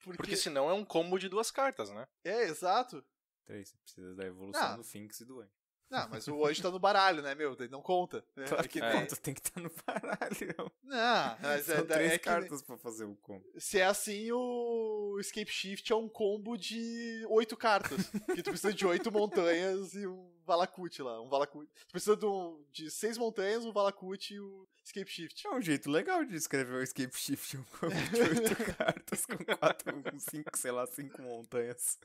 porque... Porque senão é um combo de duas cartas, né? É, exato. Três,
você precisa da evolução ah. do Finks e do Anki. Não, mas o anjo
tá no baralho, né, meu? Não conta. Né? Claro é que, conta, tem que
estar tá no
baralho. Não, mas São é, três é cartas pra fazer o um combo.
Se é assim, o Escape Shift é um combo de oito cartas. que tu precisa de oito montanhas e um Valakut lá. Um Valakut. Tu precisa de, um, de seis montanhas, um Valakut e o um
Escape Shift. É um jeito legal de escrever o Escape Shift, é um combo de oito cartas com quatro, com cinco, sei lá, cinco montanhas.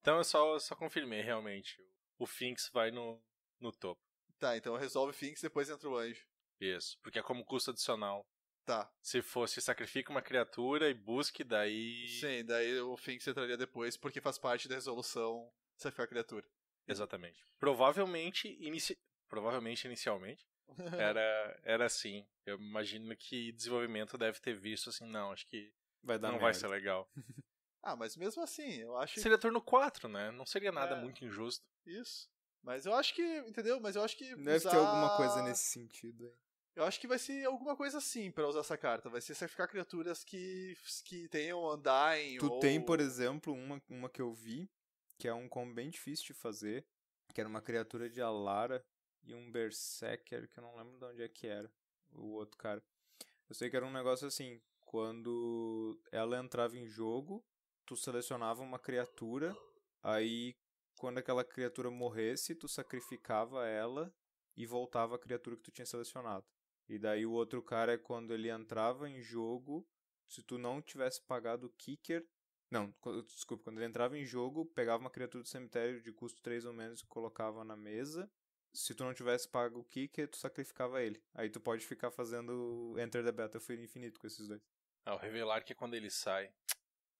Então eu só, eu só
confirmei realmente o Finks vai no, no topo. Tá, então resolve o Finks depois entra o anjo. Isso, porque é como custo adicional. Tá. Se fosse sacrifica uma criatura e busque, daí. Sim, daí o Finks entraria depois, porque faz parte da resolução sacrificar a criatura. Exatamente. Provavelmente, inici... Provavelmente inicialmente. era, era assim. Eu imagino que desenvolvimento deve ter visto assim, não, acho que vai dar não merda. vai ser legal.
ah, mas mesmo assim, eu acho. Seria
turno 4, né? Não seria nada
é... muito injusto. Isso. Mas eu acho que, entendeu? Mas eu acho que.
Deve usar... ter alguma coisa nesse sentido hein
Eu acho que vai ser alguma coisa assim para usar essa carta. Vai ser sacrificar criaturas que, que tenham Undying. Tu ou... tem, por
exemplo, uma, uma que eu vi, que é um combo bem difícil de fazer, que era uma criatura de Alara e um Berserker, que eu não lembro de onde é que era, o outro cara. Eu sei que era um negócio assim, quando ela entrava em jogo, tu selecionava uma criatura, aí quando aquela criatura morresse, tu sacrificava ela e voltava a criatura que tu tinha selecionado. E daí o outro cara é quando ele entrava em jogo, se tu não tivesse pagado o kicker. Não, desculpa, quando ele entrava em jogo, pegava uma criatura do cemitério de custo 3 ou menos e colocava na mesa. Se tu não tivesse pago o kicker, tu sacrificava ele. Aí tu pode ficar fazendo Enter the Battlefield infinito com esses dois.
Ah, o revelar que é quando
ele sai.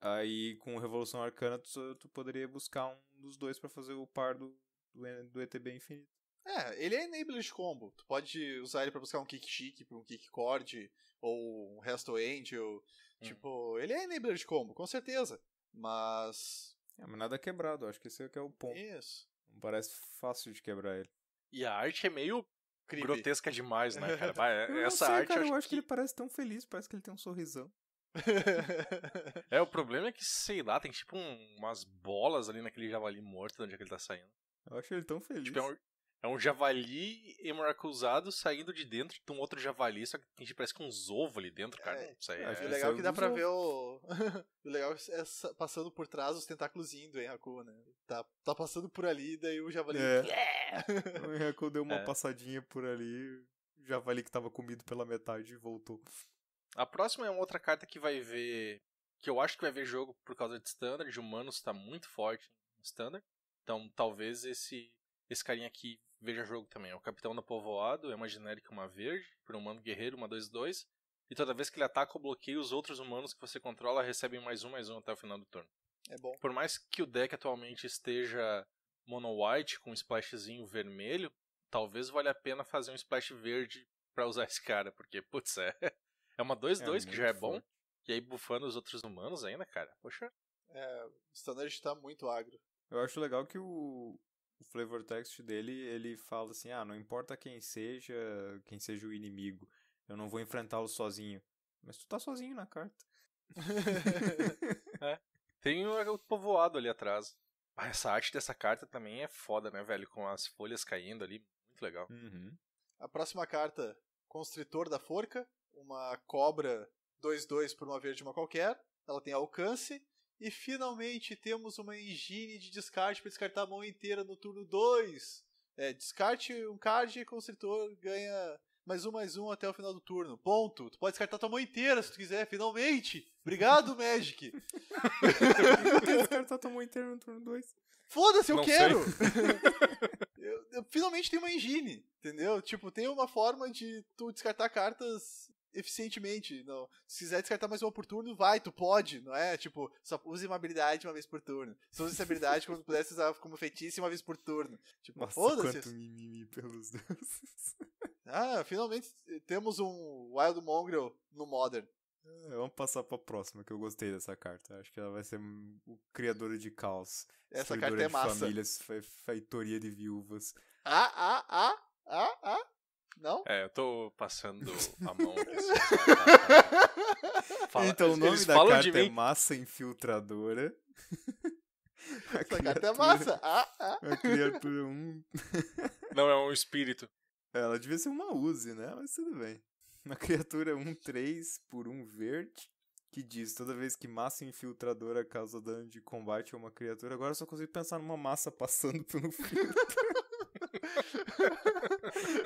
Aí com Revolução Arcana tu, tu poderia buscar um dos dois para fazer o par do, do, do ETB infinito. É, ele é enabled combo. Tu pode
usar ele para buscar um kick chic, um kick cord, ou um resto angel. Hum. Tipo,
ele é enabled combo, com certeza. Mas. É, mas nada quebrado, acho que esse aqui é, é o ponto. Isso. Não parece fácil de quebrar ele.
E a arte é meio grotesca demais, né, cara? Vai, essa sei, arte. Cara,
eu acho que... que ele parece tão feliz, parece que ele tem um sorrisão.
é, o problema é que, sei lá, tem tipo um, umas bolas ali naquele javali morto de onde é que ele tá saindo.
Eu acho ele tão feliz. Tipo, é um,
é um javali hemoracusado saindo de dentro de um outro javali, só que tem, parece que uns ovos ali dentro, cara. É, isso aí é, é, o legal é que dá pra ver
o. o legal é passando por trás os tentáculos indo, hein, Haku, né? Tá, tá passando por ali, daí o javali.
É.
o Haku deu uma é. passadinha por ali, o javali que tava comido pela metade voltou.
A próxima é uma outra carta que vai ver. Que eu acho que vai ver jogo por causa de Standard. De humanos tá muito forte em Standard. Então talvez esse esse carinha aqui veja jogo também. É o Capitão da Povoado, é uma genérica, uma verde, por um humano guerreiro, uma 2-2. E toda vez que ele ataca ou bloqueia, os outros humanos que você controla recebem mais um, mais um até o final do turno. É bom. Por mais que o deck atualmente esteja mono white com um splashzinho vermelho, talvez valha a pena fazer um splash verde para usar esse cara, porque, putz, é, é uma 2-2 é que já é bom. Fã. E aí bufando
os outros humanos ainda, cara. Poxa.
É, o Standard tá muito agro.
Eu acho legal que o, o flavor text dele, ele fala assim, ah, não importa quem seja, quem seja o inimigo, eu não vou enfrentá-lo sozinho. Mas tu tá sozinho na carta. é. Tem o povoado ali atrás. Ah, essa arte dessa
carta também é foda, né, velho? Com as folhas caindo ali, muito legal.
Uhum. A próxima carta, Constritor da Forca uma cobra 2-2 por uma verde uma qualquer, ela tem alcance. E finalmente temos uma engine de descarte para descartar a mão inteira no turno 2. É, descarte um card e o construtor ganha mais um, mais um até o final do turno. Ponto. Tu pode descartar tua mão inteira se tu quiser, finalmente. Obrigado, Magic. descartar
tua mão inteira no turno 2.
Foda-se, eu Não quero! eu, eu, finalmente tem uma engine, entendeu? Tipo, tem uma forma de tu descartar cartas eficientemente. Não. Se quiser descartar mais uma por turno, vai, tu pode, não é? Tipo, só use uma habilidade uma vez por turno. Só use essa habilidade quando pudesse usar como feitiço uma vez por turno. Tipo, Nossa, quanto
mimimi pelos deuses.
Ah, finalmente temos um Wild Mongrel no Modern.
É, vamos passar pra próxima, que eu gostei dessa carta. Acho que ela vai ser o criador de caos. Essa carta é massa. famílias, feitoria de viúvas.
Ah, ah, ah, ah, ah. Não? É,
eu tô passando a mão.
Fala, então o nome da é carta é
massa infiltradora. A Essa carta é massa. Ah, ah. A criatura 1. Um... Não, é um espírito. É, ela devia ser uma Uzi, né? Mas tudo bem. Uma criatura 1-3 por 1 verde, que diz toda vez que massa infiltradora causa dano de combate a uma criatura. Agora eu só consigo pensar numa massa passando pelo um filtro.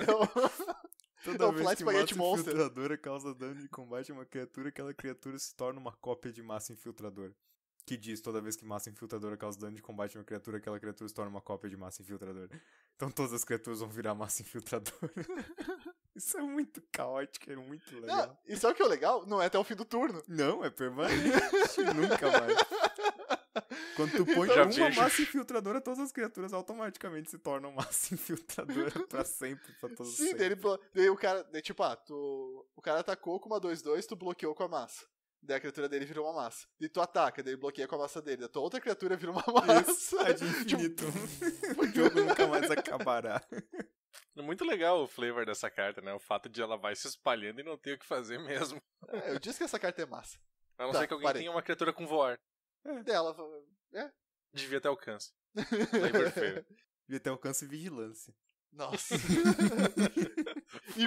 É Toda é vez que massa Monster.
infiltradora causa dano de combate a uma criatura, aquela criatura se torna uma cópia de massa infiltradora. Que diz, toda vez que massa infiltradora causa dano de combate a uma criatura, aquela criatura se torna uma cópia de massa infiltradora. Então todas as criaturas vão virar massa infiltradora. Isso é muito caótico, é muito legal. Não,
e sabe o que é legal? Não é até o fim do turno. Não, é permanente.
Nunca mais.
Quando tu põe então, uma vejo. massa
infiltradora, todas as criaturas automaticamente se tornam massa
infiltradora pra sempre, pra todos Sim, sempre.
Daí, daí o
cara. Daí, tipo, ah, tu, o cara atacou com uma 2-2, tu bloqueou com a massa. Daí a criatura dele virou uma massa. E tu ataca, daí bloqueia com a massa dele. Daí tua outra criatura vira uma massa. é de tipo, infinito. o jogo nunca mais acabará.
É muito legal o flavor dessa carta, né? O fato de ela vai se espalhando e não ter o que fazer mesmo.
É, eu disse que essa carta é massa. A não tá, ser que alguém parei. tenha
uma criatura com voar.
É. Dela. É.
Devia ter alcance.
Devia ter alcance e vigilância. Nossa. e,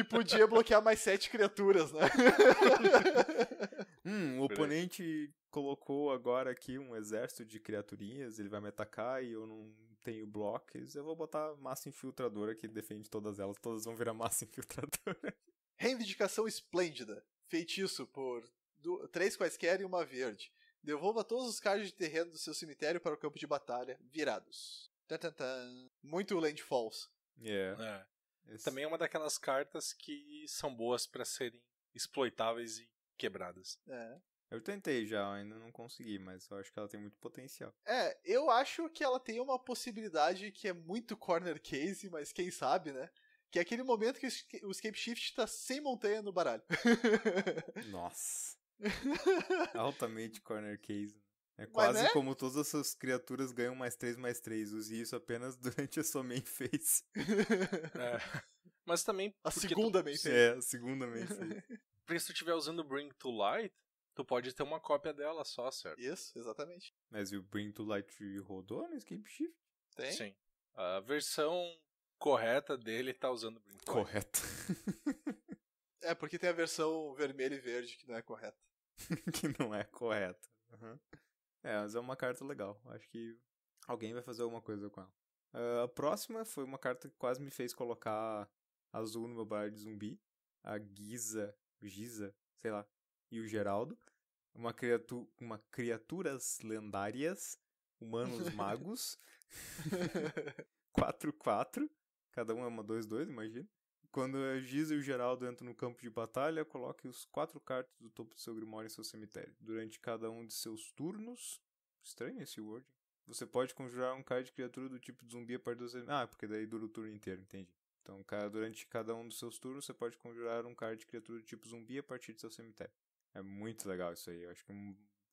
e podia
bloquear mais sete criaturas, né?
hum, o oponente colocou agora aqui um exército de criaturinhas, ele vai me atacar e eu não tenho blocos, eu vou botar massa infiltradora que defende todas elas, todas vão virar massa infiltradora. Reivindicação esplêndida. Feitiço por do, três
quaisquer e uma verde. Devolva todos os cards de terreno do seu cemitério para o campo de batalha, virados. Tantantã. Muito Landfalls. Yeah. É. é. Esse... Também é uma daquelas
cartas que são boas para serem exploitáveis e quebradas.
É.
Eu tentei já, ainda não consegui, mas eu acho que ela tem muito potencial.
É, eu acho que ela tem uma possibilidade que é muito corner case, mas quem sabe, né? Que é aquele momento que o Scape Shift tá sem montanha no baralho.
Nossa.
Altamente corner case. Né? É quase né? como todas as suas criaturas ganham mais 3 mais 3. Use isso apenas durante a sua main phase.
é. Mas também. A segunda tu... main phase. É, a segunda main phase. porque se tu estiver usando Bring to Light, tu pode ter uma cópia dela só, certo? Isso, exatamente.
Mas o Bring to Light rodou no Escape Shift?
Tem. Sim. A versão correta dele tá usando Bring
to Light. Correta.
É, porque tem a versão vermelha e verde que não é correta.
que não é correta. Uhum. É, mas é uma carta legal. Acho que alguém vai fazer alguma coisa com ela. Uh, a próxima foi uma carta que quase me fez colocar azul no meu baralho de zumbi. A Giza, Giza, sei lá, e o Geraldo. Uma, criatu uma criaturas lendárias, humanos magos. 4-4. Cada um é uma 2-2, imagina. Quando a Giza e o Geraldo entram no campo de batalha, coloque os quatro cartas do topo do seu grimório em seu cemitério. Durante cada um de seus turnos. Estranho esse word. Você pode conjurar um card de criatura do tipo zumbi a partir do seu... Ah, porque daí dura o turno inteiro, entendi. Então, durante cada um dos seus turnos, você pode conjurar um card de criatura do tipo zumbi a partir do seu cemitério. É muito legal isso aí. Eu acho que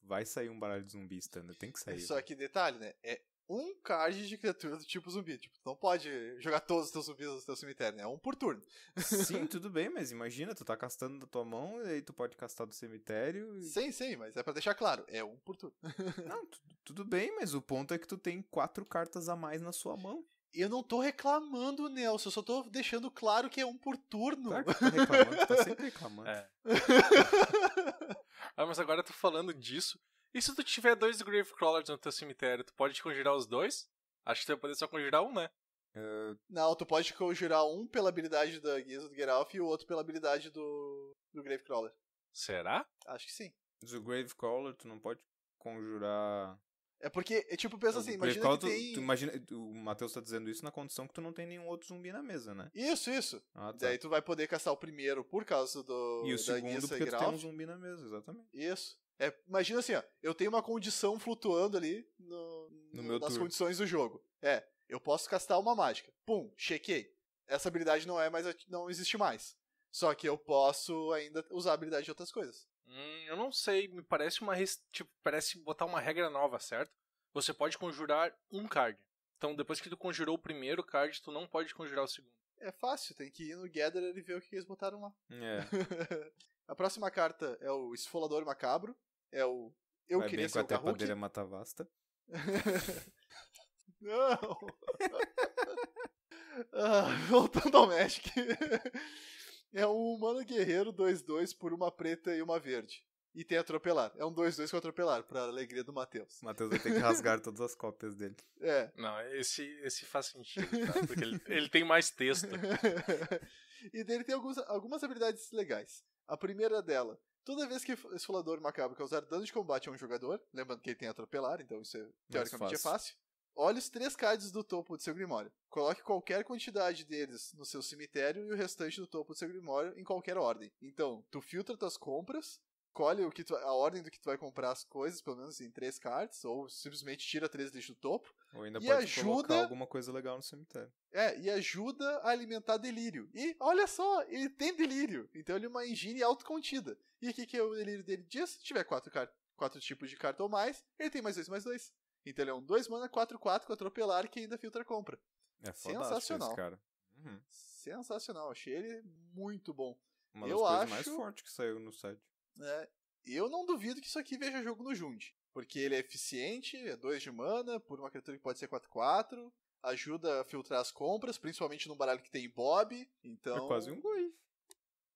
vai sair um baralho de zumbi standard. Tem que sair. Só né? que detalhe, né? É um
card de criatura do tipo zumbi. Tipo, tu não pode jogar todos os teus zumbis no teu cemitério, né? É um por turno. Sim,
tudo bem, mas imagina, tu tá castando da tua mão e aí tu pode castar do cemitério. E... Sim, sim, mas é para deixar claro, é um por turno. não, tudo bem, mas o ponto é que tu tem quatro
cartas a mais na sua mão. Eu não tô reclamando, Nelson, eu só tô deixando claro que é um por turno. Claro que tá reclamando, tu tá sempre reclamando. É.
ah, mas agora eu tô falando disso, e se tu tiver dois Gravecrawlers no teu cemitério, tu pode conjurar os dois? Acho que tu vai poder só conjurar um, né?
Uh,
não, tu pode conjurar um pela habilidade da Guisa do Geralf e o outro pela habilidade do, do Gravecrawler.
Será? Acho que sim. Mas o Gravecrawler, tu não pode conjurar.
É porque, é, tipo, pensa assim, imagina que tu, tem... Tu imagina,
o Matheus tá dizendo isso na condição que tu não tem nenhum outro zumbi na mesa, né? Isso, isso. Ah, tá. Daí
tu vai poder caçar o primeiro por causa do... E o segundo porque Geralt. tu tem um zumbi na mesa, exatamente. Isso. É, imagina assim, ó, eu tenho uma condição flutuando ali no,
no nas turno. condições
do jogo. É, eu posso castar uma mágica. Pum, chequei. Essa habilidade não é mais não existe mais. Só que eu posso ainda usar a habilidade de outras coisas.
Hum, eu não sei, me parece uma tipo, parece botar uma regra nova, certo? Você pode conjurar um card. Então, depois que tu conjurou o primeiro card, tu não pode conjurar o segundo.
É fácil, tem que ir no Gatherer e ver o que eles botaram lá.
É.
a próxima carta é o Esfolador Macabro, é o. Eu Vai queria bem ser com o Garruk.
Padeira vasta.
Não!
ah, voltando ao Magic.
é um humano guerreiro 2-2 por uma preta e uma verde. E tem atropelar. É um 2-2 com atropelar, pra alegria do Matheus.
Matheus vai ter que rasgar todas as cópias dele.
É.
Não, esse, esse faz sentido,
tá? Porque ele,
ele tem mais texto. e dele tem alguns, algumas habilidades legais. A primeira dela Toda vez que o Esfolador Macabro causar dano de combate a um jogador, lembrando que ele tem atropelar, então isso é, teoricamente fácil. é fácil, olhe os três cards do topo do seu Grimório. Coloque qualquer quantidade deles no seu cemitério e o restante do topo do seu Grimório em qualquer ordem. Então, tu filtra tuas compras, escolhe o que tu, a ordem do que tu vai comprar as coisas, pelo menos em assim, três cartas, ou simplesmente tira três deixa do topo. Ou ainda pode ajuda, colocar alguma coisa legal no cemitério. É, e ajuda a alimentar delírio. E olha só, ele tem delírio. Então ele é uma engine autocontida. E o que, que é o delírio dele diz? Se tiver quatro, quatro tipos de carta ou mais, ele tem mais dois, mais dois. Então ele é um 2 mana 4-4 com atropelar que ainda filtra compra.
É Sensacional. Esse cara. Uhum.
Sensacional, achei ele muito bom. Uma das eu coisas acho... mais fortes
que saiu no site
né? Eu não duvido que isso aqui veja jogo no Jund. Porque ele é eficiente, é 2 de mana, por uma criatura que pode ser 4-4, ajuda a filtrar as compras, principalmente num baralho que tem Bob, então... É quase um Goif.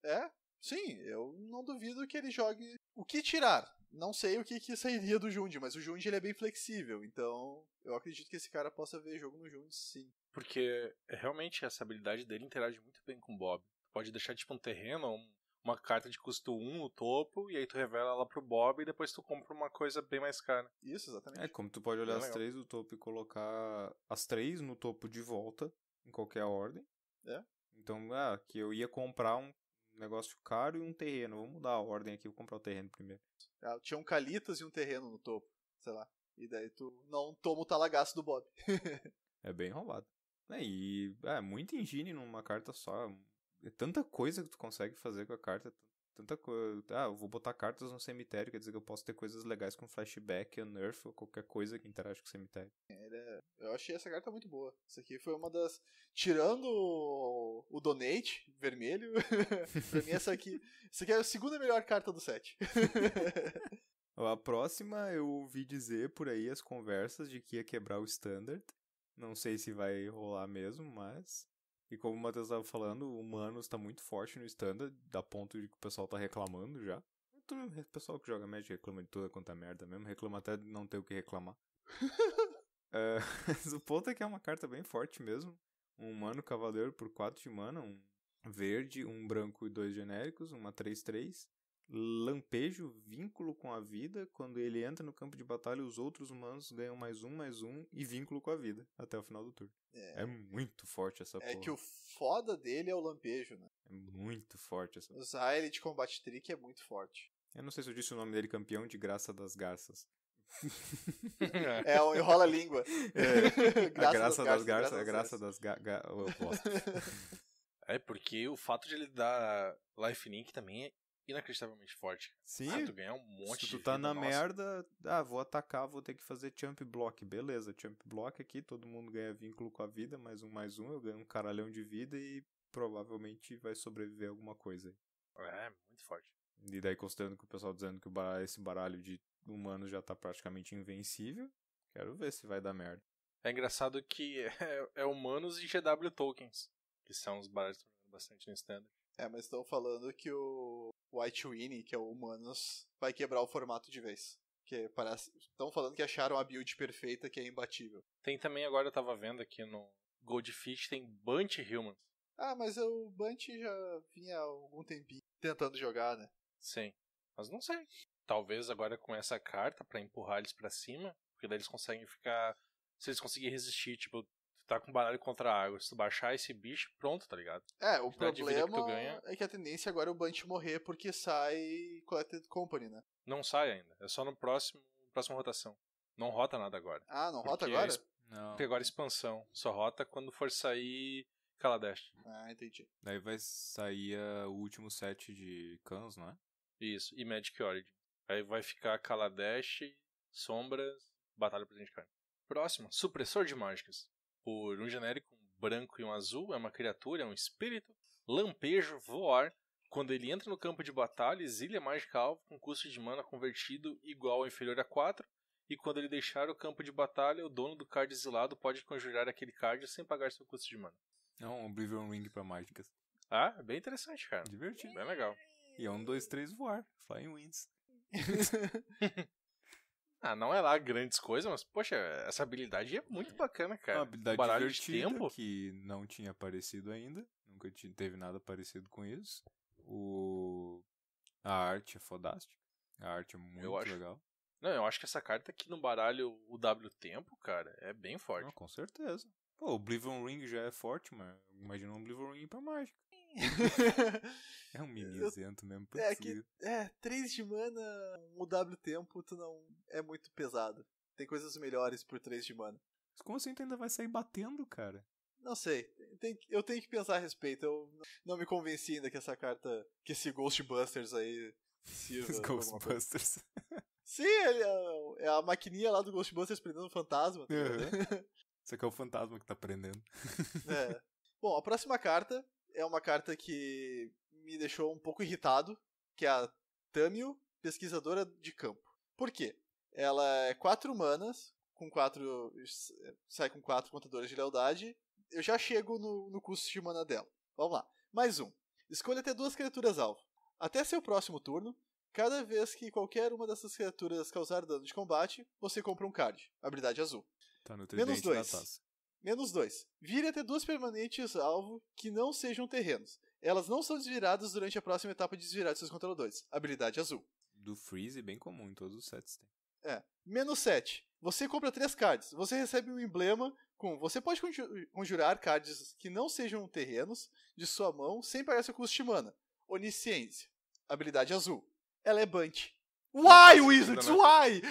É, sim, eu não duvido que ele jogue... O que tirar? Não sei o que, que sairia do Jund, mas o Jund ele é bem flexível, então eu acredito que esse cara possa ver jogo no Jund, sim.
Porque realmente essa habilidade dele interage muito bem com o Bob. Pode deixar tipo um terreno, um uma carta de custo 1 no topo, e aí tu revela ela pro Bob e depois tu compra uma coisa bem mais cara. Isso, exatamente. É, como tu pode olhar é as legal. três
do topo e colocar as três no topo de volta, em qualquer ordem. É. Então, ah, que eu ia comprar um negócio caro e um terreno. Vou mudar a ordem aqui, vou comprar o terreno primeiro.
Ah, tinha um Calitas e um terreno no topo, sei lá. E daí tu não toma o talagaço do Bob.
é bem roubado. É, e é muito engine numa carta só, é tanta coisa que tu consegue fazer com a carta, tanta coisa. Ah, eu vou botar cartas no cemitério, quer dizer que eu posso ter coisas legais com flashback, nerf ou qualquer coisa que interage com o cemitério.
Era... Eu achei essa carta muito boa. Isso aqui foi uma das. Tirando o, donate vermelho, pra mim essa aqui. Essa aqui é a segunda melhor carta do set.
a próxima eu ouvi dizer por aí as conversas de que ia quebrar o standard. Não sei se vai rolar mesmo, mas e como o Matheus estava falando, uhum. o Humanos está muito forte no standard, dá ponto de que o pessoal tá reclamando já. O pessoal que joga Magic reclama de toda quanta é merda mesmo, reclama até de não ter o que reclamar. É, mas o ponto é que é uma carta bem forte mesmo. Um humano cavaleiro por 4 de mana, um verde, um branco e dois genéricos, uma 3-3 lampejo, vínculo com a vida. Quando ele entra no campo de batalha, os outros humanos ganham mais um, mais um e vínculo com a vida até o final do turno. É, é muito forte essa é É que o foda dele é o lampejo, né? É muito forte essa.
Usar ele de combate trick é muito forte.
Eu não sei se eu disse o nome dele, campeão de graça das garças.
é, o enrola a língua. É. graça a graça das, das garças, garças, a graça é das ga, ga... eu
É, porque o fato de ele dar Life Link também é inacreditavelmente forte. Sim. Ah, tu ganha um monte Se tu tá vida, na nossa.
merda, ah, vou atacar, vou ter que fazer champ block. Beleza, champ block aqui, todo mundo ganha vínculo com a vida, mais um, mais um, eu ganho um caralhão de vida e provavelmente vai sobreviver alguma coisa. É, muito forte. E daí, considerando que o pessoal dizendo que baralho, esse baralho de humano já tá praticamente invencível, quero ver se vai dar merda.
É engraçado
que é, é humanos e GW tokens,
que são os baralhos que estão jogando bastante no standard.
É, mas estão falando que o White Winnie, que é o Humanos, vai quebrar o formato de vez. Que parece. Estão falando que acharam a build perfeita que é imbatível.
Tem também, agora eu tava vendo aqui no Goldfish, tem Bunch Human.
Ah, mas o Bunch já vinha há algum tempinho
tentando jogar, né? Sim. Mas não sei. Talvez agora com essa carta para empurrar eles para cima, porque daí eles conseguem ficar. Se eles conseguirem resistir, tipo, tá com baralho contra a água, se tu baixar esse bicho, pronto, tá ligado? É, o problema que ganha...
é que a tendência agora é o Bunch morrer porque sai Collected Company, né?
Não sai ainda, é só no próximo, próxima rotação. Não rota nada agora. Ah, não rota agora? É não. Porque agora é expansão, só rota quando for sair Kaladesh. Ah, entendi. Daí vai sair
uh, o último set de Cans, não é?
Isso, e Magic Origin. Aí vai ficar Kaladesh, Sombras, Batalha Presidente carne
Próxima, Supressor de
Mágicas por um genérico um branco e um azul, é uma criatura, é um espírito. Lampejo, voar. Quando ele entra no campo de batalha, exilia mágica alvo com custo de mana convertido igual ou inferior a 4. E quando ele deixar o campo de batalha, o dono do card exilado pode conjurar aquele card sem pagar seu custo de mana.
É um Oblivion Ring para mágicas. Ah, bem
interessante, cara. Divertido. Bem legal. E é um, dois, três, voar. Flying Winds. Ah, não é lá grandes coisas, mas, poxa, essa habilidade é muito bacana, cara. É uma habilidade baralho de tempo
que não tinha aparecido ainda. Nunca teve nada parecido com isso. O... A arte é fodástica. A arte é muito acho... legal.
Não, eu acho que essa carta aqui no baralho, o W tempo, cara, é bem forte. com certeza. Pô, o
Oblivion Ring já é forte, mas imagina um Oblivion Ring pra mágica é um mini isento mesmo. É que,
é, três de mana, o W tempo, tu não. É muito pesado. Tem coisas melhores por três de mana. Mas como assim tu ainda vai
sair batendo, cara?
Não sei. Tem, eu tenho que pensar a respeito. Eu não me convenci ainda que essa carta. Que esse Ghostbusters aí. Os Ghostbusters. Sim, ele é, é, a maquininha lá do Ghostbusters prendendo o fantasma. Tá uhum.
Isso aqui é o fantasma que tá prendendo.
É. Bom, a próxima carta é uma carta que me deixou um pouco irritado, que é a Tamil, pesquisadora de campo. Por quê? Ela é quatro humanas, com quatro. sai com quatro contadores de lealdade. Eu já chego no, no custo de mana dela. Vamos lá. Mais um. Escolha até duas criaturas alvo. Até seu próximo turno, cada vez que qualquer uma dessas criaturas causar dano de combate, você compra um card. Habilidade azul.
Tá no Menos dois.
Menos 2. Vire até duas permanentes alvo que não sejam terrenos. Elas não são desviradas durante a próxima etapa de desvirar de seus controladores. Habilidade azul.
Do Freeze,
é bem comum, em todos os sets tem. É. Menos 7. Você compra três cards. Você recebe um emblema com. Você pode conjurar cards que não sejam terrenos de sua mão sem pagar seu custo de mana. Onisciência. Habilidade azul. Ela é Bunt. Why, tá Wizards? Né? Why?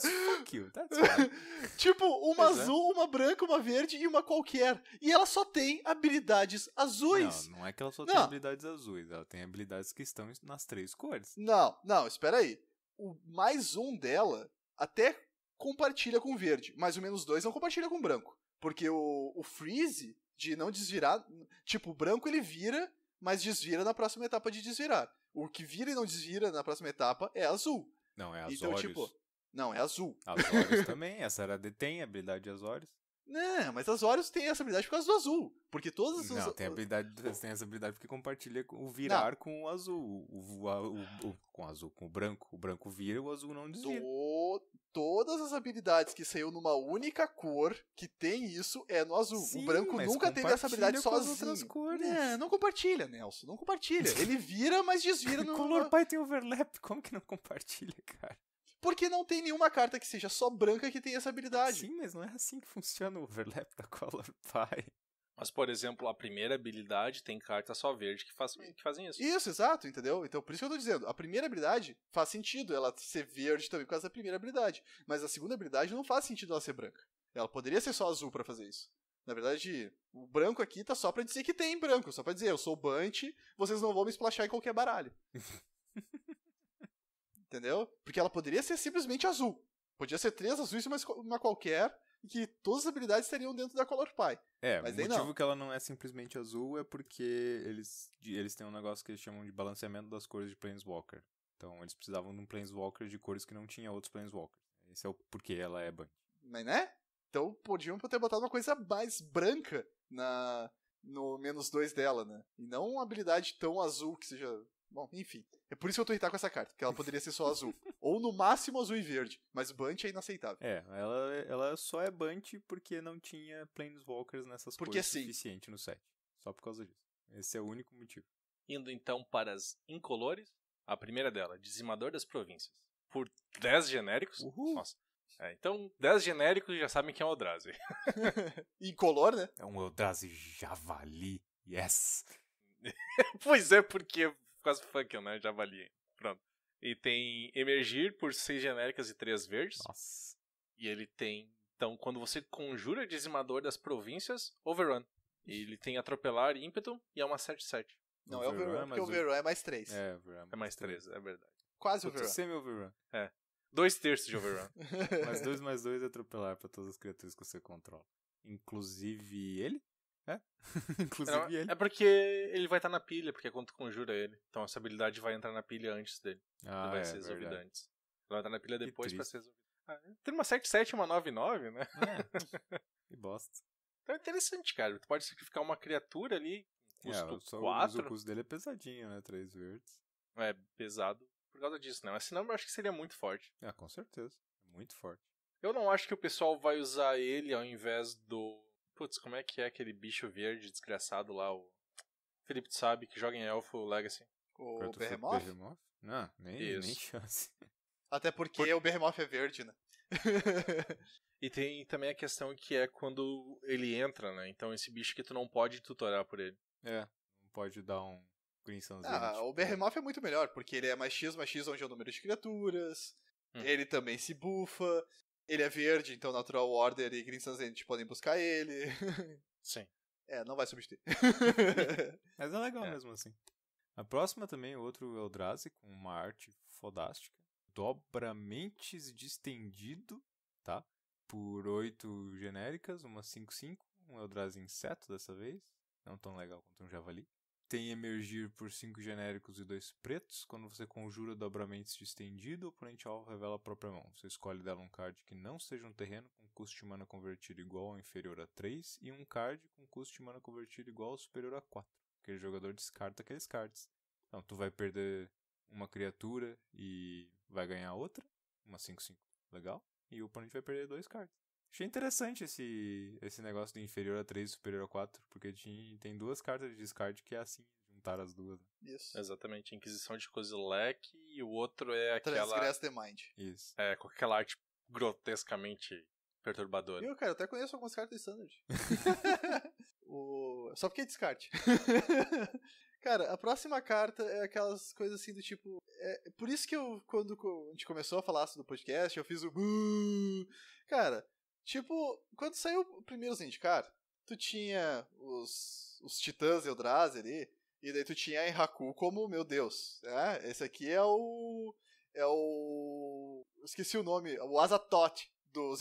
fuck you. That's Tipo, uma é. azul, uma branca, uma verde e uma qualquer. E ela só tem habilidades azuis. Não,
não é que ela só não. tem habilidades azuis. Ela tem habilidades que estão nas três
cores. Não, não, espera aí. O mais um dela até compartilha com verde, mas o menos dois não compartilha com branco. Porque o, o freeze de não desvirar. Tipo, o branco ele vira mas desvira na próxima etapa de desvirar. O que vira e não desvira na próxima etapa é azul.
Não, é azul. Então, tipo, não, é azul. Azores também, essa era tem habilidade de Azores. Não, mas as Warriors têm essa habilidade por causa do azul. Porque todas as. Não, os... tem, habilidade, tem essa habilidade porque compartilha o virar não. com o azul. O, o, o, com o azul, com o branco. O branco vira, o azul
não desvira. todas as habilidades que saiu numa única cor que tem isso é no azul. Sim, o branco nunca teve essa habilidade com sozinho. As outras
cores. Não,
não compartilha, Nelson. Não compartilha. Ele vira, mas desvira no. Color Pai tem overlap. Como que não compartilha, cara? Porque não tem nenhuma carta que seja só branca que tenha essa habilidade. Sim, mas não é assim que funciona o overlap da Color Pie.
Mas, por exemplo, a primeira habilidade tem carta só verde que, faz, que fazem isso.
Isso, exato, entendeu? Então, por isso que eu tô dizendo, a primeira habilidade faz sentido ela ser verde também por causa da primeira habilidade. Mas a segunda habilidade não faz sentido ela ser branca. Ela poderia ser só azul para fazer isso. Na verdade, o branco aqui tá só pra dizer que tem branco, só pra dizer, eu sou o Bunch, vocês não vão me splashar em qualquer baralho. Entendeu? Porque ela poderia ser simplesmente azul. Podia ser três azuis e uma, uma qualquer, e que todas as habilidades estariam dentro da Color Pie.
É, mas o motivo não. que ela não é simplesmente azul é porque eles, eles têm um negócio que eles chamam de balanceamento das cores de Planeswalker. Então eles precisavam de um Planeswalker de cores que não tinha outros Planeswalkers. Esse é o porquê ela é Band. Mas né?
Então podiam ter botado uma coisa mais branca na no menos dois dela, né? E não uma habilidade tão azul que seja Bom, enfim. É por isso que eu tô irritado com essa carta, porque ela poderia ser
só azul. Ou no máximo azul e verde. Mas Bunt é inaceitável. É, ela, ela só é Bunt porque não tinha Planeswalkers nessas porque cores assim, suficiente no set. Só por causa disso. Esse é o único motivo.
Indo então para as incolores. A primeira dela, Dizimador das Províncias. Por 10 genéricos. Uhul. Nossa. É, então, 10 genéricos já sabem que é um Eldrazi.
incolor, né? É um Eldrazi javali. Yes!
pois é, porque quase causa do funk, né? Javali. Pronto. E tem Emergir por 6 genéricas e 3 verdes. Nossa. E ele tem. Então, quando você conjura Dizimador das Províncias, Overrun. E ele tem Atropelar, Ímpeto e é uma
7-7. Não,
é overrun, é Overrun, porque Overrun é mais
3. É, Overrun. É, é mais 3, é
verdade. Quase Overrun. Semi-Overrun. É. Dois terços de Overrun. mais dois mais dois é atropelar pra todas as criaturas que você controla. Inclusive ele? É. Inclusive ele. É porque
ele vai estar tá na pilha, porque quando é tu conjura ele. Então essa habilidade vai entrar na pilha antes dele. Ah, ele vai é, ser resolvida verdade. antes. Ele vai entrar tá na pilha depois pra ser resolvida. Ah, é. tem uma 77 e uma 99, né? É.
que bosta.
Então é interessante, cara. Tu pode sacrificar uma criatura ali. É, custo é, só 4. O custo
dele é pesadinho, né? 3 verdes. É, pesado por
causa disso, né? Mas
senão eu acho que seria muito forte. Ah, com certeza. Muito forte.
Eu não acho que o pessoal vai usar ele ao invés do Putz, como é que é aquele bicho verde desgraçado lá, o. Felipe, tu sabe que joga em Elfo Legacy. O é Behemoth?
Não, nem, Isso. nem chance.
Até porque Por... o Behemoth é verde, né? e tem também a questão que é quando ele entra, né? Então esse bicho que tu não pode tutorar por ele. É,
não pode dar um Crimsonzinho. Ah, tipo...
o né? Behemoth é muito melhor, porque ele é mais X, mais X onde é o número de criaturas, hum. ele também se bufa, ele é verde, então Natural Order e Green Sanzend podem buscar ele. Sim. É, não vai substituir.
Mas é legal é. mesmo assim. A próxima também, outro Eldrazi, com uma arte fodástica. Dobramente distendido, tá? Por oito genéricas, uma 5-5. Um Eldrazi inseto dessa vez. Não tão legal quanto um javali tem emergir por 5 genéricos e 2 pretos. Quando você conjura dobramentos estendido o oponente alvo revela a própria mão. Você escolhe dela um card que não seja um terreno com custo de mana convertido igual ou inferior a 3 e um card com custo de mana convertido igual ou superior a 4. Aquele jogador descarta aqueles cards. Então, tu vai perder uma criatura e vai ganhar outra, uma 5-5, legal. E o oponente vai perder dois cards. Achei interessante esse, esse negócio de inferior a 3 superior a 4, porque tinha, tem duas cartas de descarte que é assim, juntar as duas.
Né? Isso.
Exatamente, Inquisição de Kozilek e o outro é aquela... Transgress the Mind. Isso. É, com aquela arte grotescamente perturbadora. Eu, cara,
até conheço algumas cartas de Standard. o... Só porque é descarte. cara, a próxima carta é aquelas coisas assim do tipo. É... Por isso que eu, quando a gente começou a falar do podcast, eu fiz o. Cara, Tipo, quando saiu o primeiro Zendikar, tu tinha os, os titãs Eldrazi ali, e daí tu tinha a Enraku como, meu Deus, né? esse aqui é o... é o... esqueci o nome, o Azatoth dos,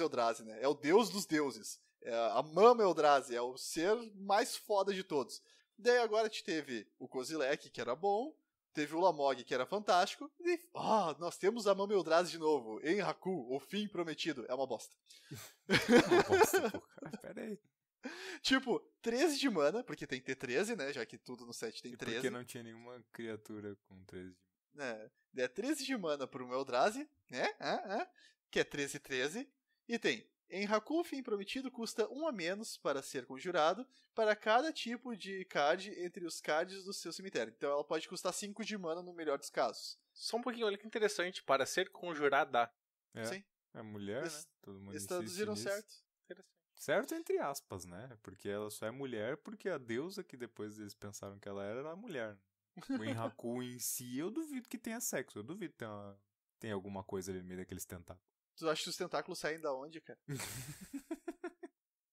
Eldrazi, né? É o deus dos deuses. É a Mama Eldrazi, é o ser mais foda de todos. Daí agora te teve o Kozilek, que era bom, Teve o Lamog, que era fantástico. E, oh, nós temos a Mameldraz de novo, em Haku, o fim prometido. É uma bosta. é uma bosta, pô, ah, Pera aí. Tipo, 13 de mana, porque tem que ter 13, né? Já que tudo no set tem 13. E porque não
tinha nenhuma criatura com 13
é, é de mana. É, é 13 de mana pro Meldrazi, né? É, é, que é 13, 13. E tem em Haku, Fim Prometido custa um a menos para ser conjurado para cada tipo de card entre os cards do seu cemitério. Então ela pode custar 5 de mana no melhor dos casos. Só um pouquinho, olha que
interessante. Para ser conjurada.
É. Sim. É mulher, Eles, né? Todo mundo Eles traduziram nisso. certo. Certo entre aspas, né? Porque ela só é mulher porque a deusa que depois eles pensaram que ela era era mulher. O Enhaku em si, eu duvido que tenha sexo. Eu duvido que tenha, tenha alguma coisa ali no meio daqueles tentáculos.
Tu acha que os tentáculos saem da onde, cara?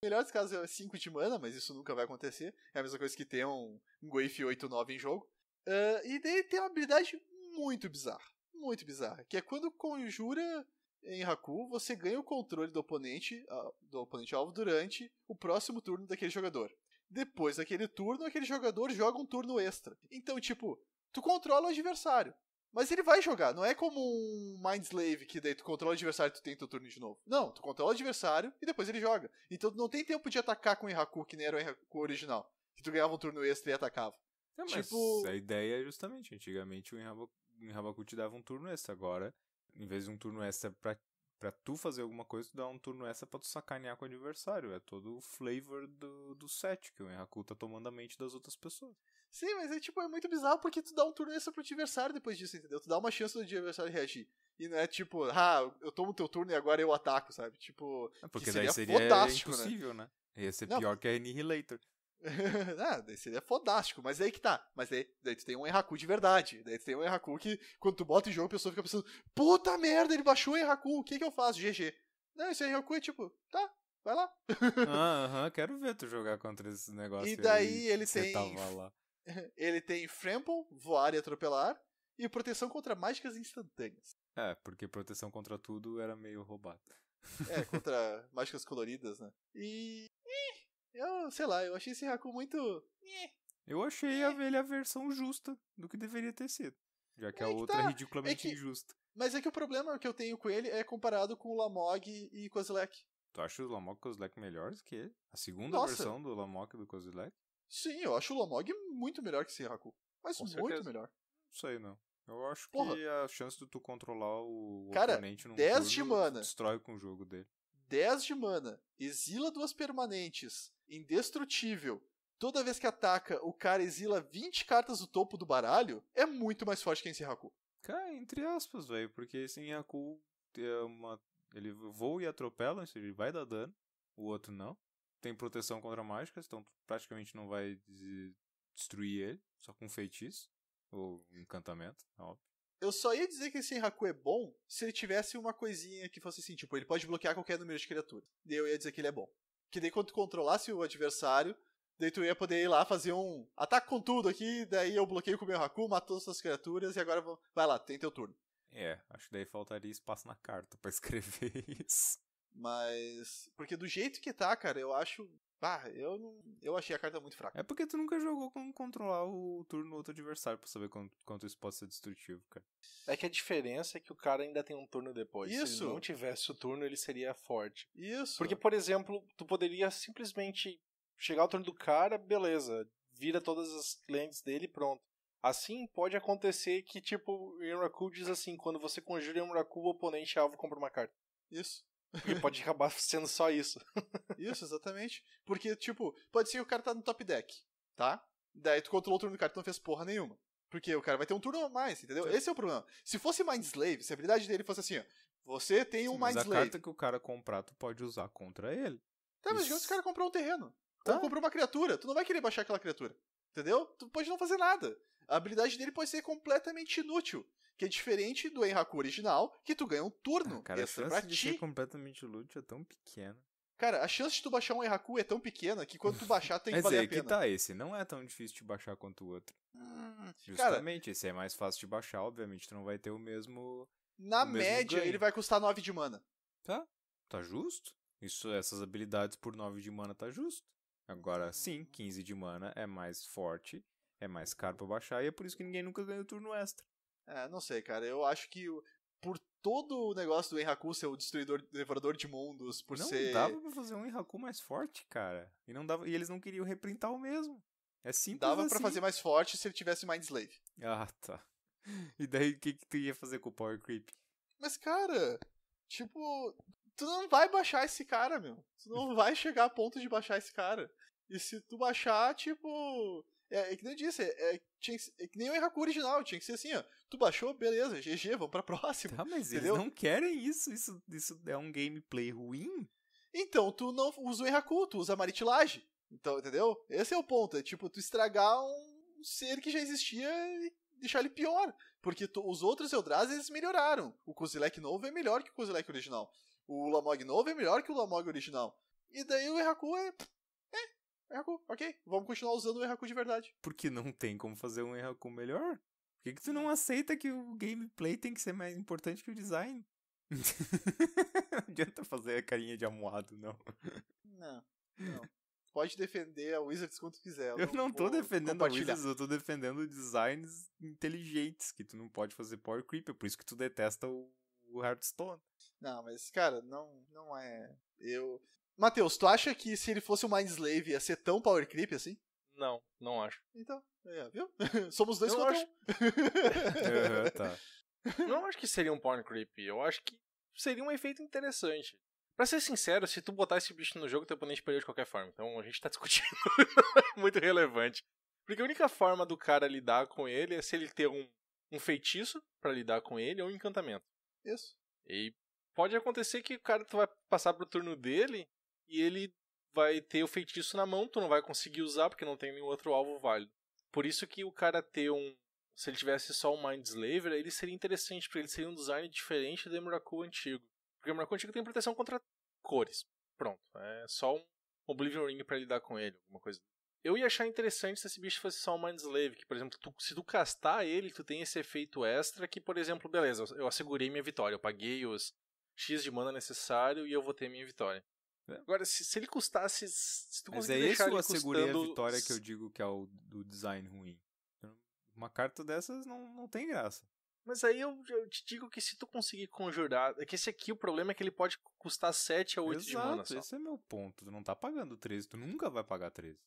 melhor dos casos é 5 de mana, mas isso nunca vai acontecer. É a mesma coisa que ter um, um Goif 8-9 em jogo. Uh, e daí tem uma habilidade muito bizarra. Muito bizarra. Que é quando conjura em Haku, você ganha o controle do oponente, uh, do oponente alvo durante o próximo turno daquele jogador. Depois daquele turno, aquele jogador joga um turno extra. Então, tipo, tu controla o adversário. Mas ele vai jogar, não é como um Mind Slave que daí tu controla o adversário e tu tenta o turno de novo. Não, tu controla o adversário e depois ele joga. Então não tem tempo de atacar com o Enraku, que nem era o Enraku original. Que tu ganhava um turno extra e
atacava.
mas tipo... a
ideia é justamente, antigamente o Enraku, te dava um turno extra, agora, em vez de um turno extra pra, pra tu fazer alguma coisa, tu dá um turno extra pra tu sacanear com o adversário. É todo o flavor do, do set que o Enraku tá tomando a mente das outras pessoas. Sim, mas é tipo, é muito bizarro porque tu dá um turno extra pro adversário depois disso, entendeu? Tu dá uma chance do adversário
reagir. E não é tipo, ah, eu tomo teu turno e agora eu ataco, sabe? Tipo, é, porque seria daí seria né? impossível, né?
né? Ia ser não, pior que a Annihilator.
ah, daí seria fodástico, mas aí que tá. Mas daí, daí tu tem um Enraku de verdade. Daí tu tem um Enraku que, quando tu bota em jogo, a pessoa fica pensando: puta merda, ele baixou o Enraku, o que que eu faço? GG. Não, esse Enraku é tipo, tá, vai lá.
Aham, uh -huh, quero ver tu jogar contra esse negócio. E daí ele tem
ele tem Framble, voar e atropelar, e proteção contra mágicas instantâneas.
É, porque proteção contra tudo era meio roubado. é, contra mágicas coloridas, né?
E. Eu, sei lá, eu achei esse Raku muito. Eu achei a, ele a versão justa do que deveria ter sido.
Já que é a que outra é tá. é ridiculamente é que... injusta.
Mas é que o problema que eu tenho com ele é comparado com o Lamog e Kozilek.
Tu acha o Lamog e o Kozilek melhores que ele? A segunda Nossa. versão do Lamog e do Kozilek? Sim, eu acho o Lomog muito melhor que esse Haku. Mas Com muito certeza. melhor. Não sei, não. Eu acho Porra. que a chance de tu controlar o Cara, oponente num 10 de mana. destrói com o jogo dele. 10 de mana,
exila duas permanentes, indestrutível. Toda vez que ataca, o cara exila 20 cartas do topo do baralho, é muito mais forte que esse Haku.
Cara, entre aspas, velho, porque esse Haku é uma... ele voa e atropela, ele vai dar dano, o outro não tem proteção contra mágicas, então praticamente não vai destruir ele, só com feitiço ou encantamento, é óbvio.
Eu só ia dizer que esse Haku é bom se ele tivesse uma coisinha que fosse assim, tipo, ele pode bloquear qualquer número de criatura, Daí eu ia dizer que ele é bom. Que daí quando tu controlasse o adversário, daí tu ia poder ir lá fazer um ataque com tudo aqui, daí eu bloqueio com o meu Haku, mato todas as criaturas e agora vou... vai lá, tem teu turno.
É, acho que daí faltaria espaço na carta para escrever isso. Mas.
Porque do jeito que tá, cara, eu acho. Ah, eu não... eu achei a carta muito fraca.
É porque tu nunca jogou como controlar o turno do outro adversário pra saber quanto, quanto isso pode ser destrutivo, cara. É que a diferença
é que o cara ainda tem um turno depois. Isso. Se ele não tivesse o turno, ele seria forte. Isso. Porque, por exemplo, tu poderia simplesmente chegar ao turno do cara, beleza, vira todas as lentes dele e pronto. Assim, pode acontecer que, tipo, Enraku diz assim: quando você
conjura Enraku, o oponente alvo compra uma carta. Isso. Porque pode acabar sendo só isso. isso, exatamente. Porque, tipo, pode ser que o cara tá no top deck, tá? Daí tu controlou o turno do cara, e não fez porra nenhuma. Porque o cara vai ter um turno a mais, entendeu? Sim. Esse é o problema. Se fosse Mind Slave, se a habilidade dele fosse assim, ó, você tem Sim, um Mind Slave. a carta
que o cara comprar, tu pode usar contra
ele. Tá, mas digamos que o cara comprou um terreno. Tá. Ou comprou uma criatura, tu não vai querer baixar aquela criatura. Entendeu? Tu pode não fazer nada. A habilidade dele pode ser completamente inútil que é diferente do Enhaku original, que tu ganha um turno. Ah, cara, extra a chance de ti. ser
completamente loot é tão pequena.
Cara, a chance de tu baixar um Enhaku é tão pequena que quando tu baixar tem que valer é, a pena. Mas que tá
esse, não é tão difícil de baixar quanto o outro. Hum, Justamente, cara, esse é mais fácil de baixar, obviamente tu não vai ter o mesmo... Na o média, mesmo ele vai
custar 9 de mana. Tá,
tá justo. Isso, essas habilidades por 9 de mana tá justo. Agora sim, 15 hum. de mana é mais forte, é mais caro pra baixar e é por isso que ninguém nunca ganha o turno extra. É, não sei, cara. Eu acho que
por todo o negócio do Enraku ser o destruidor, devorador de mundos, por não ser. Não dava
pra fazer
um Enraku mais forte, cara. E, não dava... e eles não queriam reprintar o mesmo. É simples. Dava assim. para fazer mais forte se ele tivesse Mind Slave. Ah, tá. E daí o que, que tu ia fazer com o Power Creep?
Mas, cara, tipo, tu não vai baixar esse cara, meu. Tu não vai chegar a ponto de baixar esse cara. E se tu baixar, tipo, é, é que nem eu disse, é, é tinha que, é que nem o Erraku original, tinha que ser assim, ó. Tu baixou, beleza, GG, vamos pra próxima. Tá, mas entendeu? eles não
querem isso, isso, isso é um gameplay ruim.
Então, tu não usa o Erraku, tu usa a maritilagem. Então, entendeu? Esse é o ponto, é tipo, tu estragar um ser que já existia e deixar ele pior. Porque tu, os outros Eldrazi, eles melhoraram. O Kuzilek novo é melhor que o Kuzilek original. O Lamog novo é melhor que o Lamog original. E daí o Erraku é Erraku, ok, vamos continuar usando o Erraku de verdade.
Porque não tem como fazer um Erraku melhor? Por que, que tu não aceita que o gameplay tem que ser mais importante que o design? não adianta fazer a carinha de amuado, não.
Não, não. Pode defender a Wizards quanto quiser. Eu, não, tô defendendo a Wizards,
eu tô defendendo designs inteligentes, que tu não pode fazer Power Creep, é por isso que tu detesta o, o Hearthstone.
Não, mas, cara, não, não é. Eu, Matheus, tu acha que se ele fosse um Mind Slave ia ser tão power creep assim? Não, não acho. Então, é, viu? Somos dois contra acho... um. uhum, tá. Não acho que seria
um power creep, eu acho que seria um efeito interessante. Pra ser sincero, se tu botar esse bicho no jogo, teu oponente perdeu de qualquer forma. Então a gente tá discutindo muito relevante. Porque a única forma do cara lidar com ele é se ele ter um, um feitiço para lidar com ele ou um encantamento. Isso. E pode acontecer que o cara tu vai passar pro turno dele e ele vai ter o feitiço na mão, tu não vai conseguir usar porque não tem nenhum outro alvo válido. Por isso que o cara ter um. Se ele tivesse só um Mind Slaver, ele seria interessante, porque ele seria um design diferente do Emuraku antigo. Porque o Emuraku antigo tem proteção contra cores. Pronto. É só um Oblivion Ring para lidar com ele, alguma coisa. Eu ia achar interessante se esse bicho fosse só um Mind Slave, que, por exemplo, tu, se tu castar ele, tu tem esse efeito extra que, por exemplo, beleza, eu assegurei minha vitória, eu paguei os X de mana necessário e eu vou ter minha vitória. Né? Agora, se, se ele custasse. Se tu Mas é esse o assegurei custando... a vitória que eu
digo que é o do design ruim. Uma carta dessas não, não tem graça.
Mas aí eu, eu, te digo que se tu conseguir conjurar. É que esse aqui o problema é que ele pode custar 7 a 8 Exato, de mana. Só. Esse é
meu ponto. Tu não tá pagando 13, tu nunca vai pagar 13.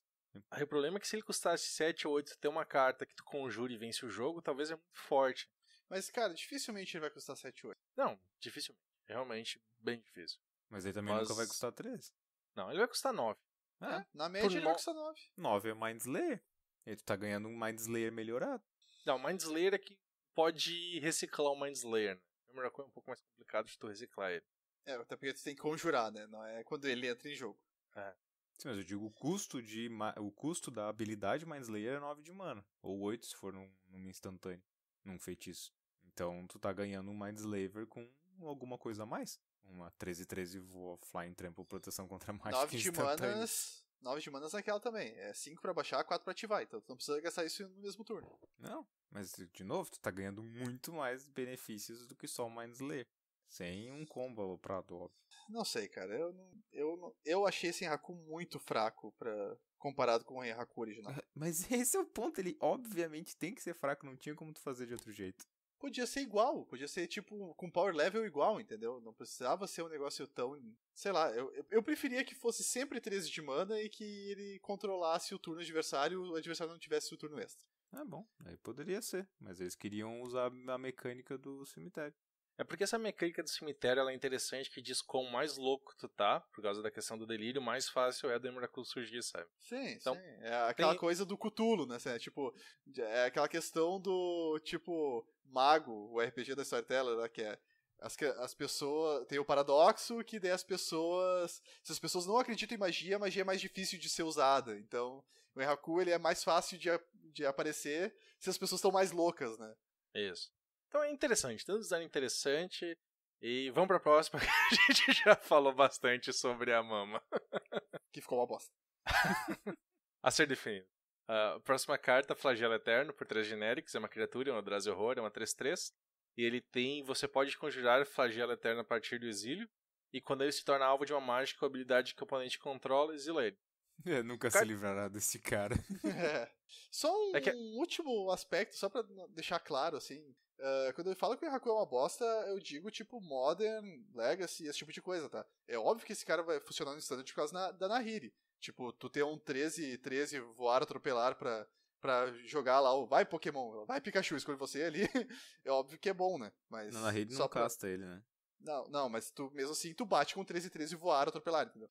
Aí o problema é que se ele custasse 7 ou 8, ter uma carta que tu conjure e vence o jogo, talvez é muito forte. Mas, cara, dificilmente ele vai custar 7 ou 8. Não, dificilmente. Realmente, bem difícil.
Mas ele também Mas... nunca vai custar 13.
Não, ele vai custar 9. É, é. na média Por ele no... vai custar 9. 9 é Mind Slayer. E tu tá ganhando um Mind Slayer melhorado. Não, Mind Slayer é que pode reciclar o Mind Slayer. Né?
é um pouco mais complicado de tu reciclar ele. É, até porque tu tem que conjurar, né? Não é quando ele entra em
jogo. É. Sim, mas eu digo o custo, de, o custo da habilidade Mind Slayer é 9 de mana. Ou 8 se for num, num instantâneo, num feitiço. Então tu tá ganhando um Mind Slayer com alguma coisa a mais. Uma 13-13 voa Flying Trample, proteção contra mais 9 de manas.
9 é de manas naquela também. É 5 pra baixar, 4 pra ativar. Então tu não precisa gastar isso no mesmo turno.
Não, mas de novo, tu tá ganhando muito mais benefícios do que só o mindslayer Sem um combo pra óbvio. Não sei, cara. Eu, não, eu, não, eu
achei esse Enraku muito fraco pra, comparado com o Enraku original.
Mas esse é o ponto.
Ele obviamente tem que ser fraco. Não tinha como tu fazer de outro jeito podia ser igual, podia ser tipo com power level igual, entendeu? Não precisava ser um negócio tão. Sei lá, eu, eu preferia que fosse sempre 13 de mana e que ele controlasse o turno adversário o adversário não tivesse o turno extra.
Ah, bom, aí poderia ser, mas eles queriam usar a mecânica do cemitério.
É porque essa mecânica do cemitério ela é interessante que diz quão mais louco tu tá, por causa da questão do delírio, mais fácil é do Emrakul surgir, sabe? Sim, então, sim. É aquela tem...
coisa do Cutulo, né? Assim, é, tipo, é aquela questão do, tipo, mago, o RPG da Storyteller, né? Que é as, as pessoas. Tem o paradoxo que daí as pessoas. Se as pessoas não acreditam em magia, a magia é mais difícil de ser usada. Então, o Erraku ele é mais fácil de, de aparecer se as pessoas estão mais loucas, né? Isso. Então é interessante, tanto um design
interessante. E vamos pra próxima, que a gente já falou bastante sobre a mama.
Que ficou uma bosta.
a ser definido. Uh, próxima carta, Flagelo Eterno, por 3 genéricos, é uma criatura, é um Adrazi Horror, é uma 3-3. E ele tem. Você pode conjurar Flagelo Eterno a partir do exílio. E quando ele se torna alvo de uma mágica ou habilidade que o oponente controla, exila ele.
É, nunca Car... se livrará desse cara.
é. Só um
é
que... É
último aspecto, só para deixar claro, assim. Uh, quando eu falo que o Haku é uma bosta, eu digo tipo Modern, Legacy, esse tipo de coisa, tá? É óbvio que esse cara vai funcionar no standard por causa na, da Nahiri. Tipo, tu ter um 13 13 voar, atropelar pra, pra jogar lá o vai Pokémon, vai Pikachu, escolhe você ali. é óbvio que é bom, né? Mas. Na Nahiri não pra... casta ele, né? Não, não, mas tu mesmo assim, tu bate com 13 e 13 voar, atropelar, entendeu?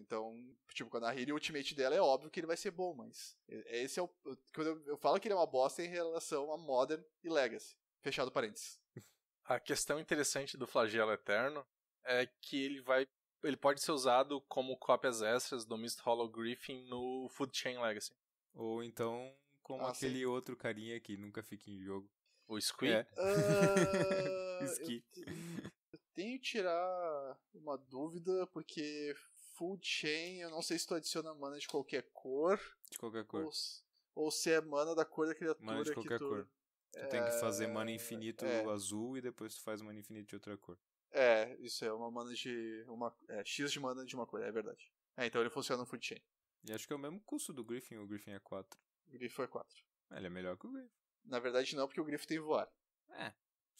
Então, tipo, quando a Hiri ultimate dela é óbvio que ele vai ser bom, mas esse é o quando eu, eu falo que ele é uma bosta em relação a Modern e Legacy. Fechado parênteses.
A questão interessante do flagelo eterno é que ele vai ele pode ser usado como cópias extras do Mist Hollow Griffin no Food Chain Legacy. Ou então
como ah, aquele sim. outro carinha que nunca fica em jogo. O Squee? É. Uh...
Eu... Tenho que tirar uma dúvida, porque full chain, eu não sei se tu adiciona mana de qualquer cor. De qualquer cor. Ou, ou se é mana da cor da criatura. Mana de qualquer tu, cor. Tu é...
tem que fazer mana infinito é... azul e depois tu faz mana infinito de outra cor.
É, isso é uma mana de. Uma, é, X de mana de uma cor, é verdade.
É, então ele funciona no full chain. E acho que é o mesmo custo do Griffin, o Griffin é 4. O Griffin é 4. Ele é melhor que o Griffin.
Na verdade não, porque o Griffin tem voar. É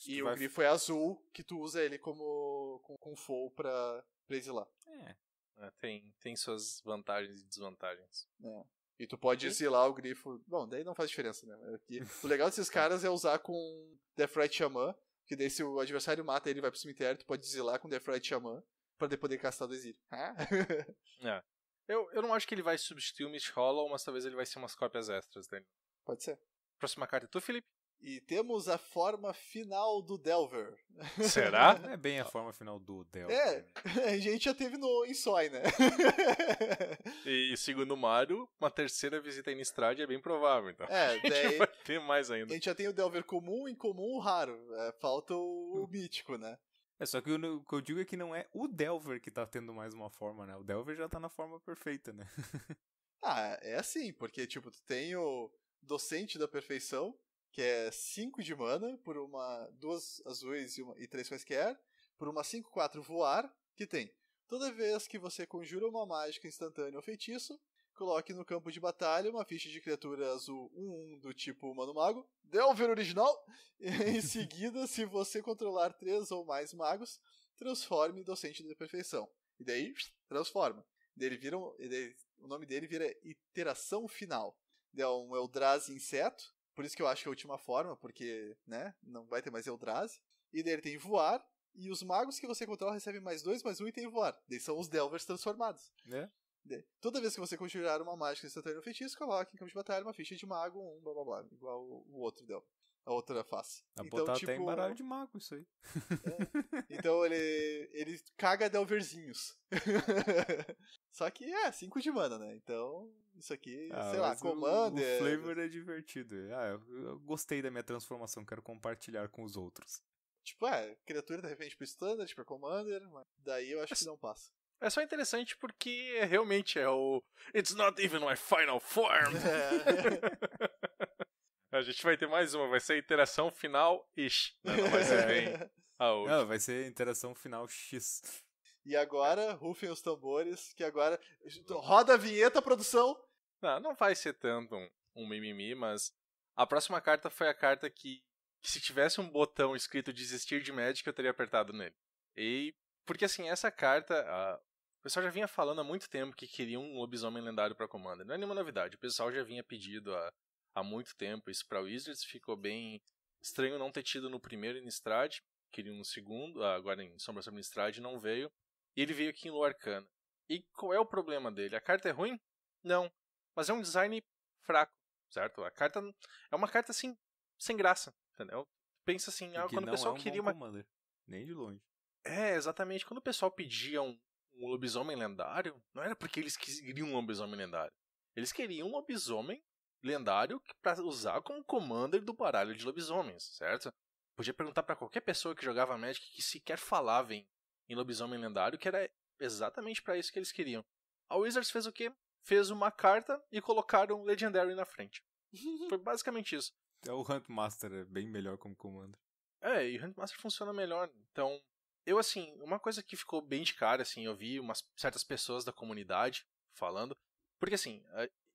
e o grifo é azul, que tu usa ele como com, com full pra, pra exilar.
É.
é. tem,
tem suas vantagens e desvantagens. É. E tu pode exilar o grifo. Bom, daí não faz diferença, né? É o legal desses caras é usar com Death Right Shaman, que daí se o adversário mata ele vai pro cemitério, tu pode exilar com Death Right Shaman pra poder castar do exílio. Ah?
é. Eu, eu não acho que ele vai substituir o Mitch Hollow, mas talvez ele vai ser umas cópias extras dele. Pode
ser. Próxima carta é tu, Felipe? E temos a forma final do Delver.
Será? Não é bem a forma final do Delver. É,
né? a gente já teve no Insói, né?
E segundo o Mario, uma terceira visita em Estrade é bem provável, então. É,
daí, vai ter mais ainda. A gente já tem o Delver comum, incomum, raro. É, falta o, o hum. mítico,
né? É, só que o que eu digo é que não é o Delver que tá tendo mais uma forma, né? O Delver já tá na forma perfeita, né? ah, é assim, porque, tipo, tu tem o docente
da perfeição, que é 5 de mana, por uma duas azuis e, uma, e três quaisquer, por uma 5-4 voar, que tem toda vez que você conjura uma mágica instantânea ou feitiço, coloque no campo de batalha uma ficha de criatura azul 1-1 do tipo Humano Mago, Delver original, em seguida, se você controlar três ou mais magos, transforme em Docente da Perfeição. E daí, transforma. Dele vira um, ele, o nome dele vira Iteração Final. É um Eldrazi inseto, por isso que eu acho que é a última forma, porque, né, não vai ter mais Eldrazi. E daí ele tem voar, e os magos que você controla recebem mais dois, mais um e tem voar. Daí são os Delvers transformados. Né? Toda vez que você conjurar uma mágica instantânea no feitiço, coloque em campo de batalha uma ficha de mago, um blá blá blá, igual o outro Delver. A outra face. A então, botar tipo, até baralho de
mago isso aí. É.
Então ele, ele caga Delverzinhos. Só que é, 5 de mana, né? Então isso aqui, ah, sei lá, Commander. O, o flavor
é divertido. Ah, eu, eu, gostei da minha transformação, quero compartilhar com os outros.
Tipo, é, criatura de repente pro Standard, pro Commander, mas daí eu acho é, que não passa. É só interessante porque
realmente é o. It's not even my final form! É. a gente vai ter mais uma, vai ser interação final ish. Não, não vai ser bem. a não,
vai ser interação final X.
E agora, é. rufem os tambores, que agora. Roda a vinheta, produção!
Não, não vai ser tanto um, um mimimi, mas a próxima carta foi a carta que, que, se tivesse um botão escrito desistir de Magic, eu teria apertado nele. E. Porque assim, essa carta. A, o pessoal já vinha falando há muito tempo que queria um lobisomem lendário para Commander. Não é nenhuma novidade. O pessoal já vinha pedido há, há muito tempo isso para Wizards. Ficou bem estranho não ter tido no primeiro Innistrad. Queria um segundo. Ah, agora em Sombra sobre Innistrad não veio. E ele veio aqui em Lua Arcana. E qual é o problema dele? A carta é ruim? Não. Mas é um design fraco, certo? A carta é uma carta assim, sem graça, entendeu? Pensa assim, ah, quando o pessoal é um queria uma. Commander. Nem de longe. É, exatamente. Quando o pessoal pedia um, um lobisomem lendário, não era porque eles queriam um lobisomem lendário. Eles queriam um lobisomem lendário para usar como commander do baralho de lobisomens, certo? Podia perguntar para qualquer pessoa que jogava Magic que sequer falava em em Lobisomem Lendário, que era exatamente para isso que eles queriam. A Wizards fez o quê? Fez uma carta e colocaram Legendary na frente. Foi basicamente isso.
É o Huntmaster é bem melhor como comando.
É, e o Huntmaster funciona melhor. Então, eu assim, uma coisa que ficou bem de cara, assim, eu vi umas certas pessoas da comunidade falando, porque assim,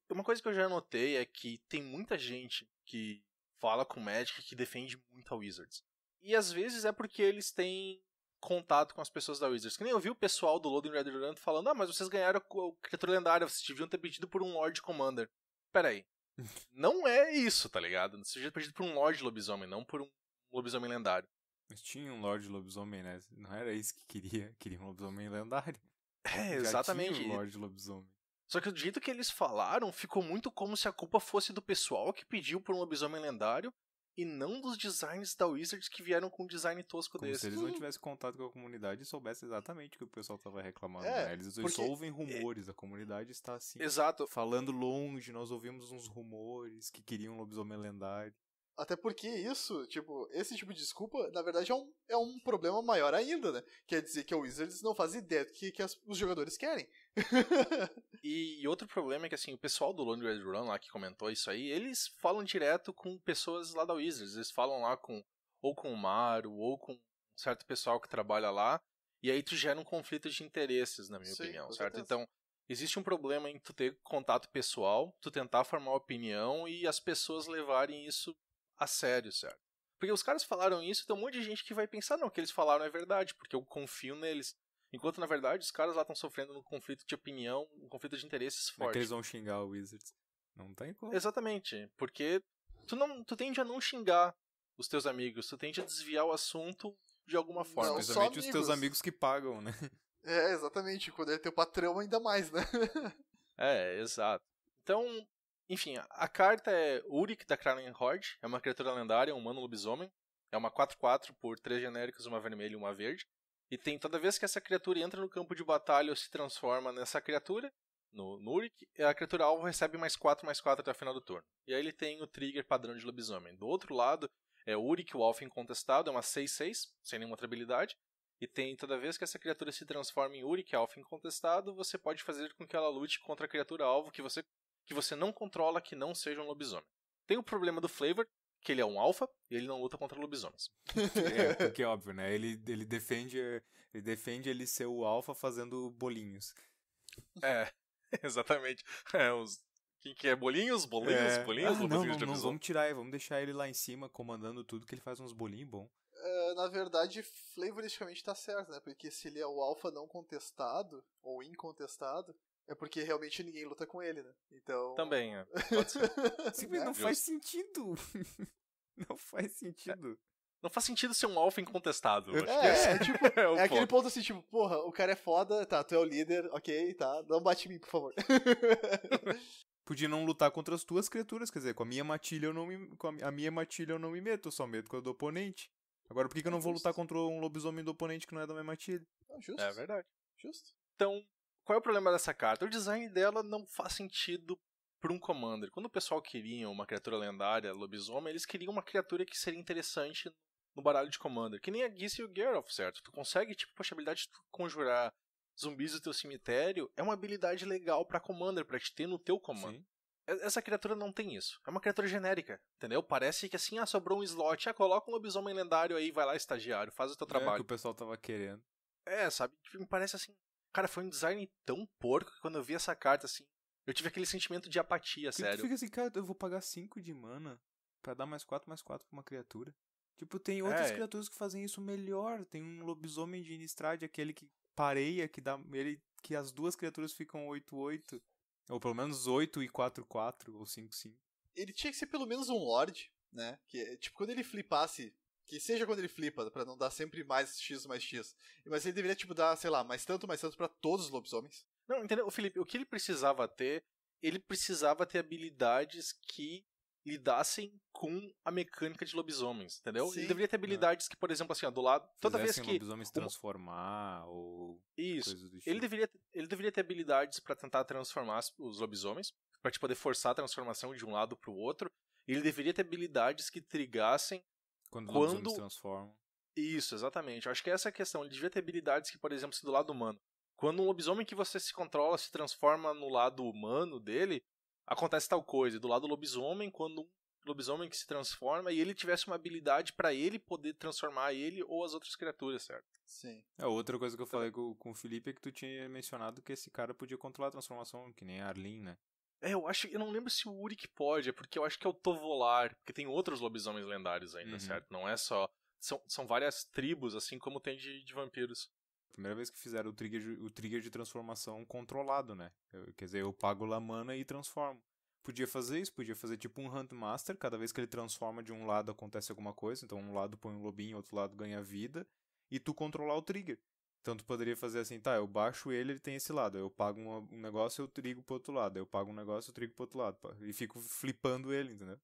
uma coisa que eu já notei é que tem muita gente que fala com Magic que defende muito a Wizards. E às vezes é porque eles têm contato com as pessoas da Wizards. Que nem eu vi o pessoal do Loading Red Orlando falando: ah, mas vocês ganharam o criatura lendária, vocês deviam ter pedido por um Lord Commander. Peraí. não é isso, tá ligado? Você devia ter pedido por um Lord Lobisomem, não por um lobisomem lendário.
Mas tinha um Lord Lobisomem, né? Não era isso que queria. Queria um lobisomem lendário. É, exatamente. Já tinha um Lord Lobisomem.
Só que do jeito que eles falaram, ficou muito como se a culpa fosse do pessoal que pediu por um lobisomem lendário e não dos designs da Wizards que vieram com um design tosco Como desse. Se eles não hum.
tivessem contato com a comunidade e soubessem exatamente o que o pessoal estava reclamando. É, né? Eles porque... ouvem é rumores, a comunidade está assim. Exato. Falando longe, nós ouvimos uns rumores que queriam lobisomem lendário. Até porque isso, tipo, esse tipo de desculpa, na verdade, é um, é um problema
maior ainda, né? Quer dizer que a Wizards não faz ideia do que, que as, os jogadores querem.
e, e, outro problema é que assim, o pessoal do Lone Red Run lá que comentou isso aí, eles falam direto com pessoas lá da Wizards, eles falam lá com ou com o Mario, ou com um certo pessoal que trabalha lá, e aí tu gera um conflito de interesses, na minha Sim, opinião, certo? Então, existe um problema em tu ter contato pessoal, tu tentar formar opinião e as pessoas levarem isso a sério, certo? Porque os caras falaram isso, tem um monte de gente que vai pensar, não, o que eles falaram é verdade, porque eu confio neles. Enquanto, na verdade, os caras lá estão sofrendo um conflito de opinião, um conflito de interesses forte. É que eles vão xingar o Wizards. Não tem como. Exatamente, porque tu, não, tu tende a não xingar os teus amigos, tu tende a desviar o assunto de alguma forma. Não, Principalmente os teus
amigos que pagam,
né?
É, exatamente. Quando é teu patrão, ainda mais, né?
é, exato. Então, enfim, a carta é Uric da Kralen Horde, é uma criatura lendária, um humano lobisomem. É uma 4-4 por 3 genéricos, uma vermelha e uma verde. E tem toda vez que essa criatura entra no campo de batalha ou se transforma nessa criatura, no Nurik, a criatura alvo recebe mais 4, mais 4 até o final do turno. E aí ele tem o trigger padrão de lobisomem. Do outro lado, é o Urik, o alfa incontestado, é uma 6-6, sem nenhuma outra habilidade. E tem toda vez que essa criatura se transforma em Urik, alfa incontestado, você pode fazer com que ela lute contra a criatura alvo que você, que você não controla que não seja um lobisomem. Tem o problema
do flavor, que ele é um alfa e ele não luta contra lobisomens. É, porque é óbvio, né? Ele, ele, defende, ele defende ele ser o alfa fazendo bolinhos. É,
exatamente. É, os, quem que é? Bolinhos? Bolinhos? É. Bolinhos? Ah, não, não, não, vamos
tirar, vamos deixar ele lá em cima comandando tudo que ele faz uns bolinhos bom.
Uh, na verdade, flavoristicamente tá certo, né? Porque se ele é o alfa não contestado, ou incontestado, é porque realmente ninguém luta com ele, né? Então. Também, é. Pode ser. Simplesmente não né? faz sentido.
não faz sentido. É. Não faz sentido ser um alfa incontestado. É,
é, é, tipo, é, é aquele ponto assim, tipo, porra, o cara é foda, tá, tu é o líder, ok, tá, não bate em mim, por favor.
Podia não lutar contra as tuas criaturas, quer dizer, com a minha matilha eu não me, com a minha matilha eu não me meto, eu só medo com a do oponente. Agora, por que, que eu não vou é lutar contra um lobisomem do oponente que não é da minha matilha? Ah, justo. É verdade. Justo. Então, qual é o problema dessa carta?
O design dela não faz sentido para um Commander. Quando o pessoal queria uma criatura lendária, lobisomem, eles queriam uma criatura que seria interessante no baralho de Commander. Que nem a Geese e o Geralt, certo? Tu consegue, tipo, a possibilidade de conjurar zumbis do teu cemitério é uma habilidade legal para Commander, para te ter no teu comando. Sim. Essa criatura não tem isso. É uma criatura genérica, entendeu? Parece que assim, ah, sobrou um slot, ah, coloca um lobisomem lendário aí, vai lá, estagiário, faz o teu é trabalho. É o que o pessoal tava querendo. É, sabe? Tipo, me parece assim, Cara, foi um design tão porco que quando eu vi essa carta, assim, eu tive aquele sentimento de apatia, Porque tipo, sério. Tu fica assim,
cara, eu vou pagar 5 de mana pra dar mais 4, mais 4 pra uma criatura. Tipo, tem outras é. criaturas que fazem isso melhor. Tem um lobisomem de Innistrad, aquele que pareia, que dá. Ele, que as duas criaturas ficam 8-8. Ou pelo menos 8 e 4-4, ou 5-5. Ele
tinha que ser pelo menos um Lorde, né? Que, tipo, quando ele flipasse que seja quando ele flipa, para não dar sempre mais X mais X. Mas ele deveria, tipo, dar, sei lá, mais tanto, mais tanto para todos os lobisomens. Não, entendeu? O Felipe, o que ele precisava ter, ele precisava ter habilidades que lidassem
com a mecânica de lobisomens, entendeu? Sim. Ele deveria ter habilidades que, por exemplo, assim, ó, do lado, toda vez que lobisomens
transformar ou isso, ele tipo.
deveria ele deveria ter habilidades para tentar transformar os lobisomens, para te poder forçar a transformação de um lado para o outro. Ele deveria ter habilidades que trigassem quando, quando... se transformam. Isso, exatamente. Eu acho que essa é a questão. Ele devia ter habilidades que, por exemplo, se do lado humano. Quando um lobisomem que você se controla se transforma no lado humano dele, acontece tal coisa. E do lado lobisomem, quando um lobisomem que se transforma e ele tivesse uma habilidade para ele poder transformar ele ou as outras criaturas,
certo? Sim. É, outra coisa que eu falei com, com o Felipe é que tu tinha mencionado que esse cara podia controlar a transformação, que nem a Arlene, né? É, eu acho. Eu não lembro se o Urik pode, é porque eu acho que é o Tovolar.
Porque tem outros lobisomens lendários ainda, uhum. certo? Não é só. São, são várias tribos, assim como tem
de, de vampiros. Primeira vez que fizeram o trigger, de, o trigger de transformação controlado, né? Eu, quer dizer, eu pago lá mana e transformo. Podia fazer isso, podia fazer tipo um Huntmaster, cada vez que ele transforma de um lado acontece alguma coisa, então um lado põe um lobinho, outro lado ganha vida, e tu controlar o trigger. Então tu poderia fazer assim, tá, eu baixo ele, ele tem esse lado. Eu pago um, negócio, eu trigo pro outro lado. Eu pago um negócio, eu trigo pro outro lado. Pá. E fico flipando ele, entendeu?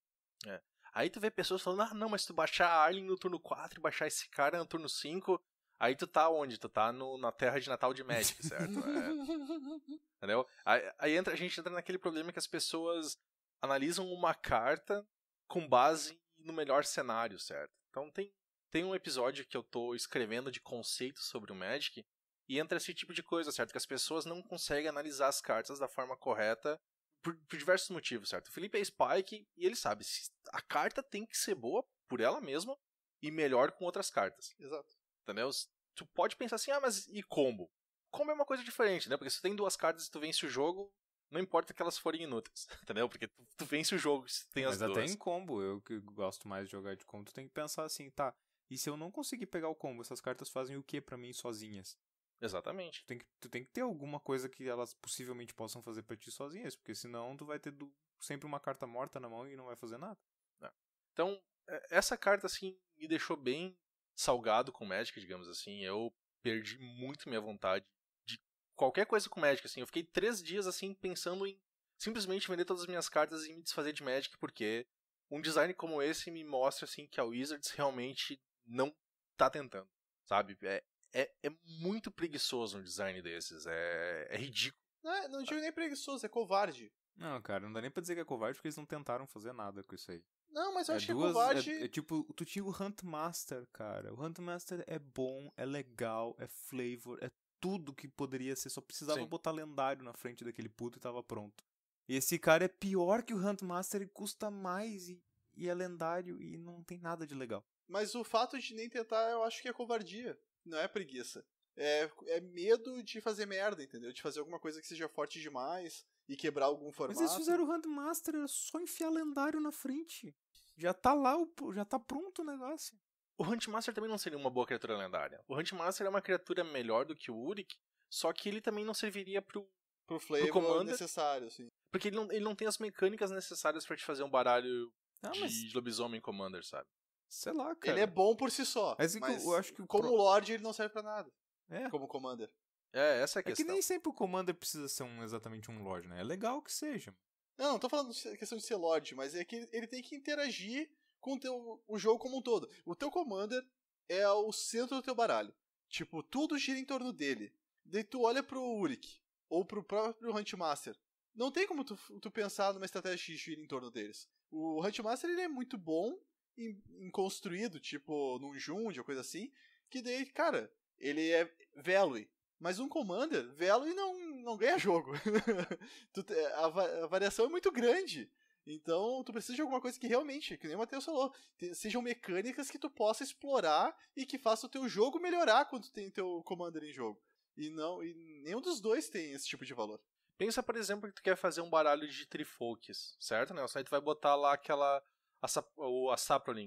É. Aí tu vê pessoas falando, ah, não, mas tu baixar a Arlen no turno 4 e baixar esse cara no turno 5,
aí tu tá onde? Tu tá no, na terra de Natal de Magic, certo?
É.
Entendeu? Aí, aí, entra, a gente entra naquele problema que as pessoas analisam uma carta com base no melhor cenário, certo? Então tem tem um episódio que eu tô escrevendo de conceitos sobre o Magic e entra esse tipo de coisa, certo? Que as pessoas não conseguem analisar as cartas da forma correta por, por diversos motivos, certo? O Felipe é Spike e ele sabe, a carta tem que ser boa por ela mesma e melhor com outras cartas. Exato. Entendeu? Tu pode pensar assim, ah, mas e combo? Combo é uma coisa diferente, né? Porque se tu tem duas cartas e tu vence o jogo, não importa que elas forem inúteis, entendeu? Porque tu, tu vence o jogo se tem mas as
duas. Mas até em combo, eu que gosto mais de jogar de combo, tu tem que pensar assim, tá, e se eu não conseguir pegar o combo, essas cartas fazem o que para mim sozinhas? Exatamente. Tu tem, que, tu tem que ter alguma coisa que elas possivelmente possam fazer pra ti sozinhas, porque senão tu vai ter do, sempre uma carta morta na mão e não vai fazer nada.
É. Então, é, essa carta, assim, me deixou bem salgado com Magic, digamos assim. Eu perdi muito minha vontade de qualquer coisa com Magic, assim. Eu fiquei três dias, assim, pensando em simplesmente vender todas as minhas cartas e me desfazer de Magic, porque um design como esse me mostra, assim, que a Wizards realmente não tá tentando, sabe?
É, é, é muito preguiçoso um design desses, é, é ridículo.
Não, é, não digo nem preguiçoso, é covarde.
Não, cara, não dá nem pra dizer que é covarde porque eles não tentaram fazer nada com isso aí.
Não, mas eu é acho duas, que é, é covarde. É, é,
tipo, tu tinha o Huntmaster, cara. O Huntmaster é bom, é legal, é flavor, é tudo que poderia ser. Só precisava Sim. botar lendário na frente daquele puto e tava pronto. E esse cara é pior que o Huntmaster e custa mais e, e é lendário e não tem nada de legal.
Mas o fato de nem tentar, eu acho que é covardia, não é preguiça. É, é medo de fazer merda, entendeu? De fazer alguma coisa que seja forte demais e quebrar algum formato.
Mas eles fizeram
o Handmaster, é só enfiar lendário na frente. Já tá lá, já tá pronto o negócio.
O Huntmaster também não seria uma boa criatura lendária. O Huntmaster é uma criatura melhor do que o Uric, só que ele também não serviria pro, pro flavor pro commander, necessário, sim. Porque ele não, ele não tem as mecânicas necessárias para te fazer um baralho ah, de mas... lobisomem commander, sabe? Sei lá, cara. Ele é
bom por si só. Mas, mas eu acho que como pro...
Lorde ele não serve para nada. É. Como Commander.
É, essa é a questão. É que nem sempre o Commander precisa ser um, exatamente um Lorde, né? É legal que seja.
Não, não tô falando questão de ser Lorde, mas é que ele tem que interagir com o, teu, o jogo como um todo. O teu Commander é o centro do teu baralho. Tipo, tudo gira em torno dele. Daí tu olha pro Uric, ou pro próprio Huntmaster. Não tem como tu, tu pensar numa estratégia de gira em torno deles. O Huntmaster ele é muito bom em, em construído, tipo num Jund ou coisa assim, que daí, cara, ele é Veloy. Mas um Commander, Veloy não, não ganha jogo. a, variação é muito grande. Então, tu precisa de alguma coisa que realmente, que nem o Matheus falou, sejam mecânicas que tu possa explorar e que faça o teu jogo melhorar quando tu tem teu Commander em jogo. E não, e nenhum dos dois tem esse tipo de valor. Pensa,
por exemplo, que tu quer fazer um baralho de Trifokes certo? Né? Só tu vai botar lá aquela a, o, a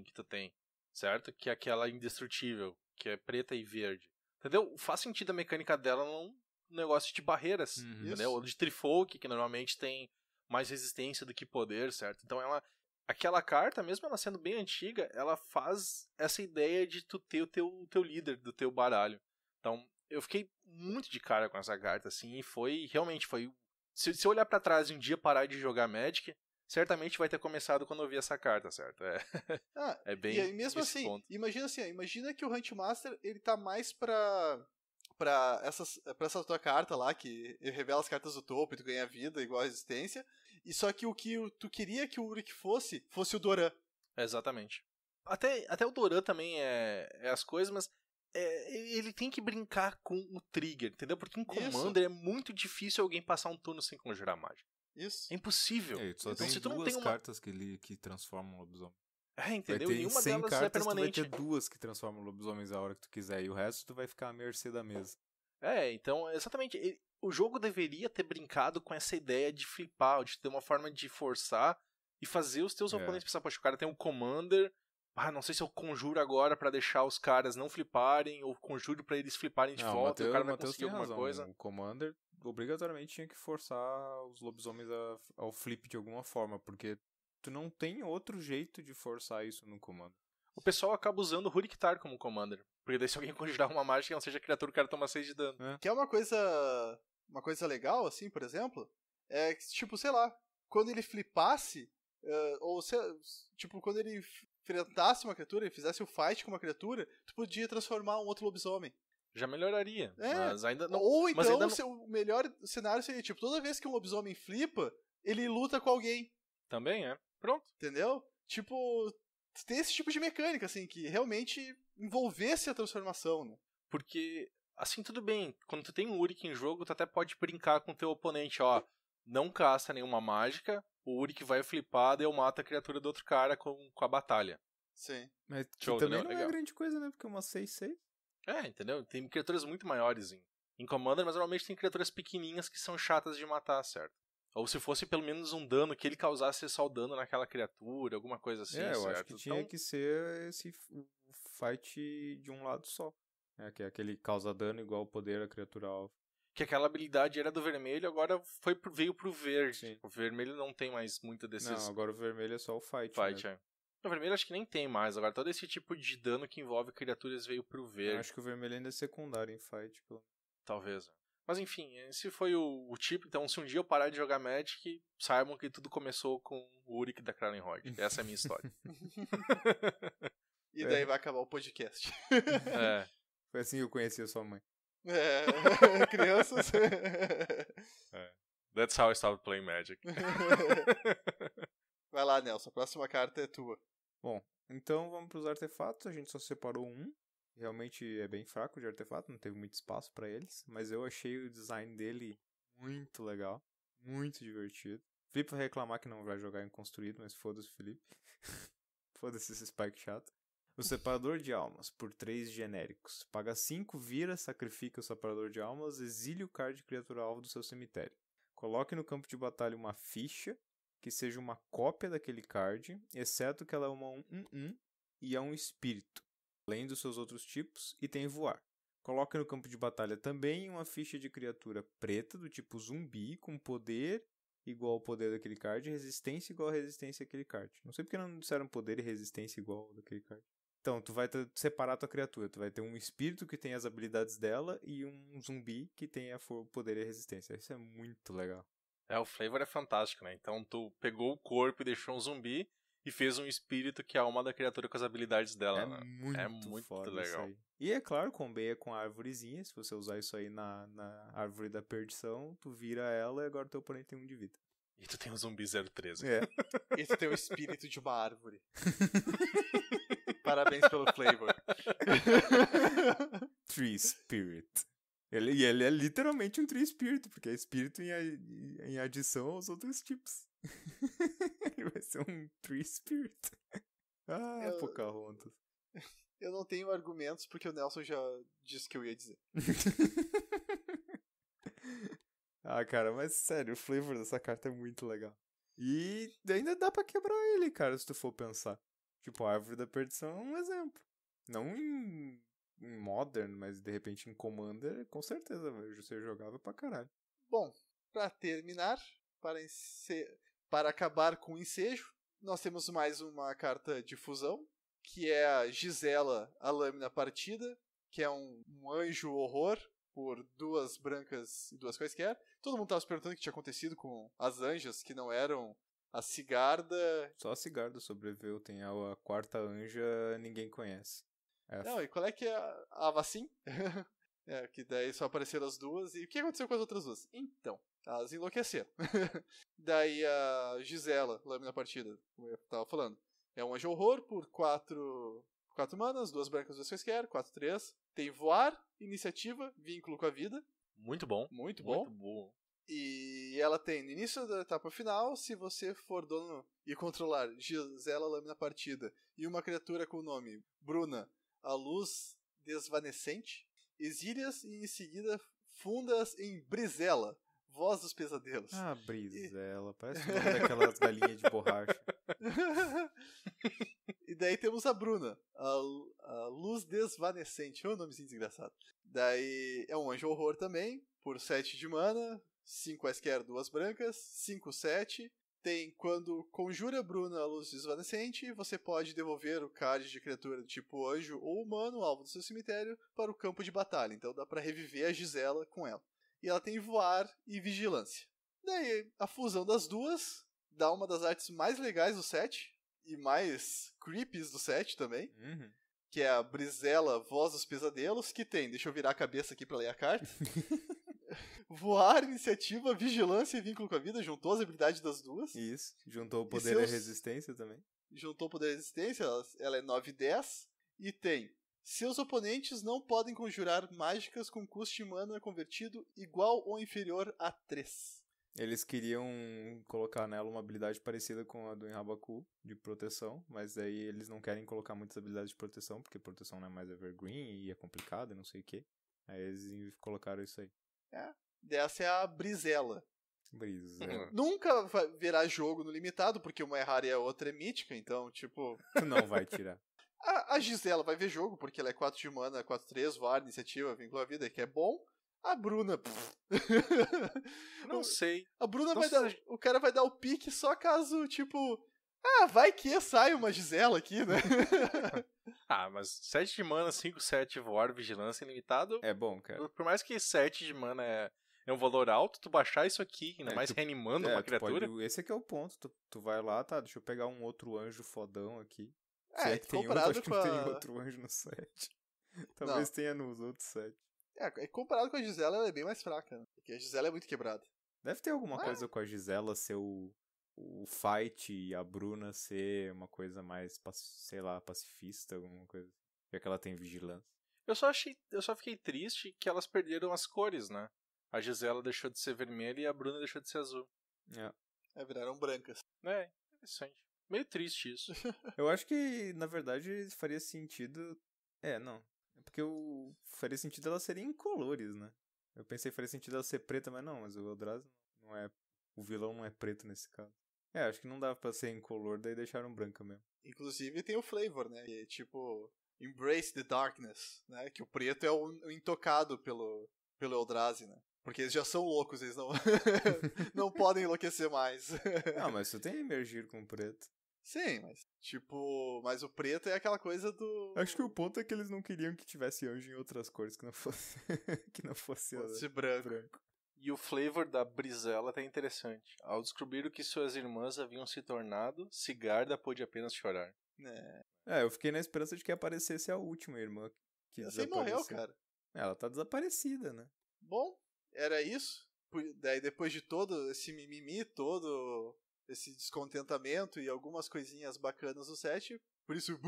que tu tem, certo? Que é aquela indestrutível, que é preta e verde. Entendeu? Faz sentido a mecânica dela num negócio de barreiras, uhum. entendeu? Ou de Trifolk, que normalmente tem mais resistência do que poder, certo? Então ela. Aquela carta, mesmo ela sendo bem antiga, ela faz essa ideia de tu ter o teu, teu líder do teu baralho. Então, eu fiquei muito de cara com essa carta, assim, e foi realmente, foi. Se, se eu olhar para trás um dia parar de jogar Magic, certamente vai ter começado quando eu vi essa carta, certo?
É, ah, é bem. E aí, mesmo assim, ponto. imagina assim, imagina que o Huntmaster ele tá mais pra. para essas, para essa tua carta lá, que revela as cartas do topo e tu ganha vida igual a resistência. E só que o que tu queria que o Urik fosse, fosse o Doran. Exatamente. Até, até o Doran também é, é as coisas, mas é,
ele tem que brincar com o trigger, entendeu? Porque em Commander Isso. é muito difícil alguém passar um turno sem
conjurar mágica.
Isso. É impossível. É, só então, tem se tu não duas tem uma...
cartas que, ele, que transformam lobisomem.
É, entendeu? Vai ter Nenhuma 100 delas é cartas, é permanente. Tu vai ter
duas que transformam lobisomens a hora que tu quiser e o resto tu vai ficar à mercê da mesa. É, então, exatamente. Ele, o jogo deveria ter brincado com
essa ideia de flipar, de ter uma forma de forçar e fazer os teus é. oponentes pensar, poxa, o cara tem um commander, ah, não sei se eu conjuro agora para deixar os caras não fliparem ou conjuro para eles fliparem de não, volta, Mateus, o cara vai Mateus conseguir alguma razão. Né? coisa. O
commander obrigatoriamente tinha que forçar os lobisomens a, ao flip de alguma forma, porque tu não tem outro jeito de forçar isso no comando. O pessoal acaba usando o Huriktar como commander, porque daí se alguém conjurar uma
mágica, não seja criatura, o cara toma 6 de dano.
É. Que é uma coisa uma coisa legal, assim, por exemplo, é que, tipo, sei lá, quando ele flipasse, uh, ou se, tipo, quando ele enfrentasse uma criatura e fizesse o um fight com uma criatura, tu podia transformar um outro lobisomem
já melhoraria. É. Mas ainda não. Ou então, ainda não...
o melhor cenário seria, tipo, toda vez que um lobisomem flipa, ele luta com alguém. Também é. Pronto. Entendeu? Tipo, ter esse tipo de mecânica, assim, que realmente envolvesse a transformação, né?
Porque, assim, tudo bem, quando tu tem um Urik em jogo, tu até pode brincar com teu oponente, ó, não caça nenhuma mágica, o Urik vai flipar, daí eu mato a criatura do outro cara com, com a batalha.
Sim.
Mas Show, também não é grande coisa, né? Porque uma 6-6. É, entendeu?
Tem criaturas muito maiores em, em Commander, mas normalmente tem criaturas pequenininhas que são chatas de matar, certo? Ou se fosse pelo menos um dano que ele causasse só o dano naquela criatura, alguma coisa assim, é, eu certo? acho que tinha então
que ser esse fight de um lado só. É, que é aquele causa dano igual o poder da criatura alvo. Que aquela habilidade era do
vermelho, agora foi pro, veio pro verde. Sim. O vermelho não tem mais muita desses. Não, agora o vermelho é só o fight. Fight, né? é. No vermelho acho que nem tem mais. Agora, todo esse tipo de dano que envolve criaturas veio pro verde. Eu acho que o vermelho ainda é
secundário em fight, pelo
Talvez. Né? Mas enfim, esse foi o, o, tipo. Então, se um dia eu parar de jogar Magic, saibam que tudo começou com o Uric da Kralenhog. Essa é a minha história.
e daí é. vai acabar o
podcast.
é. Foi assim que eu conheci a sua mãe. É,
crianças.
é. That's how I started playing Magic.
Vai lá, Nelson. A próxima carta é tua.
Bom, então vamos para os artefatos. A gente só separou um. Realmente é bem fraco de artefato, não teve muito espaço para eles. Mas eu achei o design dele muito legal, muito divertido. Felipe vai reclamar que não vai jogar em construído, mas foda-se, Felipe. foda-se esse Spike chato. O separador de almas, por 3 genéricos. Paga 5, vira, sacrifica o separador de almas, exile o card de criatura alvo do seu cemitério. Coloque no campo de batalha uma ficha que seja uma cópia daquele card, exceto que ela é uma 1-1 um, um, um, e é um espírito, além dos seus outros tipos, e tem voar. Coloque no campo de batalha também uma ficha de criatura preta do tipo zumbi, com poder igual ao poder daquele card, resistência igual a resistência daquele card. Não sei porque não disseram poder e resistência igual daquele card. Então, tu vai separar tua criatura. Tu vai ter um espírito que tem as habilidades dela e um zumbi que tem a poder e a resistência. Isso é muito legal.
É, o flavor é fantástico, né? Então tu pegou o corpo e deixou um zumbi e fez um espírito que é a alma da criatura com as habilidades dela, é né? Muito é muito foda legal.
E é claro, combeia com a é árvorezinha. Se você usar isso aí na, na árvore da perdição, tu vira ela e agora teu oponente tem um de vida.
E tu tem um zumbi 013. É.
e tu tem o espírito de uma árvore.
Parabéns pelo flavor.
Tree Spirit. Ele, e ele é literalmente um tri-espírito, porque é espírito em, em adição aos outros tipos. ele vai ser um tri-espírito. Ah, eu, Pocahontas.
Eu não tenho argumentos porque o Nelson já disse que eu ia dizer.
ah, cara, mas sério, o flavor dessa carta é muito legal. E ainda dá para quebrar ele, cara, se tu for pensar. Tipo, a árvore da perdição é um exemplo. Não em em Modern, mas de repente em Commander, com certeza você jogava pra caralho.
Bom, para terminar, para, ense... para acabar com o ensejo, nós temos mais uma carta de fusão, que é a Gisela, a lâmina partida, que é um, um anjo horror por duas brancas e duas quaisquer. Todo mundo estava se perguntando o que tinha acontecido com
as anjas, que não eram a Cigarda. Só a Cigarda sobreviveu, tem a quarta anja, ninguém conhece. Não,
e qual é que é a, a vacina? é, que daí só apareceram as duas. E o que aconteceu com as outras duas? Então, elas enlouqueceram. daí a Gisela, lâmina partida, como eu tava falando. É um anjo horror por quatro, quatro manas, duas brancas, duas quaisquer, quatro, três. Tem voar, iniciativa, vínculo com a vida. Muito bom. Muito bom. Muito bom. E ela tem no início da etapa final, se você for dono e controlar Gisela Lâmina Partida e uma criatura com o nome Bruna a luz desvanecente, exílias e em seguida fundas em Brizela, voz dos pesadelos. Ah,
Brizela, e... parece o nome daquelas galinhas de borracha.
e daí temos a Bruna, a, a Luz Desvanecente, é um nomezinho desgraçado. Daí é um anjo horror também, por 7 de mana, 5 quaisquer, duas brancas, 5, 7, tem quando conjura Bruna a luz desvanecente, você pode devolver o card de criatura do tipo anjo ou humano, alvo do seu cemitério, para o campo de batalha. Então dá para reviver a Gisela com ela. E ela tem voar e vigilância. Daí, a fusão das duas dá uma das artes mais legais do set e mais creeps do set também. Uhum. Que é a Brizela Voz dos Pesadelos, que tem. Deixa eu virar a cabeça aqui para ler a carta. voar, iniciativa, vigilância e vínculo com a
vida, juntou as habilidades das duas. Isso, juntou o poder e, seus... e a resistência também.
Juntou o poder e a resistência, ela é 9 e 10, e tem seus oponentes não podem conjurar
mágicas com custo de mana é convertido igual ou inferior a 3. Eles queriam colocar nela uma habilidade parecida com a do Enrabaku, de proteção, mas aí eles não querem colocar muitas habilidades de proteção, porque proteção não é mais evergreen e é complicado e não sei o que. Aí eles colocaram isso aí.
É, é a Brizela
Brizela.
Nunca virá jogo no limitado, porque uma é rara e a outra é mítica, então, tipo. Não vai tirar. A, a Gisela vai ver jogo, porque ela é 4 de mana, 4-3, VAR, iniciativa, vínculo à vida, que é bom. A Bruna. não sei. A Bruna não vai sei. dar. O cara vai dar o pique só caso, tipo, ah, vai que sai uma Gisela aqui, né?
ah, mas 7 de mana, 5, 7 voar, vigilância ilimitado.
É bom, cara.
Por mais que 7 de mana é, é um valor alto, tu baixar isso aqui, ainda é, mais tu, reanimando é, uma criatura.
Pode, esse aqui é, é o ponto. Tu, tu vai lá, tá? Deixa eu pegar um outro anjo fodão aqui. É, Se é que tem outro, acho que não tem outro anjo no 7. Talvez não. tenha nos outros 7.
É, é, comparado com a Gisela, ela é bem mais fraca, né? Porque a Gisela é muito quebrada.
Deve ter alguma ah. coisa com a Gisela ser o o fight e a Bruna ser uma coisa mais, sei lá, pacifista, alguma coisa. Assim, já que ela tem vigilância.
Eu só achei. Eu só fiquei triste que elas perderam as cores, né? A Gisela deixou de ser vermelha e a Bruna deixou de ser azul. É.
É, viraram brancas. É,
interessante. Meio triste isso. eu acho que, na verdade, faria sentido. É, não. É porque eu... faria sentido elas serem incolores, né? Eu pensei que faria sentido ela ser preta, mas não, mas o Eldrazi não é. O vilão não é preto nesse caso. É, acho que não dava pra ser incolor, daí deixaram branca mesmo. Inclusive
tem o flavor, né? E, tipo, Embrace the Darkness, né? Que o
preto é o,
intocado pelo, pelo Eldrazi, né? Porque eles já são loucos, eles não, não podem enlouquecer mais. não,
ah, mas tu tem a emergir com o preto. Sim, mas tipo,
mas o preto é aquela coisa do
Acho que o ponto é que eles não queriam que tivesse anjo em outras cores que não fosse que não fosse, fosse
branco. branco. E o flavor da brisela é interessante.
Ao descobrir o que suas irmãs haviam se tornado, Cigarda pôde apenas chorar.
É.
é, eu fiquei na esperança de que aparecesse a última irmã que Você morreu, cara. Ela tá desaparecida, né?
Bom, era isso. Daí depois de todo esse mimimi, todo esse descontentamento e algumas coisinhas bacanas do set,
por isso.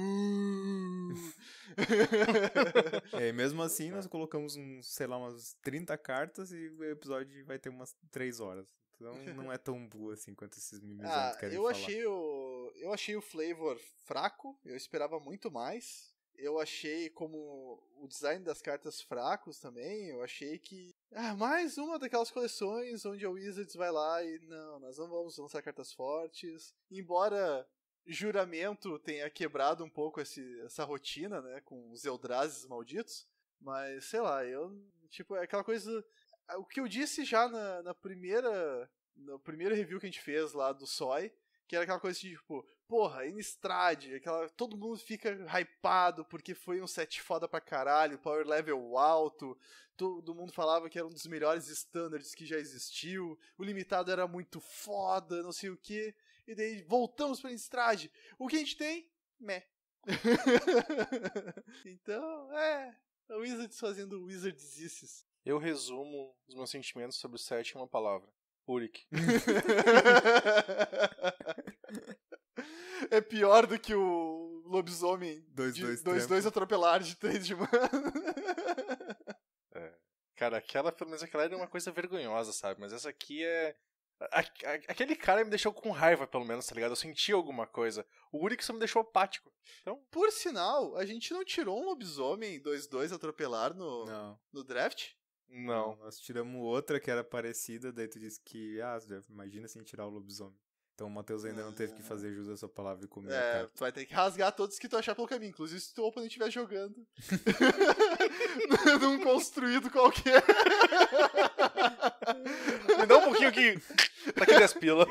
é, mesmo assim, nós colocamos, um, sei lá, umas 30 cartas e o episódio vai ter umas 3 horas. Então não é tão boa assim quanto esses mimizantes ah, querem eu falar. Achei
o, eu achei o flavor fraco, eu esperava muito mais. Eu achei como o design das cartas fracos também. Eu achei que. Ah, mais uma daquelas coleções onde a Wizards vai lá e. Não, nós não vamos lançar cartas fortes. Embora juramento tenha quebrado um pouco esse, essa rotina, né? Com os Eldrazes malditos. Mas, sei lá, eu. Tipo, é aquela coisa. O que eu disse já na, na primeira. No primeiro review que a gente fez lá do Soy, que era aquela coisa de tipo, porra, Inistrad, aquela, todo mundo fica hypado porque foi um set foda pra caralho, power level alto, todo mundo falava que era um dos melhores standards que já existiu, o limitado era muito foda, não sei o que. E daí voltamos pra estrade. O que a gente tem? Meh. então, é. é Wizards fazendo Wizards Isis.
Eu resumo os meus sentimentos sobre o set em uma palavra. Uric. é pior do que o
lobisomem 2-2 atropelar de 3 de mana.
É. Cara, aquela, pelo menos aquela era uma coisa vergonhosa, sabe? Mas essa aqui é
aquele cara me deixou com raiva, pelo menos, tá ligado? Eu senti alguma coisa. O Uri que só me deixou apático.
Então... Por sinal, a gente não tirou um lobisomem 2-2 atropelar no, não. no draft? Não. Nós tiramos outra que era parecida, daí tu disse que, ah, imagina sem tirar o lobisomem. Então o Matheus ainda não teve que ah. fazer jus a sua palavra e comer. É,
tu vai ter que rasgar todos que tu achar pelo caminho, inclusive se a oponente estiver jogando. Num construído qualquer. Me dá um pouquinho que. Tá aqui
10 pila.